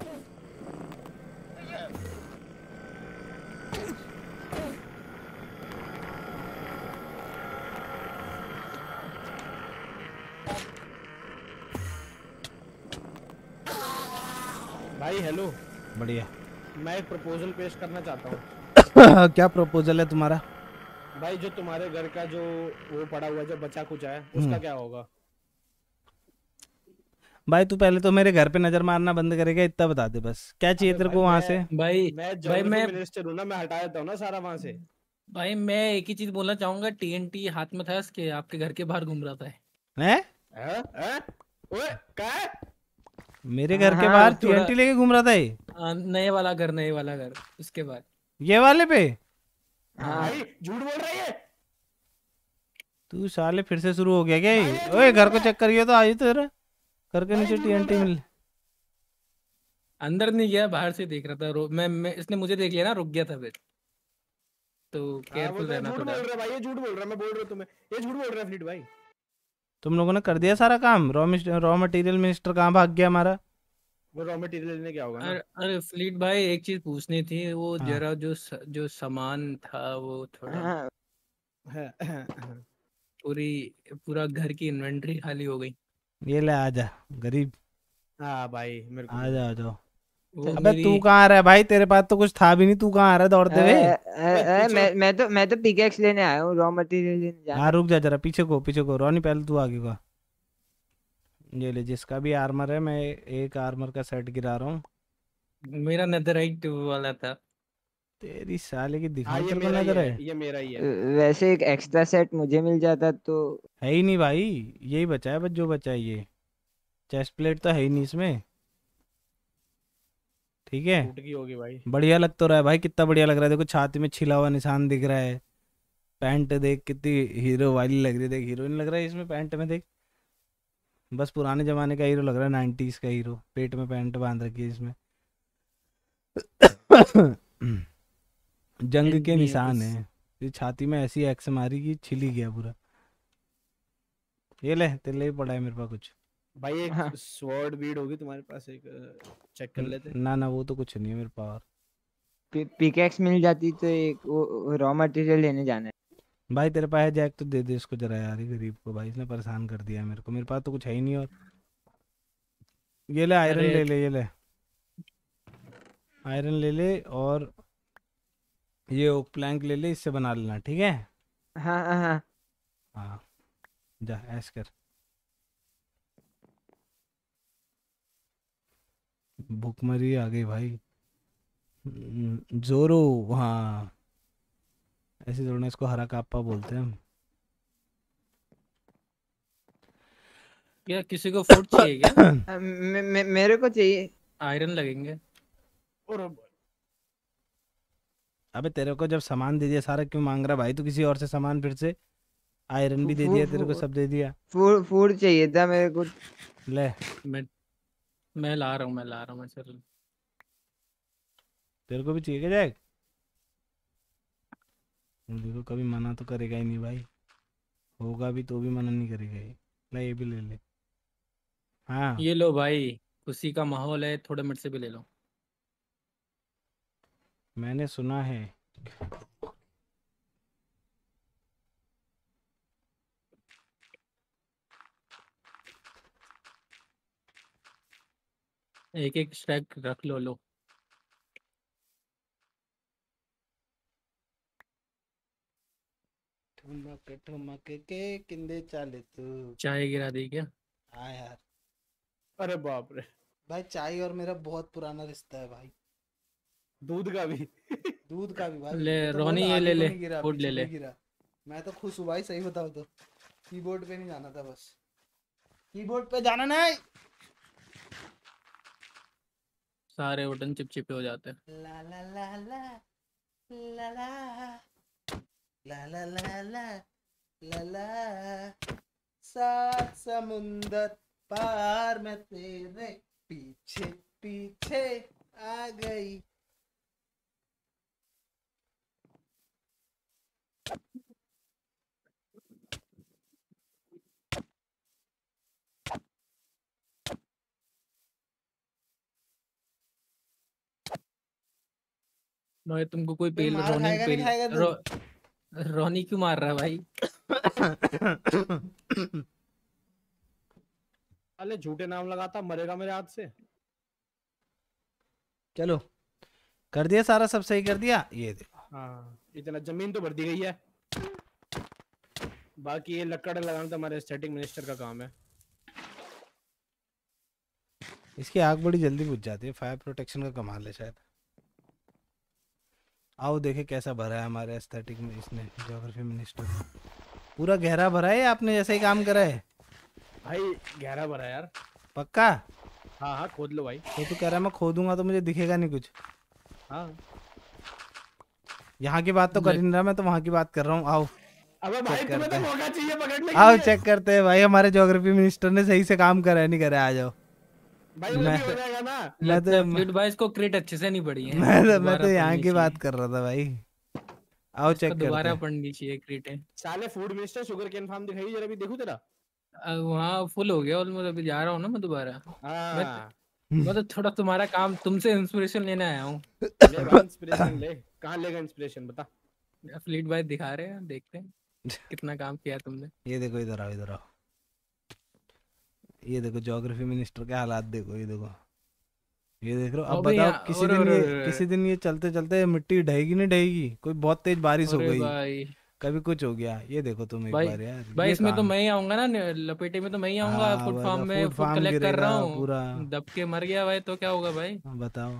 भाई हेलो बढ़िया मैं एक प्रपोजल पेश करना चाहता हूँ क्या प्रपोजल है तुम्हारा भाई जो तुम्हारे घर का जो वो पड़ा हुआ जो बचा कुछ है उसका हम्म। क्या होगा भाई तू पहले तो मेरे घर पे नजर मारना बंद करेगा इतना बता दे बस क्या चाहिए तेरे को वहां से भाई भाई मैं मिनिस्टर हूं ना मैं हटा देता हूं ना सारा वहां से भाई मैं एक ही चीज बोलना चाहूंगा टीएनटी हाथ में था इसके आपके घर के बाहर घूम रहा था हैं हैं ओए क्या मेरे हाँ, घर के हाँ, बाहर टीएनटी लेके घूम रहा था ये हाँ, नए वाला घर नए वाला घर उसके बाद ये वाले पे हाँ। हाँ भाई झूठ बोल रही है तू साले फिर से शुरू हो गया क्या ओए घर को चेक करिए तो आज तो घर के नीचे टीएनटी मिल अंदर नहीं गया बाहर से देख रहा था मैं, मैं इसने मुझे देख लिया ना रुक गया था फिर तो केयरफुल हाँ, तो रहना थोड़ा बोल रहा भाई ये झूठ बोल रहा मैं बोल रहा हूं तुम्हें ये झूठ बोल रहा है फ्लिट भाई तुम लोगों ने कर दिया सारा काम रॉ रॉ मटेरियल मिनिस्टर कहां भाग गया हमारा वो रॉ मटेरियल लेने क्या होगा अरे अरे फ्लीट भाई एक चीज पूछनी थी वो हाँ। जरा जो स, जो सामान था वो थोड़ा हाँ। पूरी पूरा घर की इन्वेंटरी खाली हो गई ये ले आजा गरीब हाँ भाई मेरे को आ आ जाओ अबे तू कहाँ आ रहा है भाई तेरे पास तो कुछ था भी नहीं तू कहाँ आ रहा है दौड़ते हुए मैं मैं तो मैं तो पिकेक्स लेने आया हूँ रॉ मटेरियल लेने जा हाँ, रुक जा जरा पीछे को पीछे को रॉनी पहले तू आगे का ये ले जिसका भी आर्मर है मैं एक आर्मर का सेट गिरा रहा हूँ मेरा नेदरराइट वाला था तेरी साले की हाँ, दिखा ये मेरा नजर है ये मेरा ही है वैसे एक एक्स्ट्रा सेट मुझे मिल जाता तो है ही नहीं भाई यही बचा है बस जो बचा है ये चेस्ट प्लेट तो है ही नहीं इसमें ठीक है भाई बढ़िया लग तो रहा है भाई कितना बढ़िया लग रहा है देखो छाती में छिला हुआ निशान दिख रहा है पैंट देख कितनी हीरो वाली लग रही है देख हीरोइन लग रहा है इसमें पैंट में देख बस पुराने ज़माने का हीरो लग रहा है नाइन्टीज़ का हीरो पेट में पैंट बांध रखी है इसमें जंग के निशान है ये छाती में ऐसी एक्स मारी कि छिली गया पूरा ये ले तेरे लिए पड़ा है मेरे पास कुछ भाई एक हाँ। स्वॉर्ड बीड होगी तुम्हारे पास एक चेक कर लेते ना ना वो तो कुछ नहीं है मेरे पास पिकेक्स मिल जाती तो एक वो रॉ मटेरियल लेने जाना है भाई तेरे पास है जैक तो दे दे इसको जरा यार गरीब को भाई इसने परेशान कर दिया मेरे को मेरे पास तो कुछ है ही नहीं और ये ले आयरन ले ले ये ले आयरन ले ले और ये ओक प्लैंक ले ले इससे बना लेना ठीक है हाँ हाँ, हाँ।, हाँ जा ऐश कर भूखमरी आ गई भाई हम्म, जोरो हाँ ऐसे थोड़ा इसको हरा काप्पा बोलते हैं क्या किसी को फूड चाहिए क्या मे, मे, मेरे को चाहिए आयरन लगेंगे और अबे तेरे को जब सामान दे दिया सारा क्यों मांग रहा भाई तू किसी और से सामान फिर से आयरन भी दे दिया तेरे को सब दे दिया फूड फूड चाहिए था मेरे को ले मैं मैं ला रहा हूं मैं ला रहा हूं मैं चल तेरे को भी चाहिए क्या जाएगा देखो कभी मना तो करेगा ही नहीं भाई होगा भी तो भी मना नहीं करेगा ये ले ये भी ले ले हाँ ये लो भाई खुशी का माहौल है थोड़े मिनट से भी ले लो मैंने सुना है एक एक स्टैक रख लो लो ठुमक ठुमक के किंदे चल तू चाय गिरा दी क्या हाँ यार अरे बाप रे भाई चाय और मेरा बहुत पुराना रिश्ता है भाई दूध का भी दूध का भी भाई ले तो रोनी ये ले ले फूड ले ले मैं तो खुश हूँ भाई सही बताओ तो कीबोर्ड पे नहीं जाना था बस कीबोर्ड पे जाना नहीं सारे बटन चिपचिपे हो जाते हैं ला ला ला ला ला ला ला ला ला ला ला ला सात समुंदर पार में तेरे पीछे पीछे आ गई मैं तुमको कोई पेल रोने पेल रो, रोनी क्यों मार रहा है भाई अरे झूठे नाम लगाता मरेगा मेरे हाथ से चलो कर दिया सारा सब सही कर दिया ये देखो हाँ इतना जमीन तो भर दी गई है बाकी ये लकड़ लगाना तो हमारे स्टेटिक मिनिस्टर का काम है इसकी आग बड़ी जल्दी बुझ जाती है फायर प्रोटेक्शन का कमाल है शायद आओ देखे कैसा भरा है हमारे एस्थेटिक में इसने ज्योग्राफी मिनिस्टर पूरा गहरा भरा है आपने जैसे ही काम करा है भाई गहरा भरा यार पक्का हाँ हाँ खोद लो भाई तो तू कह रहा है मैं खोदूंगा तो मुझे दिखेगा नहीं कुछ हाँ यहाँ की बात तो कर नहीं रहा मैं तो वहाँ की बात कर रहा हूँ आओ अबे भाई तुम्हें तो मौका चाहिए पकड़ने आओ चेक करते हैं भाई हमारे ज्योग्राफी मिनिस्टर ने सही से काम करा है नहीं करा आ जाओ भाई मैं मैं तो अच्छे से नहीं पड़ी है मैं तो मैं तो यहाँ की बात कर रहा था भाई आओ चेक करते दोबारा पढ़नी चाहिए साले food minister sugar cane farm दिखाई जरा अभी तेरा वहाँ फुल हो गया ऑलमोस्ट अभी जा रहा हूँ ना मैं दोबारा हाँ। तो- मैं तो थोड़ा तुम्हारा काम तुमसे इंस्पिरेशन लेने आया हूँ इंस्पिरेशन ले कहाँ लेगा इंस्पिरेशन बता फ्लीट भाई दिखा रहे हैं देखते हैं कितना काम किया तुमने ये देखो इधर आओ इधर आओ ये देखो ज्योग्राफी मिनिस्टर के हालात देखो ये देखो ये देख रहे हो अब बताओ किसी दिन ये किसी दिन ये चलते चलते मिट्टी ढहेगी नहीं ढहेगी कोई बहुत तेज बारिश हो गई कभी कुछ हो गया ये देखो तुम एक बार यार भाई इसमें तो मैं ही आऊंगा ना लपेटे में तो मैं ही आऊंगा फूड हाँ, फार्म तो में फूड कलेक्ट कर रहा हूँ पूरा दब के मर गया भाई तो क्या होगा भाई बताओ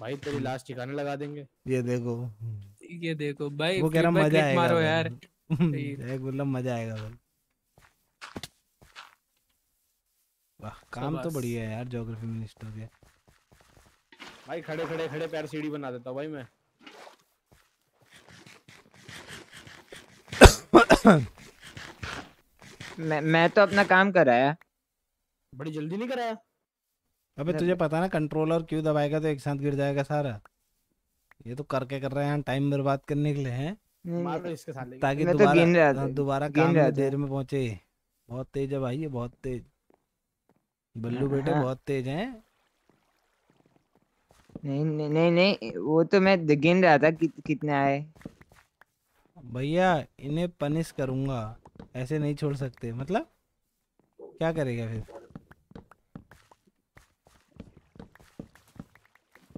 भाई तेरी लाश ठिकाने लगा देंगे ये देखो ये देखो भाई वो कह रहा मजा आएगा मारो यार एक मतलब मजा आएगा भाई वाह काम तो बढ़िया है यार ज्योग्राफी मिनिस्टर के भाई खड़े खड़े खड़े पैर सीढ़ी बना देता भाई मैं मैं मैं तो अपना काम कर रहा है बड़ी जल्दी नहीं कराया अबे तुझे पता ना कंट्रोलर क्यों दबाएगा तो एक साथ गिर जाएगा सारा ये तो करके कर रहे हैं टाइम बर्बाद करने के लिए हैं ताकि तो दोबारा दोबारा काम देर में पहुंचे बहुत तेज है भाई ये बहुत तेज बल्लू हाँ, बेटे हाँ। बहुत तेज हैं नहीं नहीं नहीं नहीं वो तो मैं गिन रहा था कि, कितने आए भैया इन्हें पनिश करूंगा ऐसे नहीं छोड़ सकते मतलब क्या करेगा फिर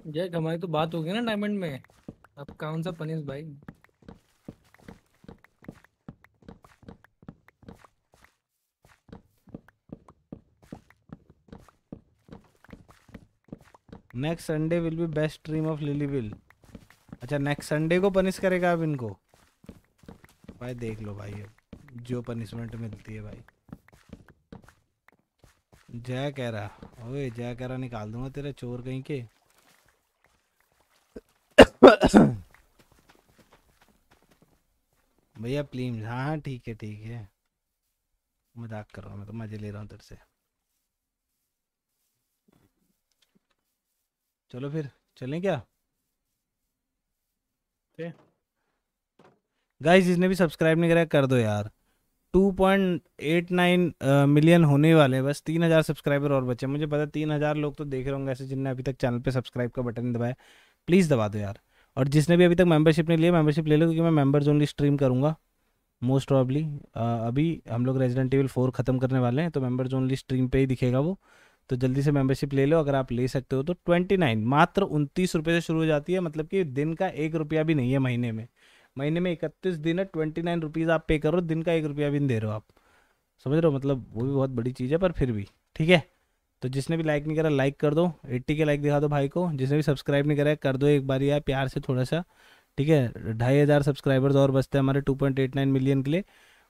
जय हमारी तो बात होगी ना डायमंड में अब कौन सा पनिश भाई next Sunday will be best dream of Lilyville अच्छा नेक्स्ट संडे को पनिश करेगा आप इनको भाई देख लो भाई जो पनिशमेंट मिलती है भाई जय कह रहा ओए जय कह रहा निकाल दूंगा तेरे चोर कहीं के भैया प्लीज हाँ, हाँ ठीक है ठीक है मजाक कर रहा हूँ मैं तो मजे ले रहा हूँ तेरे से चलो फिर चलें क्या गाइस जिसने भी सब्सक्राइब नहीं करा कर दो यार 2.89 मिलियन होने वाले हैं बस 3000 सब्सक्राइबर और बचे मुझे पता है 3000 लोग तो देख रहे होंगे ऐसे जिनने अभी तक चैनल पे सब्सक्राइब का बटन दबाया प्लीज़ दबा दो यार और जिसने भी अभी तक मेंबरशिप नहीं लिया मेंबरशिप ले लो क्योंकि मैं मेंबर्स ओनली स्ट्रीम करूँगा मोस्ट ऑबली अभी हम लोग रेजिडेंट टेबल फोर ख़त्म करने वाले हैं तो मेम्बर्स ओनली स्ट्रीम पर ही दिखेगा वो तो जल्दी से मेंबरशिप ले लो अगर आप ले सकते हो तो ट्वेंटी नाइन मात्र उनतीस रुपये से शुरू हो जाती है मतलब कि दिन का एक रुपया भी नहीं है महीने में महीने में इकतीस दिन है ट्वेंटी नाइन रुपीज़ आप पे करो दिन का एक रुपया भी नहीं दे रहे हो आप समझ रहे हो मतलब वो भी बहुत बड़ी चीज़ है पर फिर भी ठीक है तो जिसने भी लाइक नहीं करा लाइक कर दो एट्टी के लाइक दिखा दो भाई को जिसने भी सब्सक्राइब नहीं करा कर दो एक बार यार प्यार से थोड़ा सा ठीक है ढाई हज़ार सब्सक्राइबर्स और बचते हैं हमारे two point eight nine million के लिए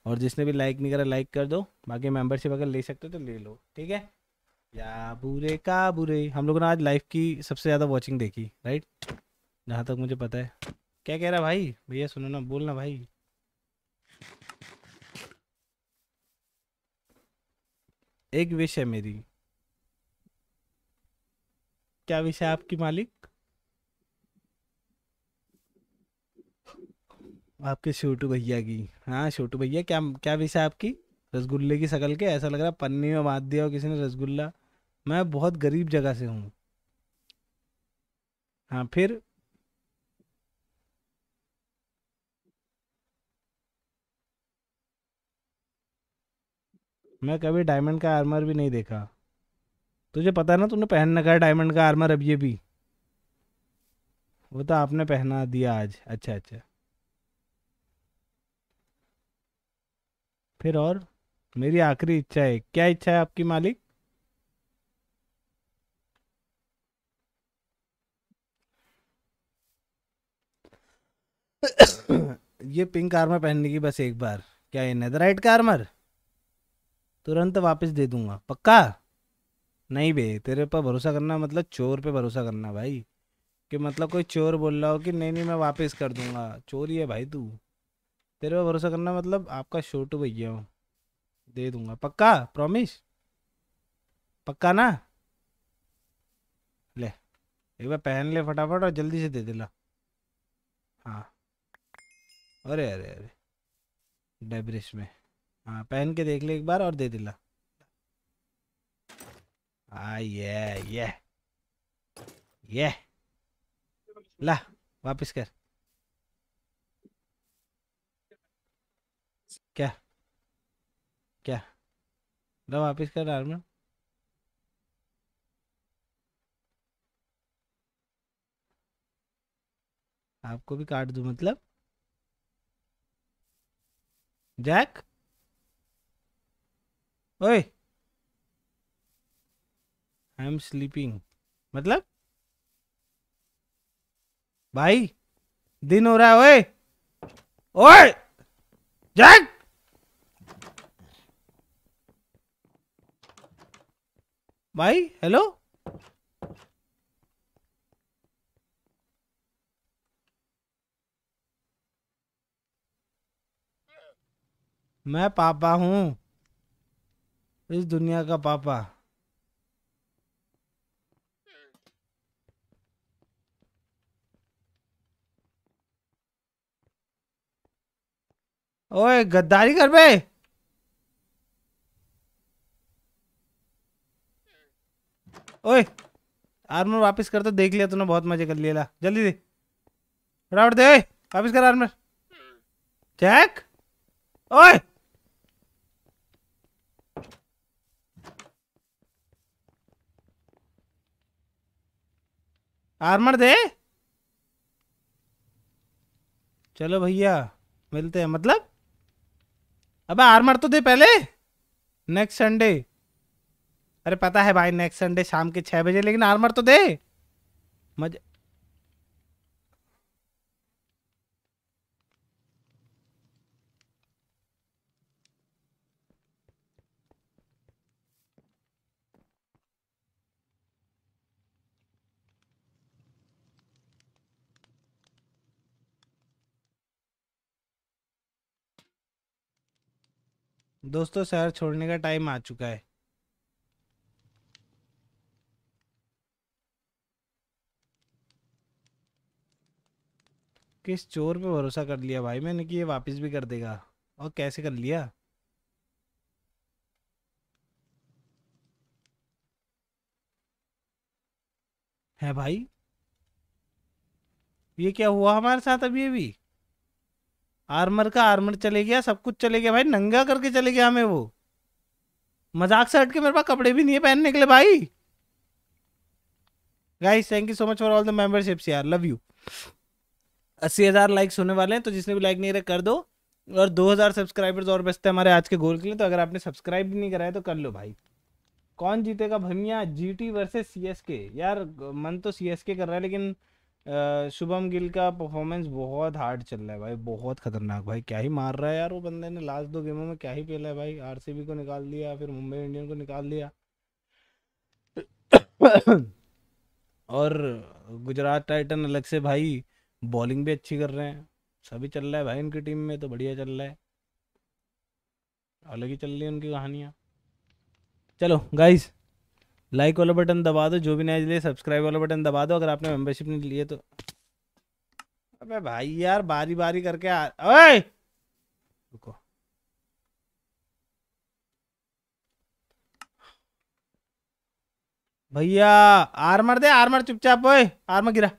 और जिसने भी लाइक नहीं करा लाइक कर दो बाकी मेंबरशिप अगर ले सकते हो तो ले लो ठीक है या बुरे का बुरे हम लोगों ने आज लाइफ की सबसे ज़्यादा वॉचिंग देखी राइट जहां तक मुझे पता है क्या कह रहा भाई भैया सुनो ना बोल ना भाई एक विश है मेरी क्या विश है आपकी मालिक आपके छोटू भैया की हाँ छोटू भैया क्या क्या विषय है आपकी रसगुल्ले की शकल के ऐसा लग रहा पन्नी में बांध दिया हो किसी ने रसगुल्ला मैं बहुत गरीब जगह से हूँ हाँ फिर मैं कभी डायमंड का आर्मर भी नहीं देखा तुझे पता है ना तूने पहन रखा है डायमंड का आर्मर अब ये भी वो तो आपने पहना दिया आज अच्छा अच्छा फिर और मेरी आखिरी इच्छा है क्या इच्छा है आपकी मालिक ये पिंक आर्मर पहनने की बस एक बार क्या ये नेदराइट का आर्मर तुरंत वापस दे दूंगा पक्का नहीं बे तेरे पर भरोसा करना मतलब चोर पे भरोसा करना भाई कि मतलब कोई चोर बोल रहा हो कि नहीं नहीं मैं वापस कर दूंगा चोर ही है भाई तू तेरे पर भरोसा करना मतलब आपका छोटू भैया हूँ दे दूंगा पक्का प्रॉमिस पक्का ना ले एक बार पहन ले फटाफट और जल्दी से दे दिला हाँ अरे अरे अरे डेब्रिश में हाँ पहन के देख ले एक बार और दे दिला आ हाँ, ये ये ये ला वापस कर क्या क्या ला वापस कर आर्मर आपको भी काट दू मतलब जैक ओए आई एम स्लीपिंग मतलब भाई दिन हो रहा है ओए ओए जैक भाई हेलो मैं पापा हूँ इस दुनिया का पापा ओए गद्दारी कर बे ओए आर्मर वापस कर तो देख लिया तूने बहुत मजे कर लिया ला जल्दी दे फटाफट दे वापस कर आर्मर चेक ओए आर्मर दे चलो भैया मिलते हैं मतलब अबे आर्मर तो दे पहले नेक्स्ट संडे अरे पता है भाई नेक्स्ट संडे शाम के छः बजे लेकिन आर्मर तो दे मजा दोस्तों शहर छोड़ने का टाइम आ चुका है किस चोर पे भरोसा कर लिया भाई मैंने कि ये वापस भी कर देगा और कैसे कर लिया है भाई ये क्या हुआ हमारे साथ अभी अभी आर्मर का आर्मर चले गया सब कुछ चले गया भाई नंगा करके चले गया हमें वो मजाक से हट के मेरे पास कपड़े भी नहीं है पहनने के लिए भाई guys thank you so much for all the memberships यार लव यू अस्सी हज़ार लाइक्स होने वाले हैं तो जिसने भी लाइक नहीं रहे कर दो और दो हज़ार सब्सक्राइबर्स और बचते हैं हमारे आज के गोल के लिए तो अगर आपने सब्सक्राइब भी नहीं कराया तो कर लो भाई कौन जीतेगा भैया G T versus C S K यार मन तो सी एस के कर रहा है लेकिन शुभम गिल का परफॉर्मेंस बहुत हार्ड चल रहा है भाई बहुत खतरनाक भाई क्या ही मार रहा है यार वो बंदे ने लास्ट दो गेमों में क्या ही पेला है भाई आरसीबी को निकाल दिया फिर मुंबई इंडियन को निकाल दिया और गुजरात टाइटन अलग से भाई बॉलिंग भी अच्छी कर रहे हैं सभी चल रहा है भाई इनकी टीम में तो बढ़िया चल रहा है अलग ही चल रही है उनकी कहानियाँ चलो गाइस लाइक वाला बटन दबा दो जो भी नया जिले सब्सक्राइब वाला बटन दबा दो अगर आपने मेंबरशिप नहीं लिए तो अबे भाई यार बारी बारी करके आ ओए रुको भैया आर्मर दे आर्मर चुपचाप ओए आर्मर गिरा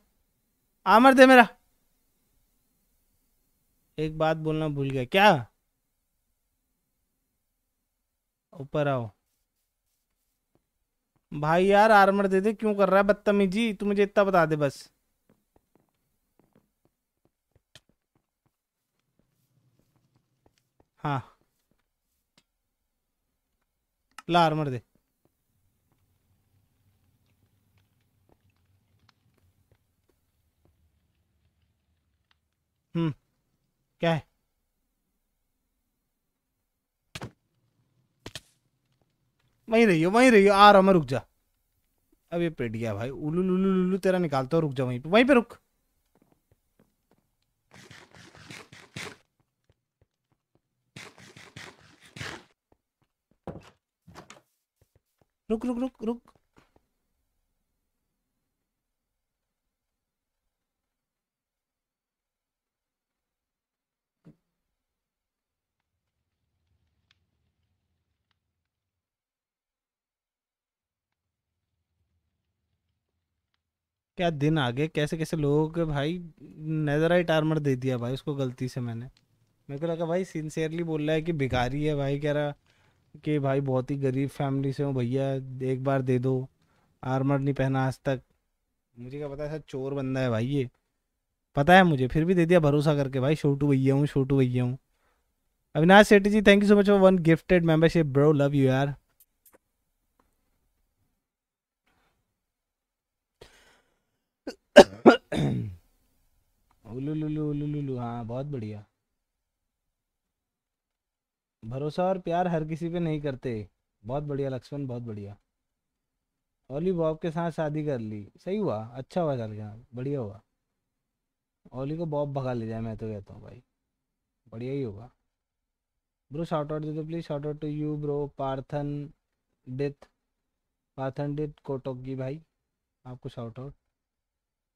आर्मर दे मेरा एक बात बोलना भूल गया क्या ऊपर आओ भाई यार आर्मर दे दे क्यों कर रहा है बदतमीजी तू मुझे इतना बता दे बस हाँ ला आर्मर दे हम्म क्या है वहीं रहियो वहीं रहियो आ रहा मैं रुक जा अब ये पेट गया भाई उलू लुलू लुलू तेरा निकालता तो, हूँ रुक जा वहीं पे वहीं पे रुक रुक रुक रुक रुक क्या दिन आ गए कैसे कैसे लोगों के भाई नेदराइट आर्मर दे दिया भाई उसको गलती से मैंने मेरे को लगा भाई सिंसियरली बोल रहा है कि भिखारी है भाई कह रहा कि भाई बहुत ही गरीब फैमिली से हूँ भैया एक बार दे दो आर्मर नहीं पहना आज तक मुझे क्या पता है चोर बंदा है भाई ये पता है मुझे फिर भी दे दिया भरोसा करके भाई छोटू भैया हूँ छोटू भैया हूँ Avinash Sethi ji thank you so much for one gifted membership bro love you यार उल्लू हाँ बहुत बढ़िया भरोसा और प्यार हर किसी पे नहीं करते बहुत बढ़िया लक्ष्मण बहुत बढ़िया ओली बॉब के साथ शादी कर ली सही हुआ अच्छा हुआ चल गया बढ़िया हुआ ओली को बॉब भगा ले जाए मैं तो कहता हूँ भाई बढ़िया ही होगा ब्रो शॉर्ट आउट दे दो please shout out to you bro पार्थन डिथ पार्थन डिथ कोटोकी भाई आपको शॉर्ट आउट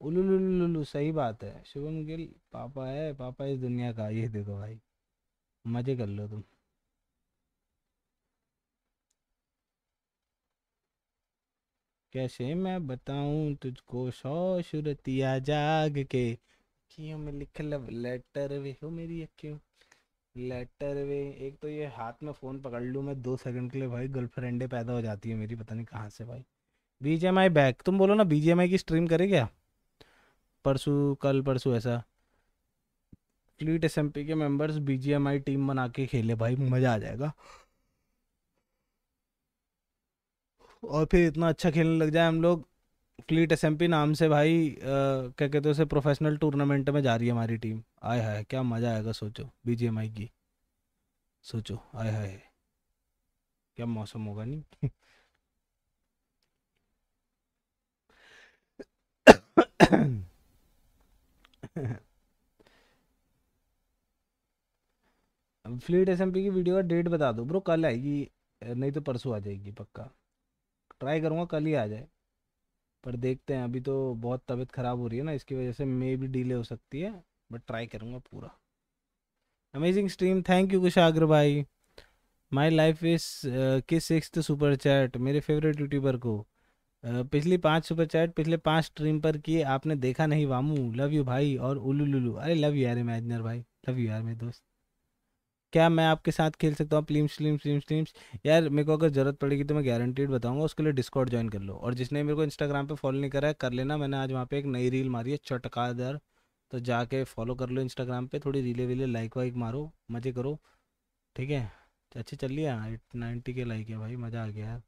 उलुलुलुलु सही बात है शुभम गिल पापा है पापा इस दुनिया का ये देखो भाई मजे कर लो तुम कैसे मैं बताऊं तुझको सौ शुरतिया जाग के क्यों में लिख लब लेटर वे हो मेरी अखियो लेटर वे एक तो ये हाथ में फ़ोन पकड़ लू मैं दो सेकंड के लिए भाई गर्लफ्रेंडे पैदा हो जाती है मेरी पता नहीं कहाँ से भाई बीजेएमआई बैक तुम बोलो ना बीजेएमआई की स्ट्रीम करे क्या परसों कल परसों ऐसा Fleet S K members BGMI team बना के खेले भाई मज़ा आ जाएगा और फिर इतना अच्छा खेलने लग जाए हम लोग फ्लीट एस नाम से भाई क्या कहते हैं उसे प्रोफेशनल टूर्नामेंट में जा रही है हमारी टीम आय हाय क्या मज़ा आएगा सोचो बीजीएमआई की सोचो आय हाय क्या मौसम होगा नहीं फ्लीट एसएमपी की वीडियो का डेट बता दो ब्रो कल आएगी नहीं तो परसों आ जाएगी पक्का ट्राई करूँगा कल ही आ जाए पर देखते हैं अभी तो बहुत तबीयत ख़राब हो रही है ना इसकी वजह से मे भी डिले हो सकती है बट ट्राई करूँगा पूरा amazing stream thank you Kushagra भाई my life is K six super chat मेरे फेवरेट यूट्यूबर को पिछली पांच सुपर चैट पिछले पांच स्ट्रीम पर किए आपने देखा नहीं वामू लव यू भाई और उलू लुलू अरे लव यू यार इमेजनर भाई लव यू यार मेरे दोस्त क्या मैं आपके साथ खेल सकता हूँ प्लीम स्लीम स्लीम स्लीम्स यार मेरे को अगर ज़रूरत पड़ेगी तो मैं गारंटीड बताऊंगा उसके लिए डिस्कॉर्ड ज्वाइन कर लो और जिसने मेरे को इंस्टाग्राम पे फॉलो नहीं करा है कर लेना मैंने आज वहाँ पे एक नई रील मारी है दर तो जाके फॉलो कर लो इंस्टाग्राम पे थोड़ी रीले वीले लाइक वाइक मारो मज़े करो ठीक है तो अच्छी चल रही है एट नाइन्टी के लाइक है भाई मज़ा आ गया यार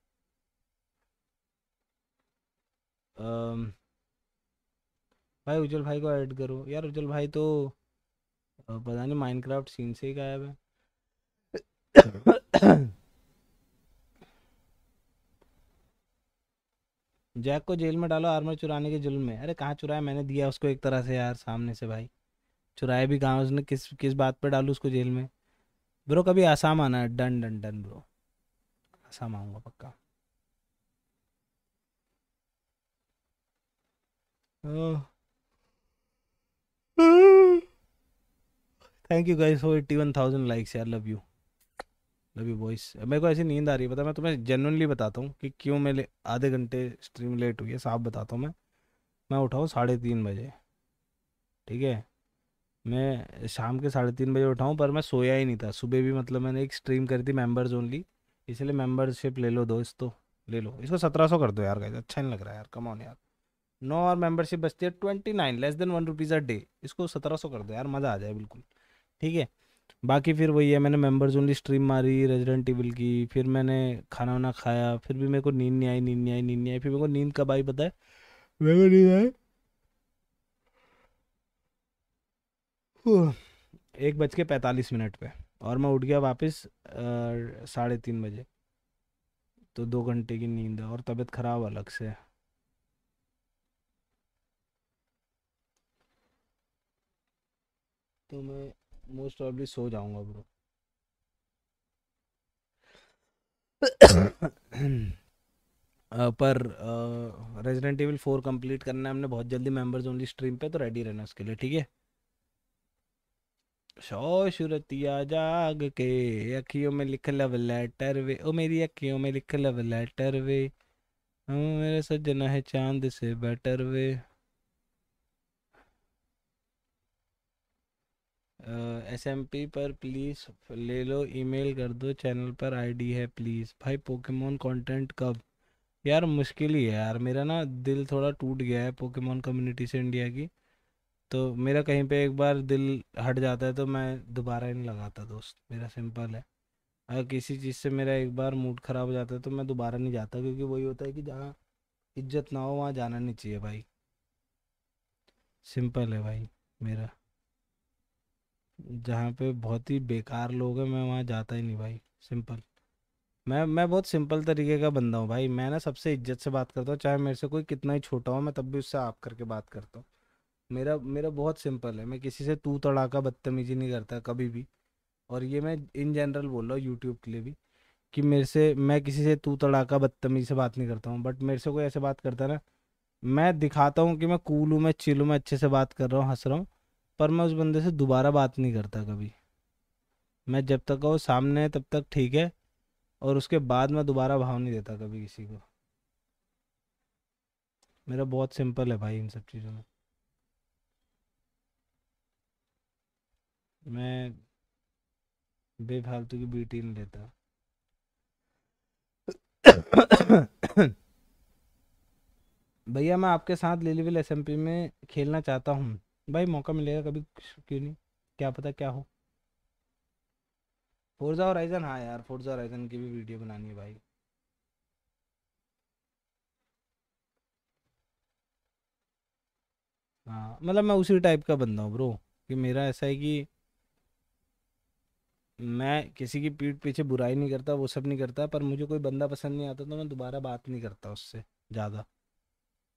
भाई उज्जवल भाई को ऐड करो यार उज्जवल भाई तो पता नहीं माइनक्राफ्ट सीन से ही गायब है जैक को जेल में डालो आर्मर चुराने के जुल्म में अरे कहाँ चुराया मैंने दिया उसको एक तरह से यार सामने से भाई चुराया भी कहाँ उसने किस किस बात पर डालू उसको जेल में ब्रो कभी आसाम आना है done done done bro Assam आऊँगा पक्का thank you guys for eighty one thousand likes यार love you love you boys मेरे को ऐसी नींद आ रही है पता मैं तुम्हें जेनुअनली बताता हूँ कि क्यों मैं आधे घंटे स्ट्रीम लेट हुई है साफ बताता हूँ मैं मैं उठाऊँ साढ़े तीन बजे ठीक है मैं शाम के साढ़े तीन बजे उठाऊँ पर मैं सोया ही नहीं था सुबह भी मतलब मैंने एक स्ट्रीम करी थी मेम्बर्स ओनली इसलिए मेम्बरशिप ले लो दोस्तों तो, ले लो इसको सत्रह सौ कर दो यार गाइस अच्छा नहीं लग रहा है यार कमाओ यार नौ और मेंबरशिप बचती है twenty nine less than one rupees a day इसको सत्रह सौ कर दो यार मज़ा आ जाए बिल्कुल ठीक है बाकी फिर वही है मैंने मेंबर्स ओनली स्ट्रीम मारी रेजिडेंट टेबल की फिर मैंने खाना वाना खाया फिर भी मेरे को नींद नहीं आई नींद नहीं आई नींद नहीं आई फिर मेरे को नींद कब आई पता है मेरे को नींद आई एक बज के पैंतालीस मिनट पे और मैं उठ गया वापस साढ़े तीन बजे तो दो घंटे की नींद और तबीयत ख़राब अलग से तो मैं मोस्ट ऑबली सो जाऊंगा ब्रो पर रेजिडेंट इविल फोर कंप्लीट करना है हमने बहुत जल्दी मेंबर्स ओनली स्ट्रीम पे तो रेडी रहना उसके लिए ठीक है शौशरतिया जाग के अखियों में लिख लव लेटर वे ओ मेरी अखियों में लिख लव लेटर वे मेरे सजना है चांद से better way S M P पर प्लीज़ ले लो ईमेल कर दो चैनल पर आईडी है प्लीज़ भाई पोकेमोन कंटेंट कब यार मुश्किल ही है यार मेरा ना दिल थोड़ा टूट गया है पोकेमोन कम्युनिटी से इंडिया की तो मेरा कहीं पे एक बार दिल हट जाता है तो मैं दोबारा नहीं लगाता दोस्त मेरा सिंपल है अगर किसी चीज़ से मेरा एक बार मूड ख़राब हो जाता है तो मैं दोबारा नहीं जाता क्योंकि वही होता है कि जहाँ इज्जत ना हो वहाँ जाना नहीं चाहिए भाई सिंपल है भाई मेरा जहाँ पे बहुत ही बेकार लोग हैं मैं वहाँ जाता ही नहीं भाई सिंपल मैं मैं बहुत सिंपल तरीके का बंदा हूँ भाई मैं ना सबसे इज्जत से बात करता हूँ चाहे मेरे से कोई कितना ही छोटा हो मैं तब भी उससे आप करके बात करता हूँ मेरा मेरा बहुत सिंपल है मैं किसी से तू तड़ाका बदतमीजी नहीं करता कभी भी और ये मैं इन जनरल बोल रहा हूँ यूट्यूब के लिए भी कि मेरे से मैं किसी से तू तड़ाका बदतमीजी से बात नहीं करता हूँ बट मेरे से कोई ऐसे बात करता ना मैं दिखाता हूँ कि मैं कूल हूँ मैं चिल हूँ मैं अच्छे से बात कर रहा हूँ हंस रहा हूँ पर मैं उस बंदे से दोबारा बात नहीं करता कभी मैं जब तक वो सामने है तब तक ठीक है और उसके बाद मैं दोबारा भाव नहीं देता कभी किसी को मेरा बहुत सिंपल है भाई इन सब चीज़ों में मैं बेफालतू की बीटी नहीं लेता भैया मैं आपके साथ लिलीविल एसएमपी में खेलना चाहता हूँ भाई मौका मिलेगा कभी क्यों नहीं क्या पता क्या हो फोर्जा होराइजन हाँ यार फोर्जा होराइजन की भी वीडियो बनानी है भाई हाँ मतलब मैं उसी टाइप का बंदा हूँ ब्रो कि मेरा ऐसा है कि मैं किसी की पीठ पीछे बुराई नहीं करता वो सब नहीं करता पर मुझे कोई बंदा पसंद नहीं आता तो मैं दोबारा बात नहीं करता उससे ज़्यादा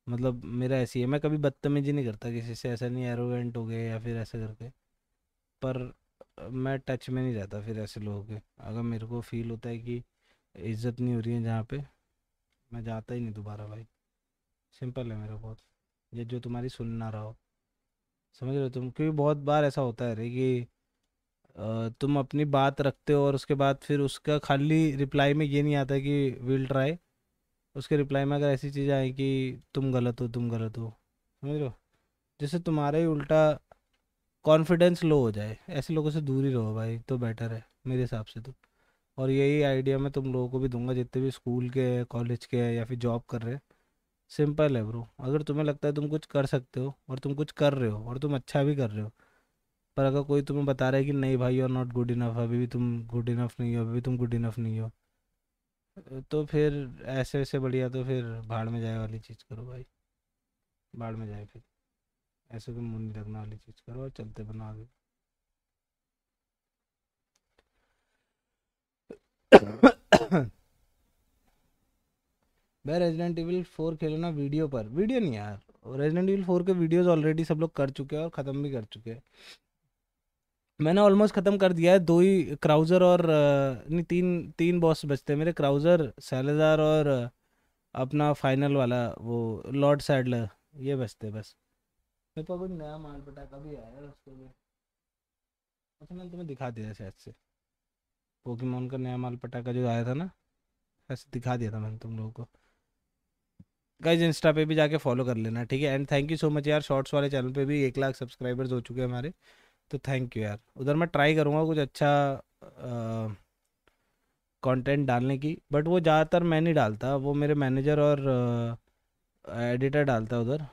मतलब मेरा ऐसी है मैं कभी बदतमीजी नहीं करता किसी से ऐसा नहीं एरोगेंट हो गए या फिर ऐसा करके पर मैं टच में नहीं रहता फिर ऐसे लोगों के अगर मेरे को फील होता है कि इज्जत नहीं हो रही है जहाँ पे मैं जाता ही नहीं दोबारा भाई सिंपल है मेरा बहुत ये जो तुम्हारी सुन ना रहा हो समझ रहे हो तुम क्योंकि बहुत बार ऐसा होता है रे कि तुम अपनी बात रखते हो और उसके बाद फिर उसका खाली रिप्लाई में ये नहीं आता कि विल ट्राई उसके रिप्लाई में अगर ऐसी चीज़ें आई कि तुम गलत हो तुम गलत हो समझ लो जैसे जिससे तुम्हारा ही उल्टा कॉन्फिडेंस लो हो जाए ऐसे लोगों से दूर ही रहो भाई तो बेटर है मेरे हिसाब से तो और यही आइडिया मैं तुम लोगों को भी दूंगा जितने भी स्कूल के हैं कॉलेज के हैं या फिर जॉब कर रहे हैं सिंपल है ब्रो अगर तुम्हें लगता है तुम कुछ कर सकते हो और तुम कुछ कर रहे हो और तुम अच्छा भी कर रहे हो पर अगर कोई तुम्हें बता रहा है कि नहीं भाई you are not good enough अभी भी तुम गुड इनफ नहीं हो अभी भी तुम गुड इनफ नहीं हो तो फिर ऐसे ऐसे बढ़िया तो फिर भाड़ में जाए वाली चीज़ करो भाई भाड़ में जाए फिर ऐसे तो मुंह नहीं लगने वाली चीज़ करो और चलते बनो आगे भाई रेजिडेंट इविल फोर खेलना वीडियो पर वीडियो नहीं यार रेजिडेंट इविल फोर के वीडियोस ऑलरेडी सब लोग कर चुके हैं और ख़त्म भी कर चुके हैं मैंने ऑलमोस्ट ख़त्म कर दिया है दो ही क्राउज़र और नहीं तीन तीन बॉस बचते हैं मेरे क्राउज़र सैलेजार और अपना फाइनल वाला वो लॉर्ड सैडल ये बचते हैं बस मेरे पास कुछ नया माल पटाखा भी आया है उसको अच्छा मैंने तुम्हें दिखा दिया शायद से पोकेमोन का नया माल पटाखा जो आया था ना ऐसे दिखा दिया था मैंने तुम लोगों को गाइज इंस्टा पे भी जाके फॉलो कर लेना ठीक है and thank you so much यार शॉर्ट्स वाले चैनल पे भी एक लाख सब्सक्राइबर्स हो चुके हैं हमारे तो थैंक यू यार उधर मैं ट्राई करूँगा कुछ अच्छा कंटेंट डालने की बट वो ज़्यादातर मैं नहीं डालता वो मेरे मैनेजर और एडिटर डालता उधर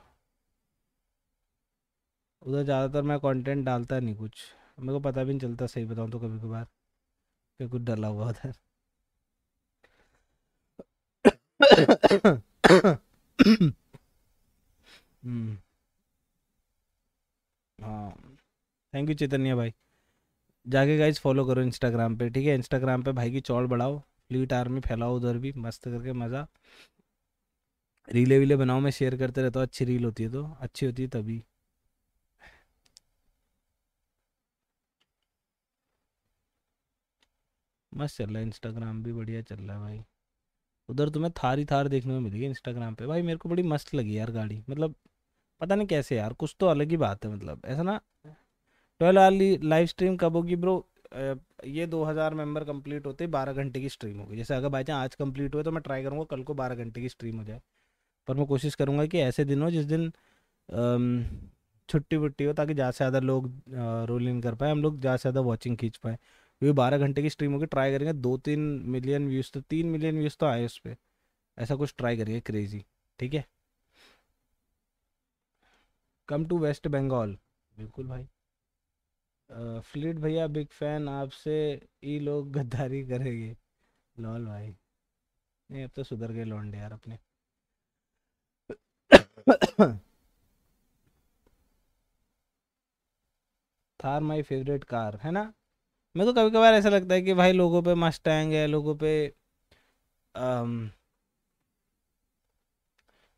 उधर ज़्यादातर मैं कंटेंट डालता नहीं कुछ मेरे को पता भी नहीं चलता सही बताऊँ तो कभी कभार क्या कुछ डला हुआ उधर हाँ थैंक यू चैतन्य भाई जाके गाइज फॉलो करो इंस्टाग्राम पे ठीक है इंस्टाग्राम पे भाई की चौड़ बढ़ाओ फ्लीट आर्मी फैलाओ उधर भी मस्त करके मज़ा रीले वीले बनाओ मैं शेयर करते रहता हूँ अच्छी रील होती है तो अच्छी होती है तभी मस्त चल रहा है इंस्टाग्राम भी बढ़िया चल रहा है भाई उधर तुम्हें थार ही थार देखने में मिलेगी इंस्टाग्राम पे भाई मेरे को बड़ी मस्त लगी यार गाड़ी मतलब पता नहीं कैसे यार कुछ तो अलग ही बात है मतलब ऐसा ना ट्वेल्व वाली लाइव स्ट्रीम कब होगी ब्रो ये 2000 मेंबर कंप्लीट होते 12 घंटे की स्ट्रीम होगी जैसे अगर बाई चांस आज कंप्लीट हुए तो मैं ट्राई करूँगा कल को 12 घंटे की स्ट्रीम हो जाए पर मैं कोशिश करूँगा कि ऐसे दिन हो जिस दिन छुट्टी वुट्टी हो ताकि ज़्यादा से ज़्यादा लोग रोल इन कर पाए हम लोग ज़्यादा से ज़्यादा वॉचिंग खींच पाए क्योंकि बारह घंटे की स्ट्रीम होगी ट्राई करेंगे दो तीन मिलियन व्यूज़ तो तीन मिलियन व्यूज़ तो आए उस पर ऐसा कुछ ट्राई करेंगे क्रेजी ठीक है कम टू वेस्ट बंगाल बिल्कुल भाई फ्लिट भैया बिग फैन आपसे ई लोग गद्दारी करेंगे लॉल भाई नहीं अब तो सुधर गए लौंडे यार अपने थार माय फेवरेट कार है ना मेरे को कभी कभार ऐसा लगता है कि भाई लोगों पे मस्टैंग है लोगों पे आम,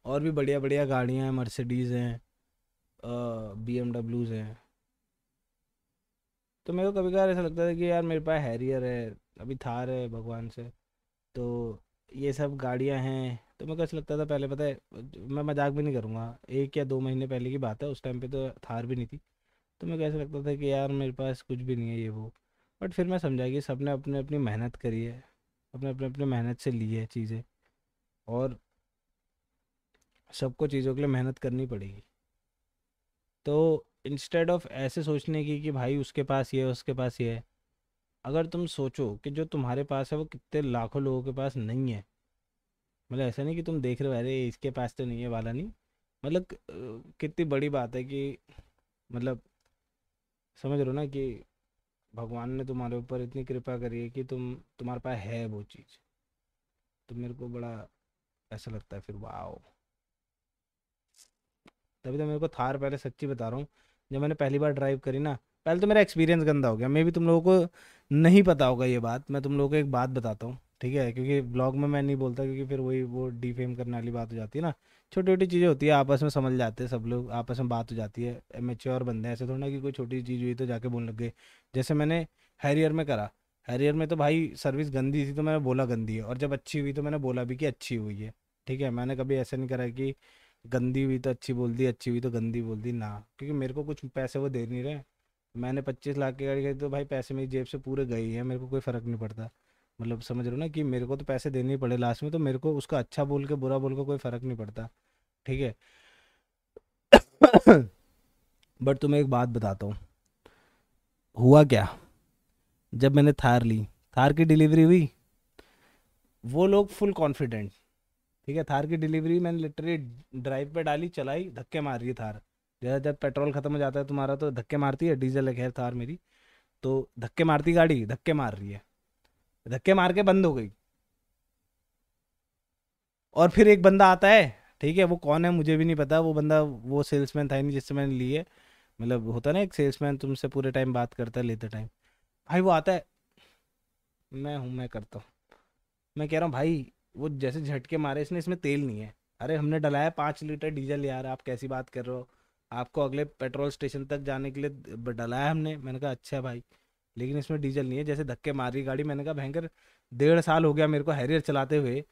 और भी बढ़िया बढ़िया गाड़ियां हैं मर्सिडीज़ हैं बी एमडब्ल्यूज हैं तो मेरे को कभी कभार ऐसा लगता था कि यार मेरे पास हैरियर है अभी थार है भगवान से तो ये सब गाड़ियाँ हैं तो मेरे को ऐसा लगता था पहले पता है मैं मजाक भी नहीं करूँगा एक या दो महीने पहले की बात है उस टाइम पे तो थार भी नहीं थी तो मेरे को ऐसा लगता था कि यार मेरे पास कुछ भी नहीं है ये वो बट फिर मैं समझा कि सब ने अपने अपनी मेहनत करी है अपने अपने अपने मेहनत से ली है चीज़ें और सबको चीज़ों के लिए मेहनत करनी पड़ेगी तो इंस्टेड ऑफ ऐसे सोचने की कि भाई उसके पास ये है उसके पास ये है अगर तुम सोचो कि जो तुम्हारे पास है वो कितने लाखों लोगों के पास नहीं है मतलब ऐसा नहीं कि तुम देख रहे हो अरे इसके पास तो नहीं है वाला नहीं मतलब कितनी बड़ी बात है कि मतलब समझ रहे हो ना कि भगवान ने तुम्हारे ऊपर इतनी कृपा करी है कि तुम तुम्हारे पास है वो चीज़ तो मेरे को बड़ा ऐसा लगता है फिर वाह तभी तो मेरे को थार पहले सच्ची बता रहा हूँ जब मैंने पहली बार ड्राइव करी ना पहले तो मेरा एक्सपीरियंस गंदा हो गया मे भी तुम लोगों को नहीं पता होगा ये बात मैं तुम लोगों को एक बात बताता हूँ ठीक है क्योंकि ब्लॉग में मैं नहीं बोलता क्योंकि फिर वही वो डीफेम करने वाली बात हो जाती है ना छोटी छोटी चीज़ें होती है आपस में समझ जाते हैं सब लोग आपस में बात हो जाती है मेच्योर बंदे ऐसे थोड़ा ना कि कोई छोटी चीज़ हुई तो जाके बोलने लग गए जैसे मैंने हैरियर में करा हैरियर में तो भाई सर्विस गंदी थी तो मैंने बोला गंदी है और जब अच्छी हुई तो मैंने बोला भी कि अच्छी हुई है ठीक है मैंने कभी ऐसा नहीं करा कि गंदी हुई तो अच्छी बोल दी अच्छी हुई तो गंदी बोल दी ना क्योंकि मेरे को कुछ पैसे वो दे नहीं रहे मैंने पच्चीस लाख की गाड़ी खरीदी तो भाई पैसे मेरी जेब से पूरे गए हैं मेरे को कोई फ़र्क नहीं पड़ता मतलब समझ रहे हो ना कि मेरे को तो पैसे देने ही पड़े लास्ट में तो मेरे को उसका अच्छा बोल के बुरा बोल के कोई फ़र्क नहीं पड़ता ठीक है बट तुम्हें एक बात बताता हूँ हुआ क्या जब मैंने थार ली थार की डिलीवरी हुई वो लोग फुल कॉन्फिडेंट ठीक है थार की डिलीवरी मैंने लिटरली ड्राइव पे डाली चलाई धक्के मार रही है थार जैसा जब पेट्रोल खत्म हो जाता है तुम्हारा तो धक्के मारती है डीजल है खैर थार मेरी तो धक्के मारती गाड़ी धक्के मार रही है धक्के मार के बंद हो गई और फिर एक बंदा आता है ठीक है वो कौन है मुझे भी नहीं पता वो बंदा वो सेल्समैन था नहीं जिससे मैंने ली है मतलब होता ना एक सेल्समैन तुमसे पूरे टाइम बात करता है लेते टाइम भाई वो आता है मैं हूँ मैं करता हूँ मैं कह रहा हूँ भाई वो जैसे झटके मारे इसने इसमें तेल नहीं है अरे हमने डलाया पाँच लीटर डीजल यार आप कैसी बात कर रहे हो आपको अगले पेट्रोल स्टेशन तक जाने के लिए डलाया हमने मैंने कहा अच्छा भाई लेकिन इसमें डीजल नहीं है जैसे धक्के मार रही गाड़ी मैंने कहा भयंकर डेढ़ साल हो गया मेरे को हैरियर चलाते हुए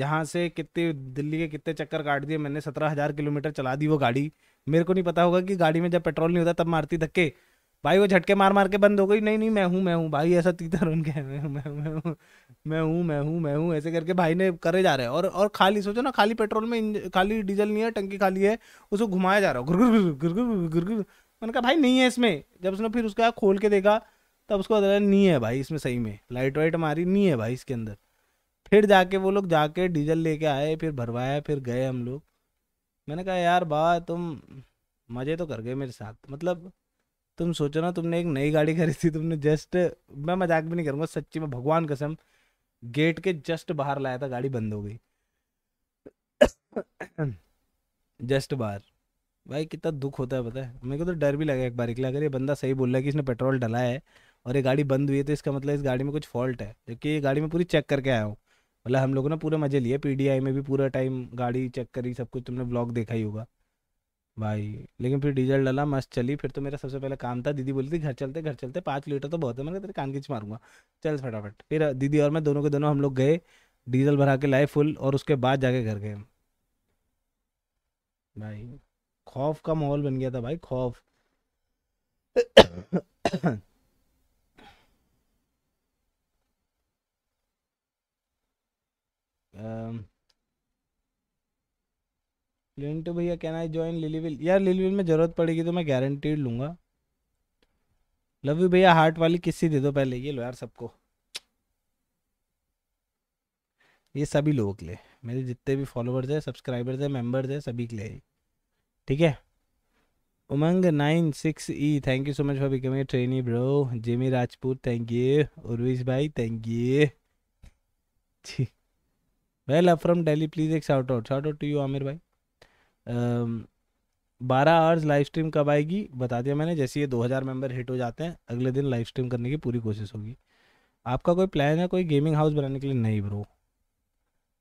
यहाँ से कितने दिल्ली के कितने चक्कर काट दिए मैंने सत्रह हज़ार किलोमीटर चला दी वो गाड़ी मेरे को नहीं पता होगा कि गाड़ी में जब पेट्रोल नहीं होता तब मारती धक्के भाई वो झटके मार मार के बंद हो गई नहीं नहीं मैं हूँ मैं हूँ भाई ऐसा तीतर उनके मैं हूँ मैं हूँ मैं हूँ मैं हूँ मैं हूँ ऐसे करके भाई ने करे जा रहे हैं और और खाली सोचो ना खाली पेट्रोल में खाली डीजल नहीं है टंकी खाली है उसको घुमाया जा रहा है घुर घुर घुर घुर घुर घुर मैंने कहा भाई नहीं है इसमें जब उसने फिर उसका खोल के देखा तब उसको पता नहीं है भाई इसमें सही में लाइट वाइट मारी नहीं है भाई इसके अंदर फिर जाके वो लोग जाके डीजल लेके आए फिर भरवाया फिर गए हम लोग मैंने कहा यार बा तुम मज़े तो कर गए मेरे साथ मतलब तुम सोचो ना तुमने एक नई गाड़ी खरीदी तुमने जस्ट मैं मजाक भी नहीं करूंगा सच्ची में भगवान कसम गेट के जस्ट बाहर लाया था गाड़ी बंद हो गई जस्ट बाहर भाई कितना दुख होता है पता है मेरे को तो डर भी लगा एक बार इकला अगर ये बंदा सही बोल रहा है कि इसने पेट्रोल डला है और ये गाड़ी बंद हुई है तो इसका मतलब इस गाड़ी में कुछ फॉल्ट है जबकि ये गाड़ी में पूरी चेक करके आया हूँ मतलब हम लोगों ने पूरे मजे लिए पीडीआई में भी पूरा टाइम गाड़ी चेक करी सब कुछ तुमने ब्लॉग देखा ही होगा भाई लेकिन फिर डीजल डाला मस्त चली फिर तो मेरा सबसे पहले काम था दीदी बोली थी घर चलते घर चलते पाँच लीटर तो बहुत है मैंने तेरे कान खींच मारूंगा चल फटाफट फिर दीदी और मैं दोनों के दोनों हम लोग गए डीजल भरा के लाए फुल और उसके बाद जाके घर गए भाई खौफ का माहौल बन गया था भाई खौफ um, लिंटू भैया कैन आई ज्वाइन लिलीविल यार लिलीविल में ज़रूरत पड़ेगी तो मैं गारंटीड लूंगा लव यू भैया हार्ट वाली किस्सी दे दो पहले ये लो यार सबको ये सभी लोगों के लिए मेरे जितने भी फॉलोअर्स हैं सब्सक्राइबर्स हैं मेंबर्स हैं सभी के लिए ठीक है Umang nine six E thank you so much for becoming trainee bro Jimmy Rajput thank you Urvish भाई thank you well up from Delhi please एक shout out shout out to you Aamir भाई बारह आवर्स लाइव स्ट्रीम कब आएगी बता दिया मैंने जैसे ये दो हज़ार मेम्बर हिट हो जाते हैं अगले दिन लाइव स्ट्रीम करने की पूरी कोशिश होगी आपका कोई प्लान है कोई गेमिंग हाउस बनाने के लिए नहीं ब्रो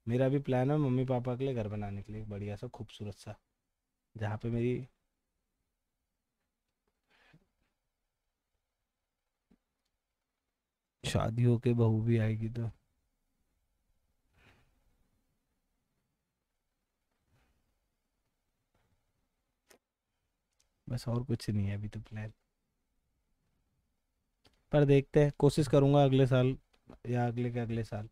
मेरा भी प्लान है मम्मी पापा के लिए घर बनाने के लिए बढ़िया सा खूबसूरत सा जहाँ पे मेरी शादी के बहू भी आएगी तो बस और कुछ नहीं है अभी तो प्लान पर देखते हैं कोशिश करूँगा अगले साल या अगले के अगले साल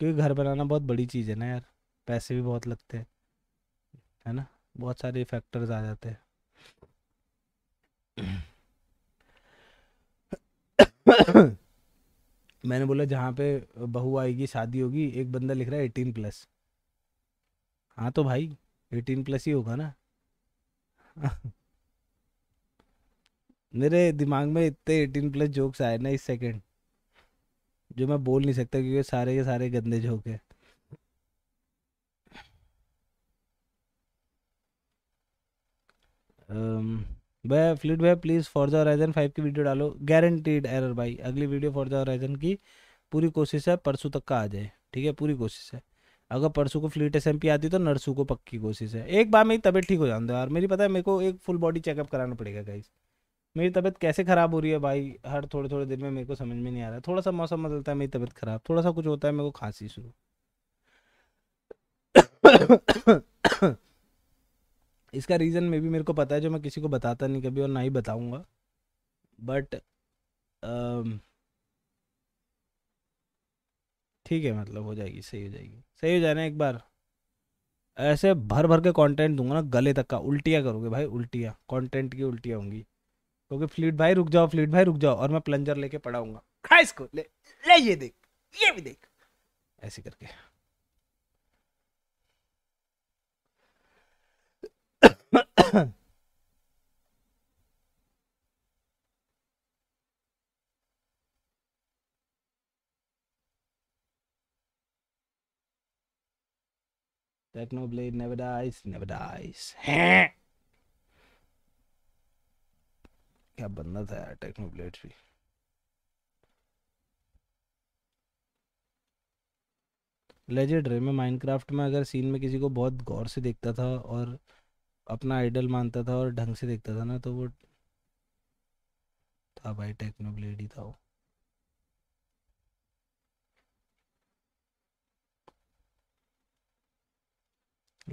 क्योंकि घर बनाना बहुत बड़ी चीज़ है ना यार पैसे भी बहुत लगते हैं है ना बहुत सारे फैक्टर्स आ जाते हैं मैंने बोला जहाँ पे बहू आएगी शादी होगी एक बंदा लिख रहा है एटीन प्लस हाँ तो भाई एटीन प्लस ही होगा ना मेरे दिमाग में इतने एटीन प्लस जोक्स आए ना इस सेकंड जो मैं बोल नहीं सकता क्योंकि सारे के सारे गंदे जोक है भाई फ्लिट भाई please for the Horizon five की वीडियो डालो गारंटीड एरर भाई अगली वीडियो फॉर द होराइजन की पूरी कोशिश है परसों तक का आ जाए ठीक है पूरी कोशिश है अगर परसों को फ्लिट एस आती तो नर्सू को पक्की कोशिश है एक बार मेरी तबीयत ठीक हो जाती है यार मेरी पता है मेरे को एक फुल बॉडी चेकअप कराना पड़ेगा गाइज़ मेरी तबीयत कैसे ख़राब हो रही है भाई हर थोड़े थोड़े दिन में मेरे को समझ में नहीं आ रहा थोड़ा सा मौसम बदलता है मेरी तबीयत ख़राब थोड़ा सा कुछ होता है मेरे को खांसी शुरू इसका रीज़न मे भी मेरे को पता है जो मैं किसी को बताता नहीं कभी और ना ही बताऊँगा बट ठीक है मतलब हो जाएगी सही हो जाएगी सही हो जाना एक बार ऐसे भर भर के कंटेंट दूंगा ना गले तक का उल्टियाँ करोगे भाई उल्टियाँ कंटेंट की उल्टियाँ होंगी क्योंकि फ्लीट भाई रुक जाओ फ्लीट भाई रुक जाओ और मैं प्लंजर लेके पड़ाऊंगा खा इसको ले ले ये देख ये भी देख ऐसे करके Techno Blade never dies, never dies. क्या बंदा था यार टेक्नो ब्लेड्स भी लेजेड रे मैं माइनक्राफ्ट में अगर सीन में किसी को बहुत गौर से देखता था और अपना आइडल मानता था और ढंग से देखता था ना तो वो था भाई टेक्नो ब्लेड ही था वो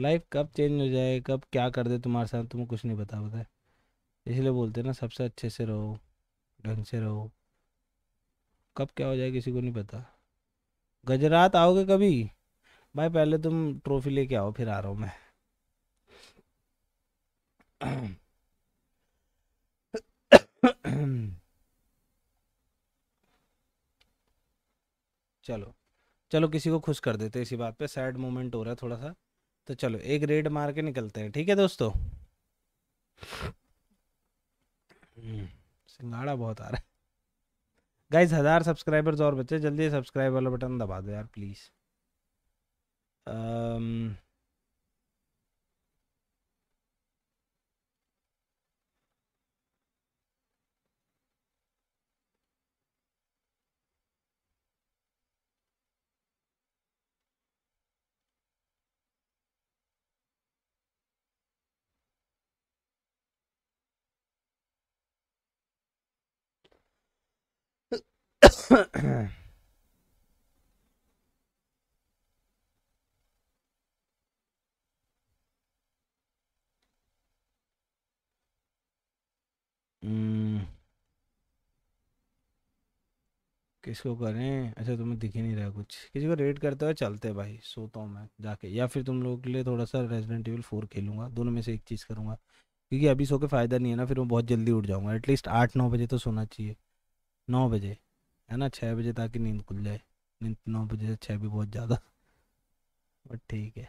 लाइफ कब चेंज हो जाए कब क्या कर दे तुम्हारे साथ तुम्हें कुछ नहीं बता बताए इसलिए बोलते हैं ना सबसे अच्छे से रहो ढंग से रहो कब क्या हो जाए किसी को नहीं पता गजरात आओगे कभी भाई पहले तुम ट्रॉफी लेके आओ फिर आ रहा हूँ मैं चलो चलो किसी को खुश कर देते इसी बात पे सैड मोमेंट हो रहा है थोड़ा सा तो चलो एक रेड मार के निकलते हैं ठीक है दोस्तों हम्म। सिंगाड़ा बहुत आ रहा है गाइज हज़ार सब्सक्राइबर्स और बच्चे जल्दी सब्सक्राइब वाला बटन दबा दो यार प्लीज़ Hmm. किसको करें अच्छा तुम्हें दिख ही नहीं रहा कुछ किसी को रेड करते हुए चलते हैं भाई सोता हूँ मैं जाके या फिर तुम लोगों के लिए थोड़ा सा रेजिडेंट टेबल फोर खेलूंगा दोनों में से एक चीज़ करूँगा क्योंकि अभी सो के फ़ायदा नहीं है ना फिर मैं बहुत जल्दी उठ जाऊँगा एटलीस्ट आठ नौ बजे तो सोना चाहिए नौ बजे है ना छः बजे ताकि नींद खुल जाए नींद नौ बजे से छः भी बहुत ज़्यादा बट ठीक है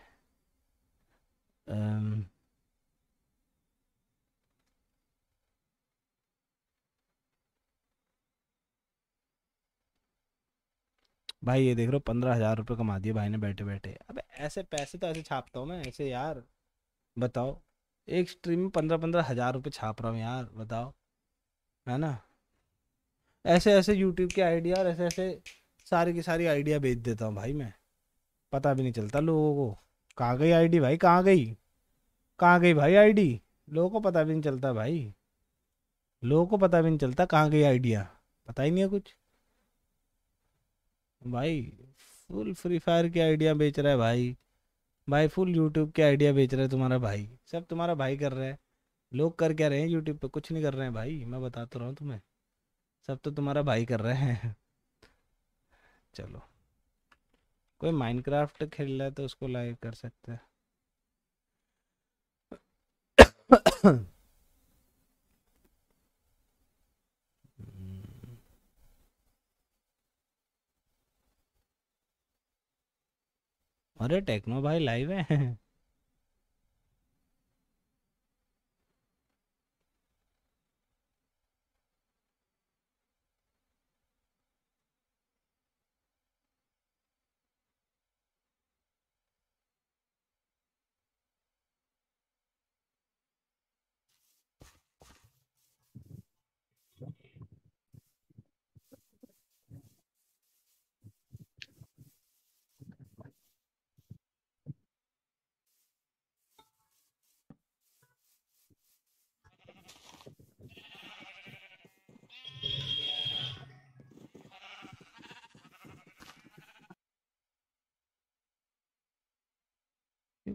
भाई ये देख रहे हो पंद्रह हज़ार रुपये कमा दिए भाई ने बैठे बैठे अब ऐसे पैसे तो ऐसे छापता हूँ मैं ऐसे यार बताओ एक स्ट्रीम में पंद्रह पंद्रह हज़ार रुपये छाप रहा हूँ यार बताओ है ना ऐसे ऐसे यूट्यूब के आइडिया और ऐसे ऐसे सारी की सारी आइडिया बेच देता हूँ भाई मैं पता भी नहीं चलता लोगों को कहाँ गई आईडी भाई कहाँ गई कहाँ गई भाई आईडी लोगों को पता भी नहीं चलता भाई लोगों को पता भी नहीं चलता कहाँ गई आइडिया पता ही नहीं है कुछ भाई फुल फ्री फायर की आइडिया बेच रहा है भाई भाई फुल यूट्यूब के आइडिया बेच रहा है तुम्हारा भाई सब तुम्हारा भाई कर रहे हैं लोग कर क्या रहे हैं यूट्यूब पे कुछ नहीं कर रहे हैं भाई मैं बता तो रहा हूँ तुम्हें सब तो तुम्हारा भाई कर रहे हैं चलो कोई माइनक्राफ्ट खेल रहा है तो उसको लाइव कर सकते हैं अरे टेक्नो भाई लाइव है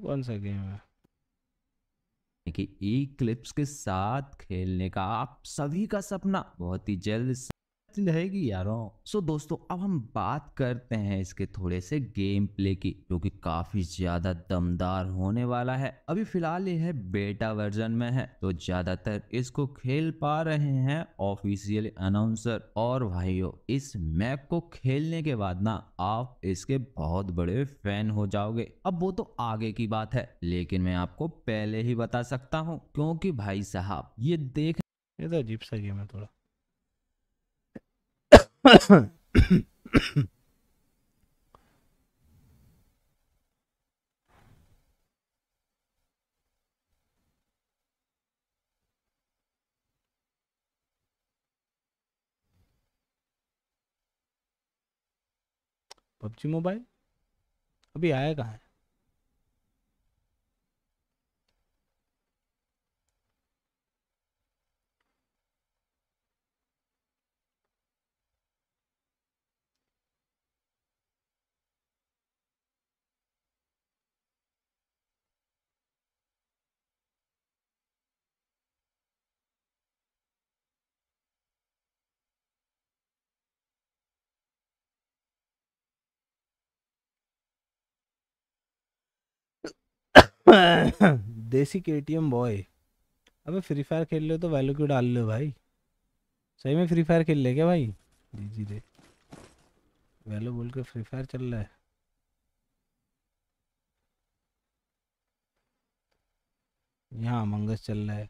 कौन सके गेम कि ई क्लिप्स के साथ खेलने का आप सभी का सपना बहुत ही जल्द रहेगी यारों सो so, दोस्तों अब हम बात करते हैं इसके थोड़े से गेम प्ले की जो कि काफी ज्यादा दमदार होने वाला है अभी फिलहाल यह बेटा वर्जन में है तो ज्यादातर इसको खेल पा रहे हैं ऑफिशियल अनाउंसर और भाइयों इस मैप को खेलने के बाद ना आप इसके बहुत बड़े फैन हो जाओगे अब वो तो आगे की बात है लेकिन मैं आपको पहले ही बता सकता हूँ क्योंकि भाई साहब ये देख ये तो अजीब सा गेम है थोड़ा पबजी मोबाइल अभी आया कहाँ है देसी एम बॉय अबे फ्री फायर खेल लो तो वैल्यू क्यों डाल लो भाई सही में फ्री फायर खेल ले क्या भाई जी जी रे वैल्यू बोल के फ्री फायर चल रहा है यहाँ मंगस चल रहा है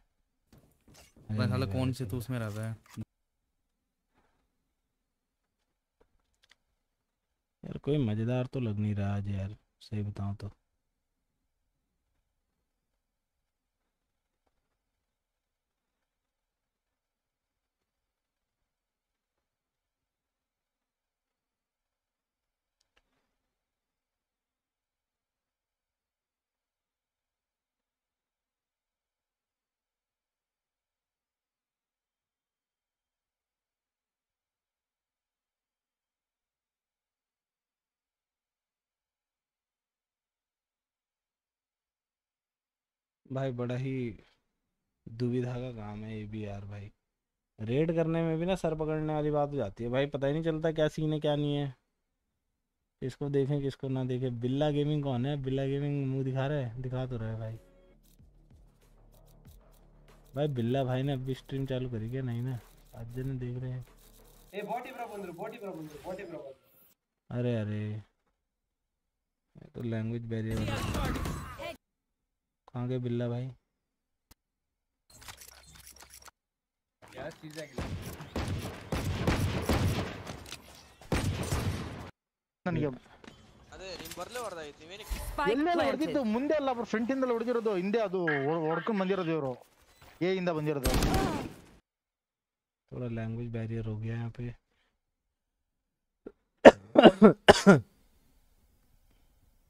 कौन से तो उसमें रहता है यार कोई मज़ेदार तो लग नहीं रहा आज यार सही बताऊँ तो भाई बड़ा ही दुविधा का काम है ये भी यार भाई रेड करने में भी ना सर पकड़ने वाली बात हो जाती है भाई पता ही नहीं चलता क्या सीन है क्या नहीं है किसको देखें किसको ना देखें बिल्ला गेमिंग कौन है बिल्ला गेमिंग मुंह दिखा रहा है दिखा तो रहा है भाई भाई बिल्ला भाई ने अभी स्ट्रीम चालू करी क्या नहीं ना आज ने देख रहे हैं ए बोटी बोटी बोटी अरे अरे तो लैंग्वेज बैरियर खांगे बिल्ला भाई क्या चीज है ये ननगे अरे நீ வரல வரதா இருந்துவேன ஸ்பை லே ஒடிட்டு முண்டேலல பிரண்ட்ல ஒடிரோது இந்த அது ஒட 込နေ ரோது இவர ஏலಿಂದ வந்திரது थोड़ा लैंग्वेज बैरियर हो गया यहां पे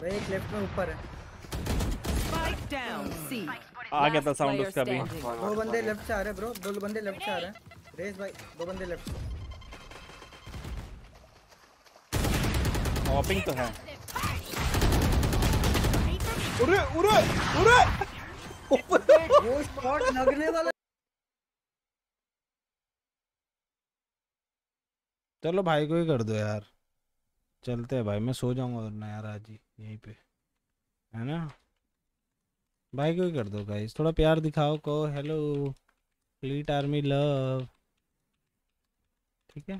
भाई एक लेफ्ट में ऊपर है आ गया था साउंड उसका भी दो बंदे लेफ्ट से आ रहे ब्रो दो बंदे लेफ्ट से आ रहे रेस भाई दो बंदे लेफ्ट हॉपिंग तो है उरे उरे अरे अरे वो शॉट लगने वाला चलो भाई को ही कर दो यार चलते हैं भाई मैं सो जाऊंगा वरना यार आज ही यहीं पे है ना भाई क्यों कर दो गाइस थोड़ा प्यार दिखाओ को हेलो फ्लीट आर्मी लव ठीक है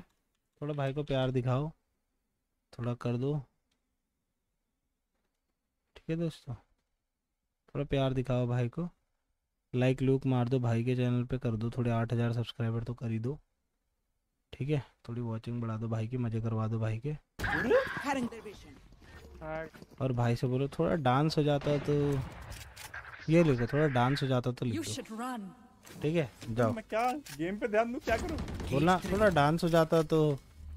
थोड़ा भाई को प्यार दिखाओ थोड़ा कर दो ठीक है दोस्तों थोड़ा प्यार दिखाओ भाई को लाइक लूक मार दो भाई के चैनल पे कर दो थोड़े आठ हज़ार सब्सक्राइबर तो कर ही दो ठीक है थोड़ी वॉचिंग बढ़ा दो भाई की मजे करवा दो भाई के और भाई से बोलो थोड़ा डांस हो जाता तो ये लिखो थोड़ा डांस हो जाता तो ठीक है जाओ मैं क्या गेम पे ध्यान दूं क्या करूं बोलना थोड़ा डांस हो जाता तो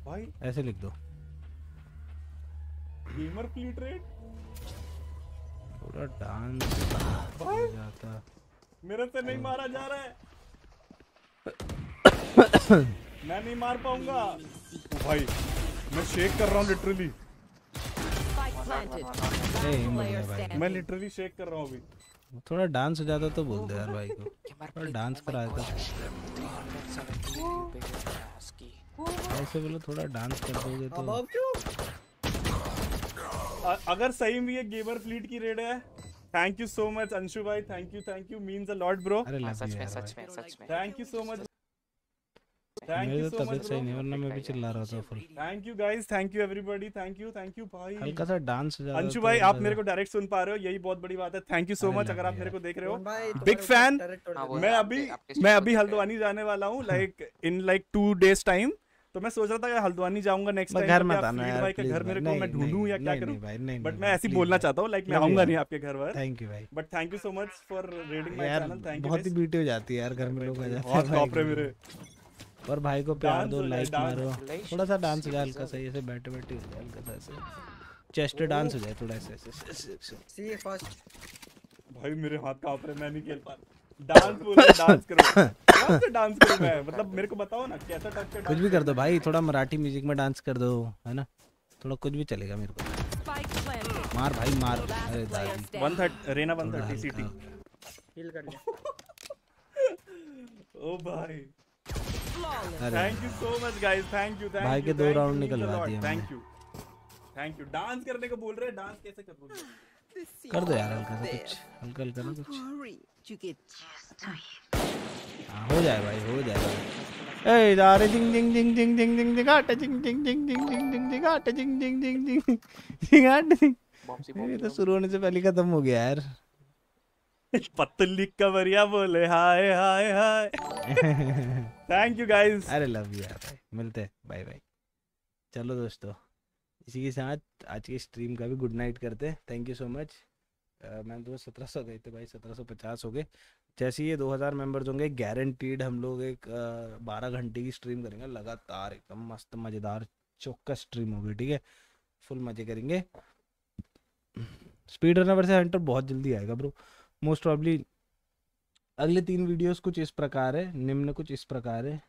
भाई ऐसे लिख दो गेमर फ्लीट रेट थोड़ा डांस भाई जाता मेरे से नहीं मारा जा रहा है मैं नहीं मार पाऊंगा भाई मैं शेक कर रहा हूँ लिटरली मैं लिटरली शेक कर रहा हूँ अभी थोड़ा डांस हो जाता तो बोल दे यार भाई को थोड़ा डांस करा देता ऐसे बोलो थोड़ा डांस कर दोगे तो अगर सही में ये गेमर फ्लीट की रेड है thank you so much Anshu भाई थैंक हाँ, you thank you means a lot bro अरे सच में सच में सच में थैंक यू सो मच मेरी तो तबीयत सही नहीं वरना मैं भी चिल्ला रहा था full thank you guys thank you everybody thank you thank you भाई हल्का सा डांस हो अंशु भाई आप मेरे को डायरेक्ट सुन पा रहे हो यही बहुत बड़ी बात है थैंक यू सो मच अगर आप मेरे को देख रहे हो बिग फैन हाँ, मैं अभी मैं अभी हल्द्वानी जाने वाला हूँ like in like two days time तो मैं सोच रहा था हल्द्वानी जाऊंगा नेक्स्ट टाइम घर तो मत आना यार भाई के घर मेरे को मैं ढूंढूं या क्या करूं भाई नहीं बट मैं ऐसे ही बोलना चाहता हूं लाइक मैं आऊंगा नहीं आपके घर पर थैंक यू भाई but thank you so much for reading my channel thank you बहुत ही ब्यूटी हो जाती है यार घर में लोग आ जाते हैं और टॉप रे मेरे और भाई को प्यार दो लाइक मारो थोड़ा सा डांस हो हल्का ऐसे बैठे बैठे हो जाए हल्का सा ऐसे चेस्ट डांस हो जाए थोड़ा ऐसे सी फर्स्ट भाई मेरे हाथ कांप रहे मैं नहीं खेल पा डांस बोलो डांस करो से डांस करूं मैं मतलब मेरे को बताओ ना कैसा टच कुछ भी कर दो भाई थोड़ा मराठी म्यूजिक में डांस कर दो है ना थोड़ा कुछ भी चलेगा मेरे को मार भाई मार अरे दादी 130 रेना 130 सीटी हिल कर ओ भाई thank you so much guys thank you thank भाई के दो राउंड निकलवा दिए thank you thank you dance करने को बोल रहे हैं डांस कैसे करोगे कर दो यार हल्का सा कुछ हल्का हल्का ना कुछ हो जाए भाई हो जाए ए दारे जिंग जिंग जिंग जिंग जिंग जिंग जिंग आटे जिंग जिंग जिंग जिंग जिंग जिंग जिंग आटे जिंग जिंग जिंग जिंग जिंग आटे जिंग ये तो शुरू होने से पहले खत्म हो गया यार पत्तली कवरिया बोले hi hi hi thank you guys अरे लव यू यार भाई मिलते हैं बाय बाय चलो दोस्तों इसी के साथ आज के स्ट्रीम का भी गुड नाइट करते हैं thank you so much ma'am तो सत्रह सौ गए थे भाई सत्रह सौ पचास हो गए जैसे ये दो हज़ार मेम्बर्स होंगे गारंटीड हम लोग एक बारह घंटे की स्ट्रीम करेंगे लगातार एकदम मस्त मज़ेदार चौक्का स्ट्रीम होगी ठीक है फुल मज़े करेंगे स्पीड रनर से हंटर बहुत जल्दी आएगा ब्रो मोस्ट प्रॉब्ली अगले तीन वीडियोस कुछ इस प्रकार है निम्न कुछ इस प्रकार है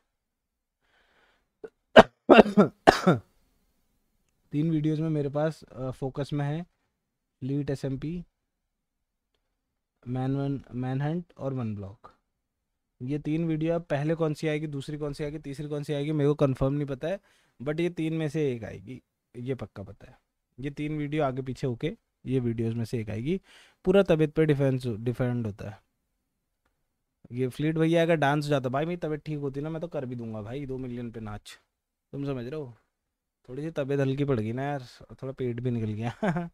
तीन वीडियोस में मेरे पास फोकस में है Fleet S M P man one man hunt और वन ब्लॉक ये तीन वीडियो पहले कौन सी आएगी दूसरी कौन सी आएगी तीसरी कौन सी आएगी मेरे को कंफर्म नहीं पता है बट ये तीन में से एक आएगी ये पक्का पता है ये तीन वीडियो आगे पीछे होके ये वीडियोस में से एक आएगी पूरा तबीयत पे डिफेंस डिफेंड होता है ये फ्लीट भैया अगर डांस जाता भाई मेरी तबीयत ठीक होती ना मैं तो कर भी दूंगा भाई दो मिलियन पे नाच तुम समझ रहे हो थोड़ी सी तबीयत हल्की पड़ गई ना यार थोड़ा पेट भी निकल गया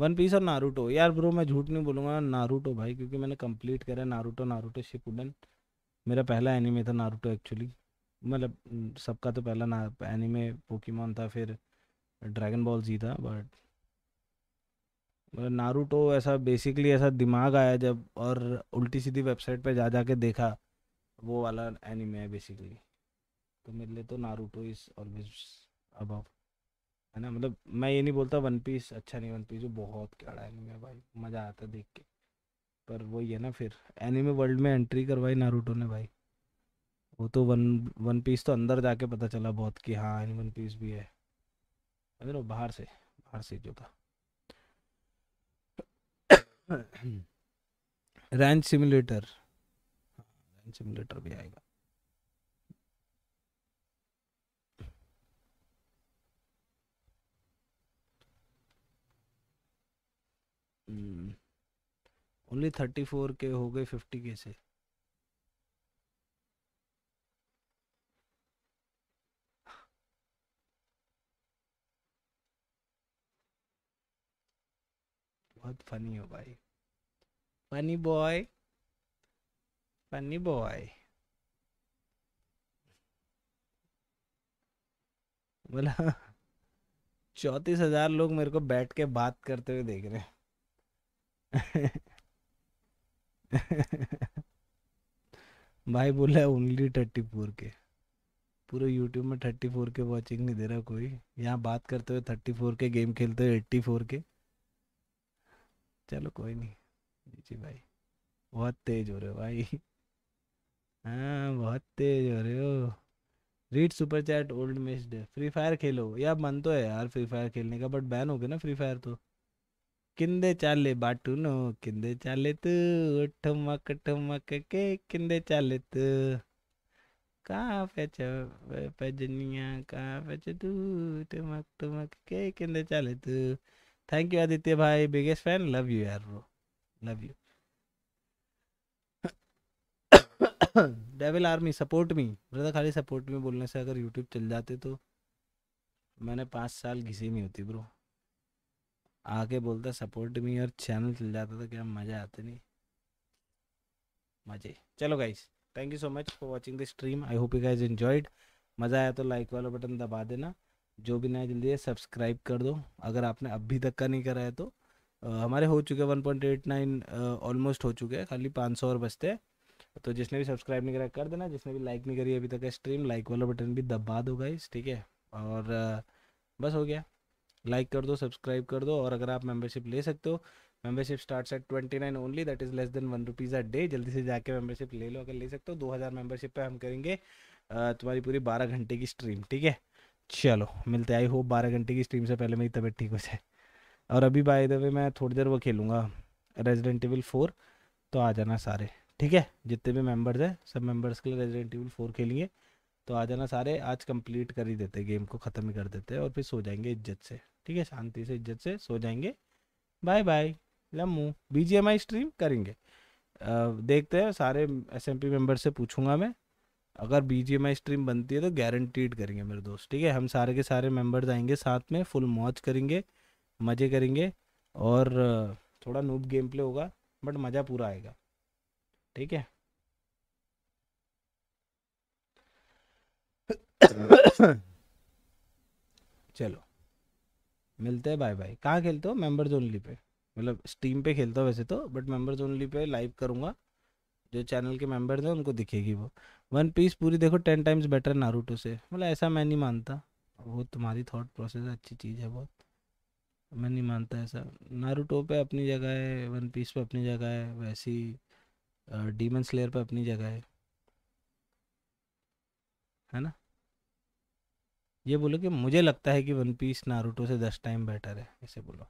वन पीस और नारूटो यार ब्रो मैं झूठ नहीं बोलूँगा नारूटो भाई क्योंकि मैंने कंप्लीट करा नारूटो नारूटो शिपुडन मेरा पहला एनिमे था नारूटो एक्चुअली मतलब सबका तो पहला ना एनिमे पोकीमोन था फिर ड्रैगन बॉल जी था बट नारूटो ऐसा बेसिकली ऐसा दिमाग आया जब और उल्टी सीधी वेबसाइट पे जा जा के देखा वो वाला एनिमे है बेसिकली तो मेरे लिए तो नारूटो इज़ ऑलवेज अबव है ना मतलब मैं ये नहीं बोलता वन पीस अच्छा नहीं वन पीस जो बहुत कड़ा एनिमे है भाई मज़ा आता देख के पर वही है ना फिर एनिमे वर्ल्ड में एंट्री करवाई नारूटो ने भाई वो तो वन वन पीस तो अंदर जाके पता चला बहुत कि हाँ वन पीस भी है बाहर से बाहर से जो था रैंच सिमुलेटर रैंच सिमुलेटर भी आएगा ओनली थर्टी फोर के हो गए फिफ्टी के से बहुत फनी हो भाई फनी बॉय फनी बॉय बोला चौतीस हजार लोग मेरे को बैठ के बात करते हुए देख रहे भाई बोला ओनली थर्टी फोर के पूरे यूट्यूब में थर्टी फोर के वॉचिंग नहीं दे रहा कोई यहाँ बात करते हुए थर्टी फोर के गेम खेलते हुए एट्टी फोर के चलो कोई नहीं जी भाई बहुत तेज हो रहे हो भाई हाँ बहुत तेज हो रहे हो read super chat old missed Free Fire खेलो या मन तो है यार फ्री फायर खेलने का बट बैन हो गया ना फ्री फायर तो किंदे चाले बाटू नो किंदे चाले तू ठमक ठमक के किंदे चाले तू कहाँ पे पजनिया कहाँ पे तू ठमक ठमक के किंदे चाले तू थैंक यू आदित्य भाई बिगेस्ट फैन लव यू यार bro love you devil army support me brother खाली सपोर्ट मी बोलने से अगर यूट्यूब चल जाते तो मैंने पाँच साल घिसी नहीं होती ब्रो आके बोलता सपोर्ट मी और चैनल चल जाता तो क्या मज़ा आते नहीं मज़े चलो guys thank you so much for watching this stream I hope you guys enjoyed मज़ा आया तो लाइक वाला बटन दबा देना जो भी नया जल्दी है सब्सक्राइब कर दो अगर आपने अभी तक का नहीं करा है तो आ, हमारे हो चुके one point eight nine almost हो चुके हैं खाली पाँच सौ और बचते हैं तो जिसने भी सब्सक्राइब नहीं करा कर देना जिसने भी लाइक नहीं करी अभी तक का स्ट्रीम लाइक वाला बटन भी दबा दो गाइस ठीक है और आ, बस हो गया लाइक कर दो सब्सक्राइब कर दो और अगर आप मेंबरशिप ले सकते हो membership start at twenty nine only that is less than one rupees a day जल्दी से जाके मेंबरशिप ले लो अगर ले सकते हो दो हज़ार मेंबरशिप पे हम करेंगे तुम्हारी पूरी बारह घंटे की स्ट्रीम ठीक है चलो मिलते आई होप बारह घंटे की स्ट्रीम से पहले मेरी तबीयत ठीक हो जाए और अभी बाय द वे मैं थोड़ी देर वो खेलूँगा रेजिडेंट टेबल फोर तो आ जाना सारे ठीक है जितने भी मेंबर्स हैं सब मेंबर्स के लिए रेजिडेंट टेबल फोर खेलेंगे तो आ जाना सारे आज कंप्लीट कर ही देते गेम को ख़त्म ही कर देते और फिर सो जाएंगे इज्जत से ठीक है शांति से इज्जत से सो जाएंगे बाय बाय लम्बू बी स्ट्रीम करेंगे आ, देखते हैं सारे एस एम पी मेम्बर से पूछूंगा मैं अगर बीजीएमआई स्ट्रीम बनती है तो गारंटीड करेंगे मेरे दोस्त ठीक है हम सारे के सारे मेंबर्स आएंगे साथ में फुल मौज करेंगे मज़े करेंगे और थोड़ा नूब गेम प्ले होगा बट मज़ा पूरा आएगा ठीक है चलो मिलते हैं बाय बाय कहाँ खेलते हो मेंबर्स ओनली पे मतलब स्टीम पे खेलता हूँ वैसे तो बट मेंबर्स ओनली पे लाइव करूँगा जो चैनल के मेंबर्स हैं उनको दिखेगी वो वन पीस पूरी देखो टेन टाइम्स बेटर नारूटो से मतलब ऐसा मैं नहीं मानता वो तुम्हारी थॉट प्रोसेस अच्छी चीज़ है बहुत मैं नहीं मानता ऐसा नारूटो पे अपनी जगह है वन पीस पे अपनी जगह है वैसी डीमन स्लेयर पे अपनी जगह है है ना ये बोलो कि मुझे लगता है कि वन पीस नारूटो से दस टाइम बेटर है ऐसे बोलो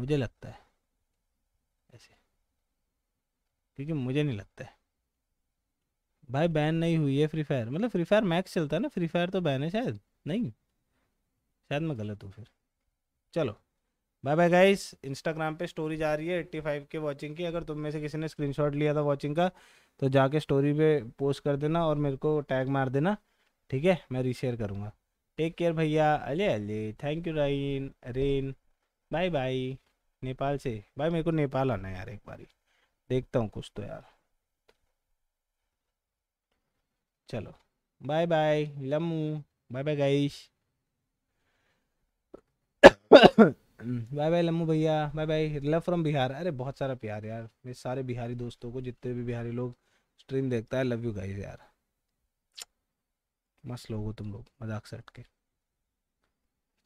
मुझे लगता है ऐसे क्योंकि मुझे नहीं लगता है भाई बैन नहीं हुई है फ्री फायर मतलब फ्री फायर मैक्स चलता है ना फ्री फायर तो बैन है शायद नहीं शायद मैं गलत हूँ फिर चलो बाय बाय गाइस इंस्टाग्राम पे स्टोरी जा रही है एट्टी फाइव के वॉचिंग की अगर तुम में से किसी ने स्क्रीनशॉट लिया था वॉचिंग का तो जाके स्टोरी पे पोस्ट कर देना और मेरे को टैग मार देना ठीक है मैं रीशेयर करूँगा टेक केयर भैया अले अले थैंक यू राइन रेन बाय बाय नेपाल से भाई मेरे को नेपाल आना है यार एक बारी देखता हूँ कुछ तो यार चलो बाय बाय लम्मू bye bye guys bye bye लम्मू भैया bye bye love from Bihar अरे बहुत सारा प्यार यार मेरे सारे बिहारी दोस्तों को जितने भी बिहारी लोग स्ट्रीम देखता है लव यू गाइस यार मस्त लोग हो तुम लोग मजाक से हट के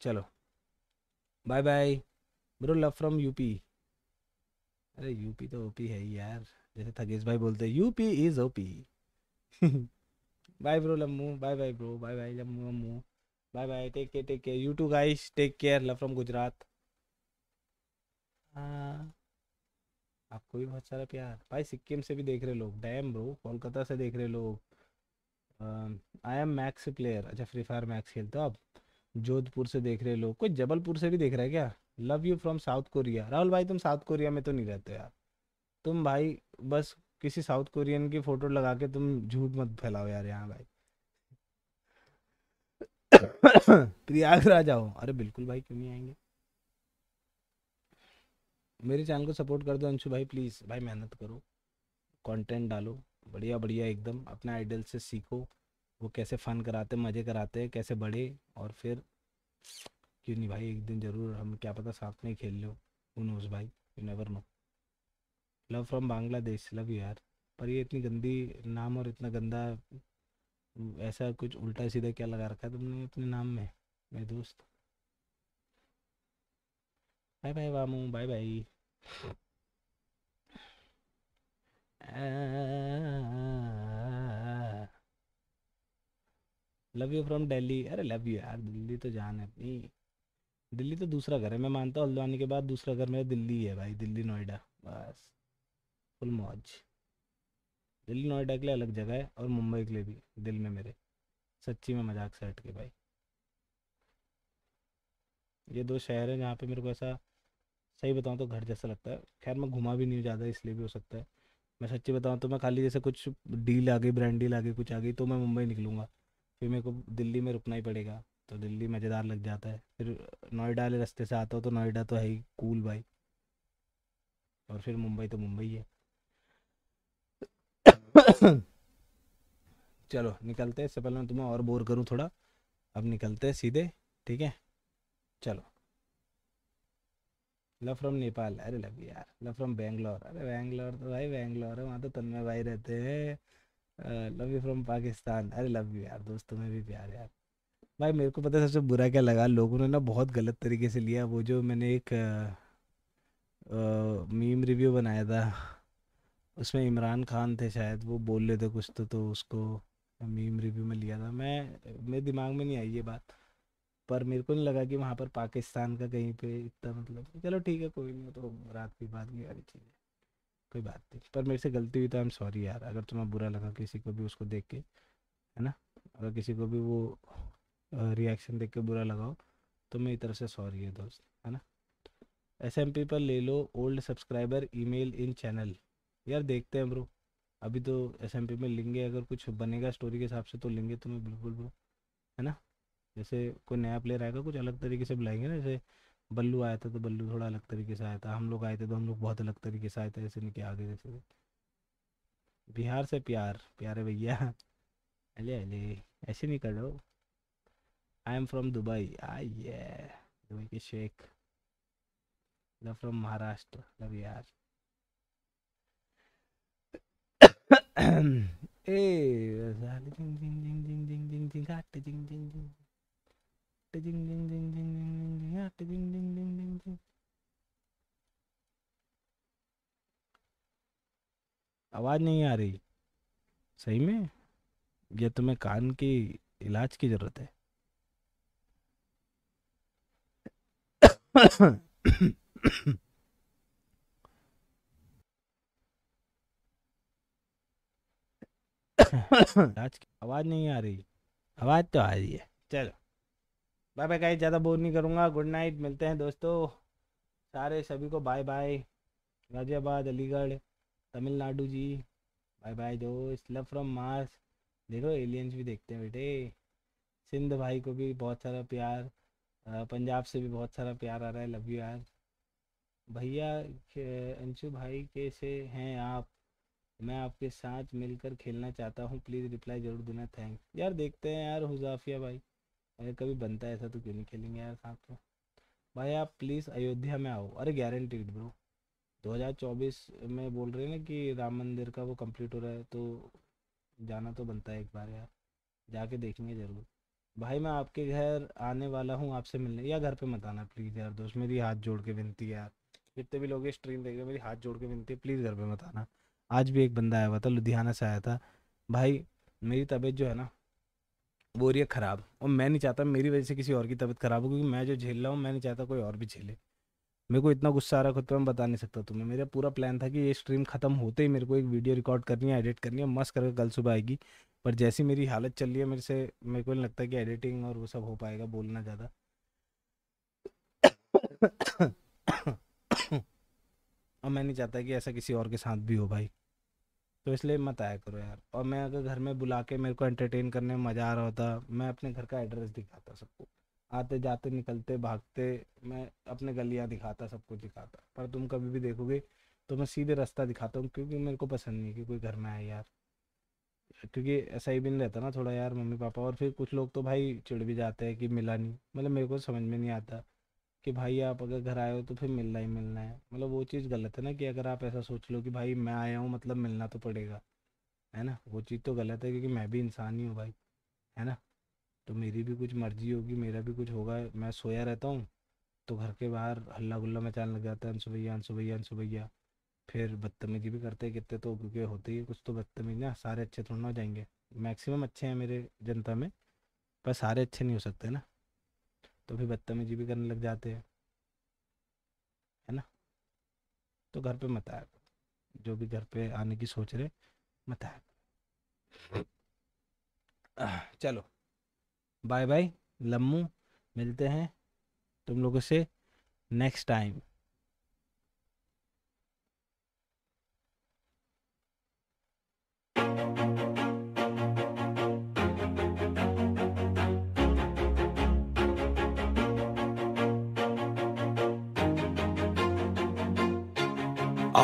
चलो bye bye bro love from UP अरे यूपी तो ओपी है ही यार जैसे थगेश भाई बोलते हैं UP is OP bye bro लम्बू bye bye bro bye bye लम्बू लम्बू bye bye take care take care you too guys take care love from Gujarat आपको भी बहुत सारा प्यार भाई सिक्किम से भी देख रहे लोग डैम ब्रो कोलकाता से देख रहे लोग आई एम मैक्स प्लेयर अच्छा फ्री फायर मैक्स खेलते हो आप जोधपुर से देख रहे लोग कोई जबलपुर से भी देख रहा है क्या love you from South Korea Rahul भाई तुम साउथ कोरिया में तो नहीं रहते यार तुम भाई बस किसी साउथ कोरियन की फोटो लगा के तुम झूठ मत फैलाओ यार यहाँ भाई प्रयागराज आओ अरे बिल्कुल भाई क्यों नहीं आएंगे मेरे चैनल को सपोर्ट कर दो अंशु भाई प्लीज़ भाई मेहनत करो कंटेंट डालो बढ़िया बढ़िया एकदम अपने आइडल से सीखो वो कैसे फ़न कराते मज़े कराते हैं कैसे बढ़े और फिर क्यों नहीं भाई एक दिन ज़रूर हम क्या पता साथ में ही खेल लो उन भाई you never know love from Bangladesh love you यार पर ये इतनी गंदी नाम और इतना गंदा ऐसा कुछ उल्टा सीधा क्या लगा रखा है तुमने अपने नाम में मेरे दोस्त बाय बाय वामू bye bye love you from Delhi अरे लव यू यार दिल्ली तो जान है अपनी दिल्ली तो दूसरा घर है मैं मानता हूँ हल्द्वानी के बाद दूसरा घर मेरा दिल्ली है भाई दिल्ली नोएडा बस फुल मौज दिल्ली नोएडा के लिए अलग जगह है और मुंबई के लिए भी दिल में मेरे सच्ची में मजाक से हट के भाई ये दो शहर हैं जहाँ पे मेरे को ऐसा सही बताऊँ तो घर जैसा लगता है खैर मैं घुमा भी नहीं ज़्यादा इसलिए भी हो सकता है मैं सच्ची बताऊँ तो मैं खाली जैसे कुछ डील आ गई ब्रांड डील आ गई कुछ आ गई तो मैं मुंबई निकलूँगा फिर मेरे को दिल्ली में रुकना ही पड़ेगा तो दिल्ली मज़ेदार लग जाता है फिर नोएडा वाले रास्ते से आता हो तो नोएडा तो है ही कूल भाई और फिर मुंबई तो मुंबई है चलो निकलते हैं इससे पहले मैं तुम्हें और बोर करूँ थोड़ा अब निकलते हैं सीधे ठीक है चलो लव फ्रॉम नेपाल अरे लव यार लव फ्रॉम बैंगलोर अरे बैंगलोर तो भाई बैंगलोर है वहाँ तो तन्मय भाई रहते हैं लव यू फ्रॉम पाकिस्तान अरे लव यू यार दोस्त तुम्हें भी प्यार यार भाई मेरे को पता है सबसे बुरा क्या लगा लोगों ने ना बहुत गलत तरीके से लिया वो जो मैंने एक आ, आ, मीम रिव्यू बनाया था उसमें इमरान खान थे शायद वो बोल रहे थे कुछ तो तो उसको मीम रिव्यू में लिया था मैं मेरे दिमाग में नहीं आई ये बात पर मेरे को नहीं लगा कि वहाँ पर पाकिस्तान का कहीं पे इतना मतलब चलो ठीक है कोई नहीं तो रात की बात की सारी चीज़ें कोई बात नहीं पर मेरे से गलती हुई तो आई एम सॉरी यार अगर तुम्हें बुरा लगा किसी को भी उसको देख के है ना अगर किसी को भी वो रिएक्शन देख के बुरा लगाओ तो मेरी तरफ से सॉरी है दोस्त है ना एस एम पी पर ले लो old subscriber email in channel यार देखते हैं ब्रो अभी तो एस एम पी में लेंगे अगर कुछ बनेगा स्टोरी के हिसाब से तो लेंगे तो मैं बिल्कुल ब्रो है ना जैसे कोई नया प्लेयर आएगा कुछ अलग तरीके से बुलाएंगे ना जैसे बल्लू आया था तो बल्लू थोड़ा अलग तरीके से आया था हम लोग आए थे तो हम लोग बहुत अलग तरीके से आए थे ऐसे कि आगे जैसे बिहार से प्यार प्यारे भैया अले अले ऐसे नहीं कर रहे आई एम फ्रॉम दुबई आई ये दुबई के शेख लव फ्रॉम महाराष्ट्र लव यार आवाज नहीं आ रही सही में यह तुम्हें कान के इलाज की जरूरत है आज आवाज़ नहीं आ रही आवाज़ तो आ रही है चलो बाय बाय गाइस ज़्यादा बोर नहीं करूँगा गुड नाइट मिलते हैं दोस्तों सारे सभी को bye bye Ghaziabad Aligarh Tamil Nadu ji bye bye दोस्त लव फ्रॉम मार्स देखो एलियंस भी देखते हैं बेटे सिंध भाई को भी बहुत सारा प्यार पंजाब से भी बहुत सारा प्यार आ रहा है लव यू यार भैया अंशु भाई कैसे हैं आप मैं आपके साथ मिलकर खेलना चाहता हूँ प्लीज़ रिप्लाई ज़रूर देना थैंक यार देखते हैं यार हुजाफिया भाई अरे कभी बनता है ऐसा तो क्यों नहीं खेलेंगे यार साथ में भाई आप प्लीज़ अयोध्या में आओ अरे गारंटीड ब्रो 2024 में बोल रहे हैं ना कि राम मंदिर का वो कंप्लीट हो रहा है तो जाना तो बनता है एक बार यार जाके देखेंगे ज़रूर भाई मैं आपके घर आने वाला हूँ आपसे मिलने या घर पे मत आना प्लीज़ यार दोस्त मेरी हाथ जोड़ के विनती है यार जितने भी लोग स्ट्रीम देख रहे हैं मेरी हाथ जोड़ के विनती है प्लीज़ घर पे मत आना आज भी एक बंदा आया हुआ था लुधियाना से आया था भाई मेरी तबीयत जो है ना वो रही है ख़राब और मैं नहीं चाहता मेरी वजह से किसी और की तबीयत ख़राब हो क्योंकि मैं जो झेल रहा हूँ मैं नहीं चाहता कोई और भी झेले मेरे को इतना गुस्सा आ रहा खुद पर मैं बता नहीं सकता तुम्हें मेरा पूरा प्लान था कि ये स्ट्रीम खत्म होते ही मेरे को एक वीडियो रिकॉर्ड करनी है एडिट करनी है मस्त करके कल सुबह आएगी पर जैसी मेरी हालत चल रही है मेरे से मेरे को नहीं लगता कि एडिटिंग और वो सब हो पाएगा बोलना ज़्यादा और मैं नहीं चाहता कि ऐसा किसी और के साथ भी हो भाई तो इसलिए मत आया करो यार और मैं अगर घर में बुला के मेरे को एंटरटेन करने में मज़ा आ रहा होता मैं अपने घर का एड्रेस दिखाता सबको आते जाते निकलते भागते मैं अपने गलियाँ दिखाता सब कुछ दिखाता पर तुम कभी भी देखोगे तो मैं सीधे रास्ता दिखाता हूँ क्योंकि मेरे को पसंद नहीं कि कोई घर में आए यार क्योंकि ऐसा ही भी नहीं रहता ना थोड़ा यार मम्मी पापा और फिर कुछ लोग तो भाई चिड़ भी जाते हैं कि मिला नहीं मतलब मेरे को समझ में नहीं आता कि भाई आप अगर घर आए हो तो फिर मिलना ही मिलना है मतलब वो चीज़ गलत है ना कि अगर आप ऐसा सोच लो कि भाई मैं आया हूँ मतलब मिलना तो पड़ेगा है ना वो चीज़ तो गलत है क्योंकि मैं भी इंसान ही हूँ भाई है ना तो मेरी भी कुछ मर्जी होगी मेरा भी कुछ होगा मैं सोया रहता हूँ तो घर के बाहर हल्ला गुल्ला मचान लग जाता है अंशु भैया अंशु भैया भैया फिर बदतमीजी भी करते हैं कितने तो क्योंकि होते ही कुछ तो बदतमीज ना सारे अच्छे थोड़ा ना हो जाएंगे मैक्सिमम अच्छे हैं मेरे जनता में पर सारे अच्छे नहीं हो सकते ना तो फिर बदतमीजी भी करने लग जाते हैं है ना तो घर पे मत आया जो भी घर पे आने की सोच रहे मत आया चलो बाय बाय लम्मू मिलते हैं तुम लोगों से next time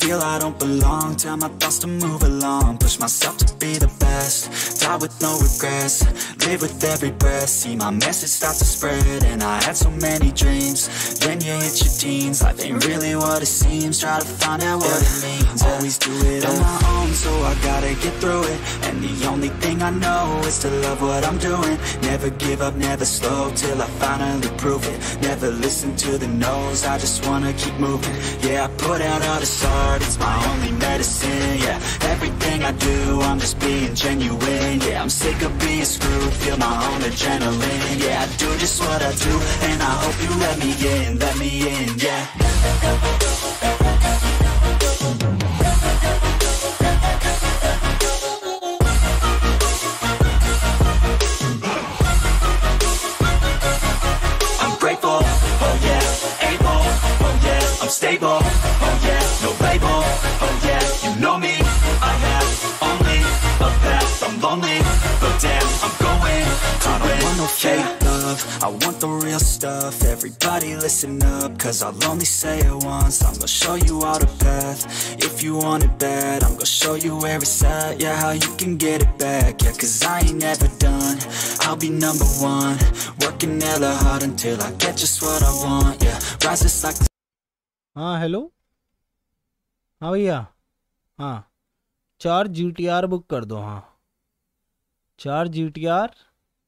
Feel I don't belong, tell my thoughts to move along Push myself to be the best, die with no regrets Live with every breath, see my message start to spread And I had so many dreams, then you hit your teens Life ain't really what it seems, try to find out what it means Always do it on my own, so I gotta get through it And the only thing I know is to love what I'm doing Never give up, never slow, till I finally prove it Never listen to the no's, I just wanna keep moving Yeah, I put out all the songs heart, it's my only medicine, yeah Everything I do, I'm just being genuine, yeah I'm sick of being screwed, feel my own adrenaline, yeah I do just what I do, and I hope you let me in, let me in, yeah oh oh stable. Oh no fake love I want the real stuff Everybody listen up Cause I'll only say it once I'm gonna show you all the path If you want it bad I'm gonna show you where it's at Yeah, how you can get it back Yeah, cause I ain't never done I'll be number one Working hella hard until I get just what I want Yeah, rise just like हाँ hello हाँ भैया हाँ चार G T R book कर दो हाँ चार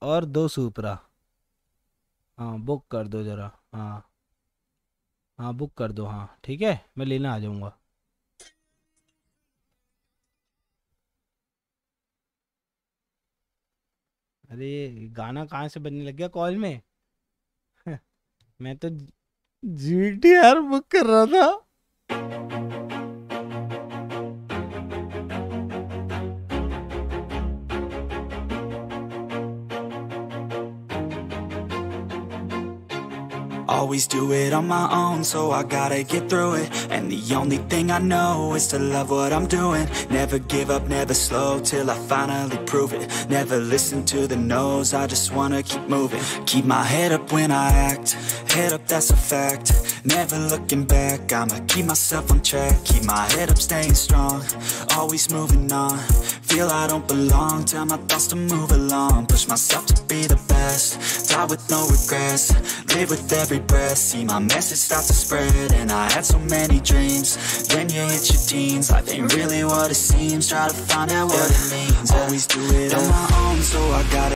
और दो सुपरा हाँ बुक कर दो ज़रा हाँ हाँ बुक कर दो हाँ ठीक है मैं लेने आ जाऊँगा अरे गाना कहाँ से बनने लग गया कॉल में मैं तो जी टी आर बुक कर रहा था Always do it on my own, so I gotta get through it And the only thing I know is to love what I'm doing Never give up, never slow, till I finally prove it Never listen to the no's, I just wanna keep moving Keep my head up when I act, head up that's a fact Never looking back, I'ma keep myself on track Keep my head up staying strong, always moving on Feel I don't belong, tell my thoughts to move along Push myself to be the best, die with no regrets Live with every breath See my message start to spread And I had so many dreams Then you hit your teens Life ain't really what it seems Try to find out what it means Always do it on my own So I gotta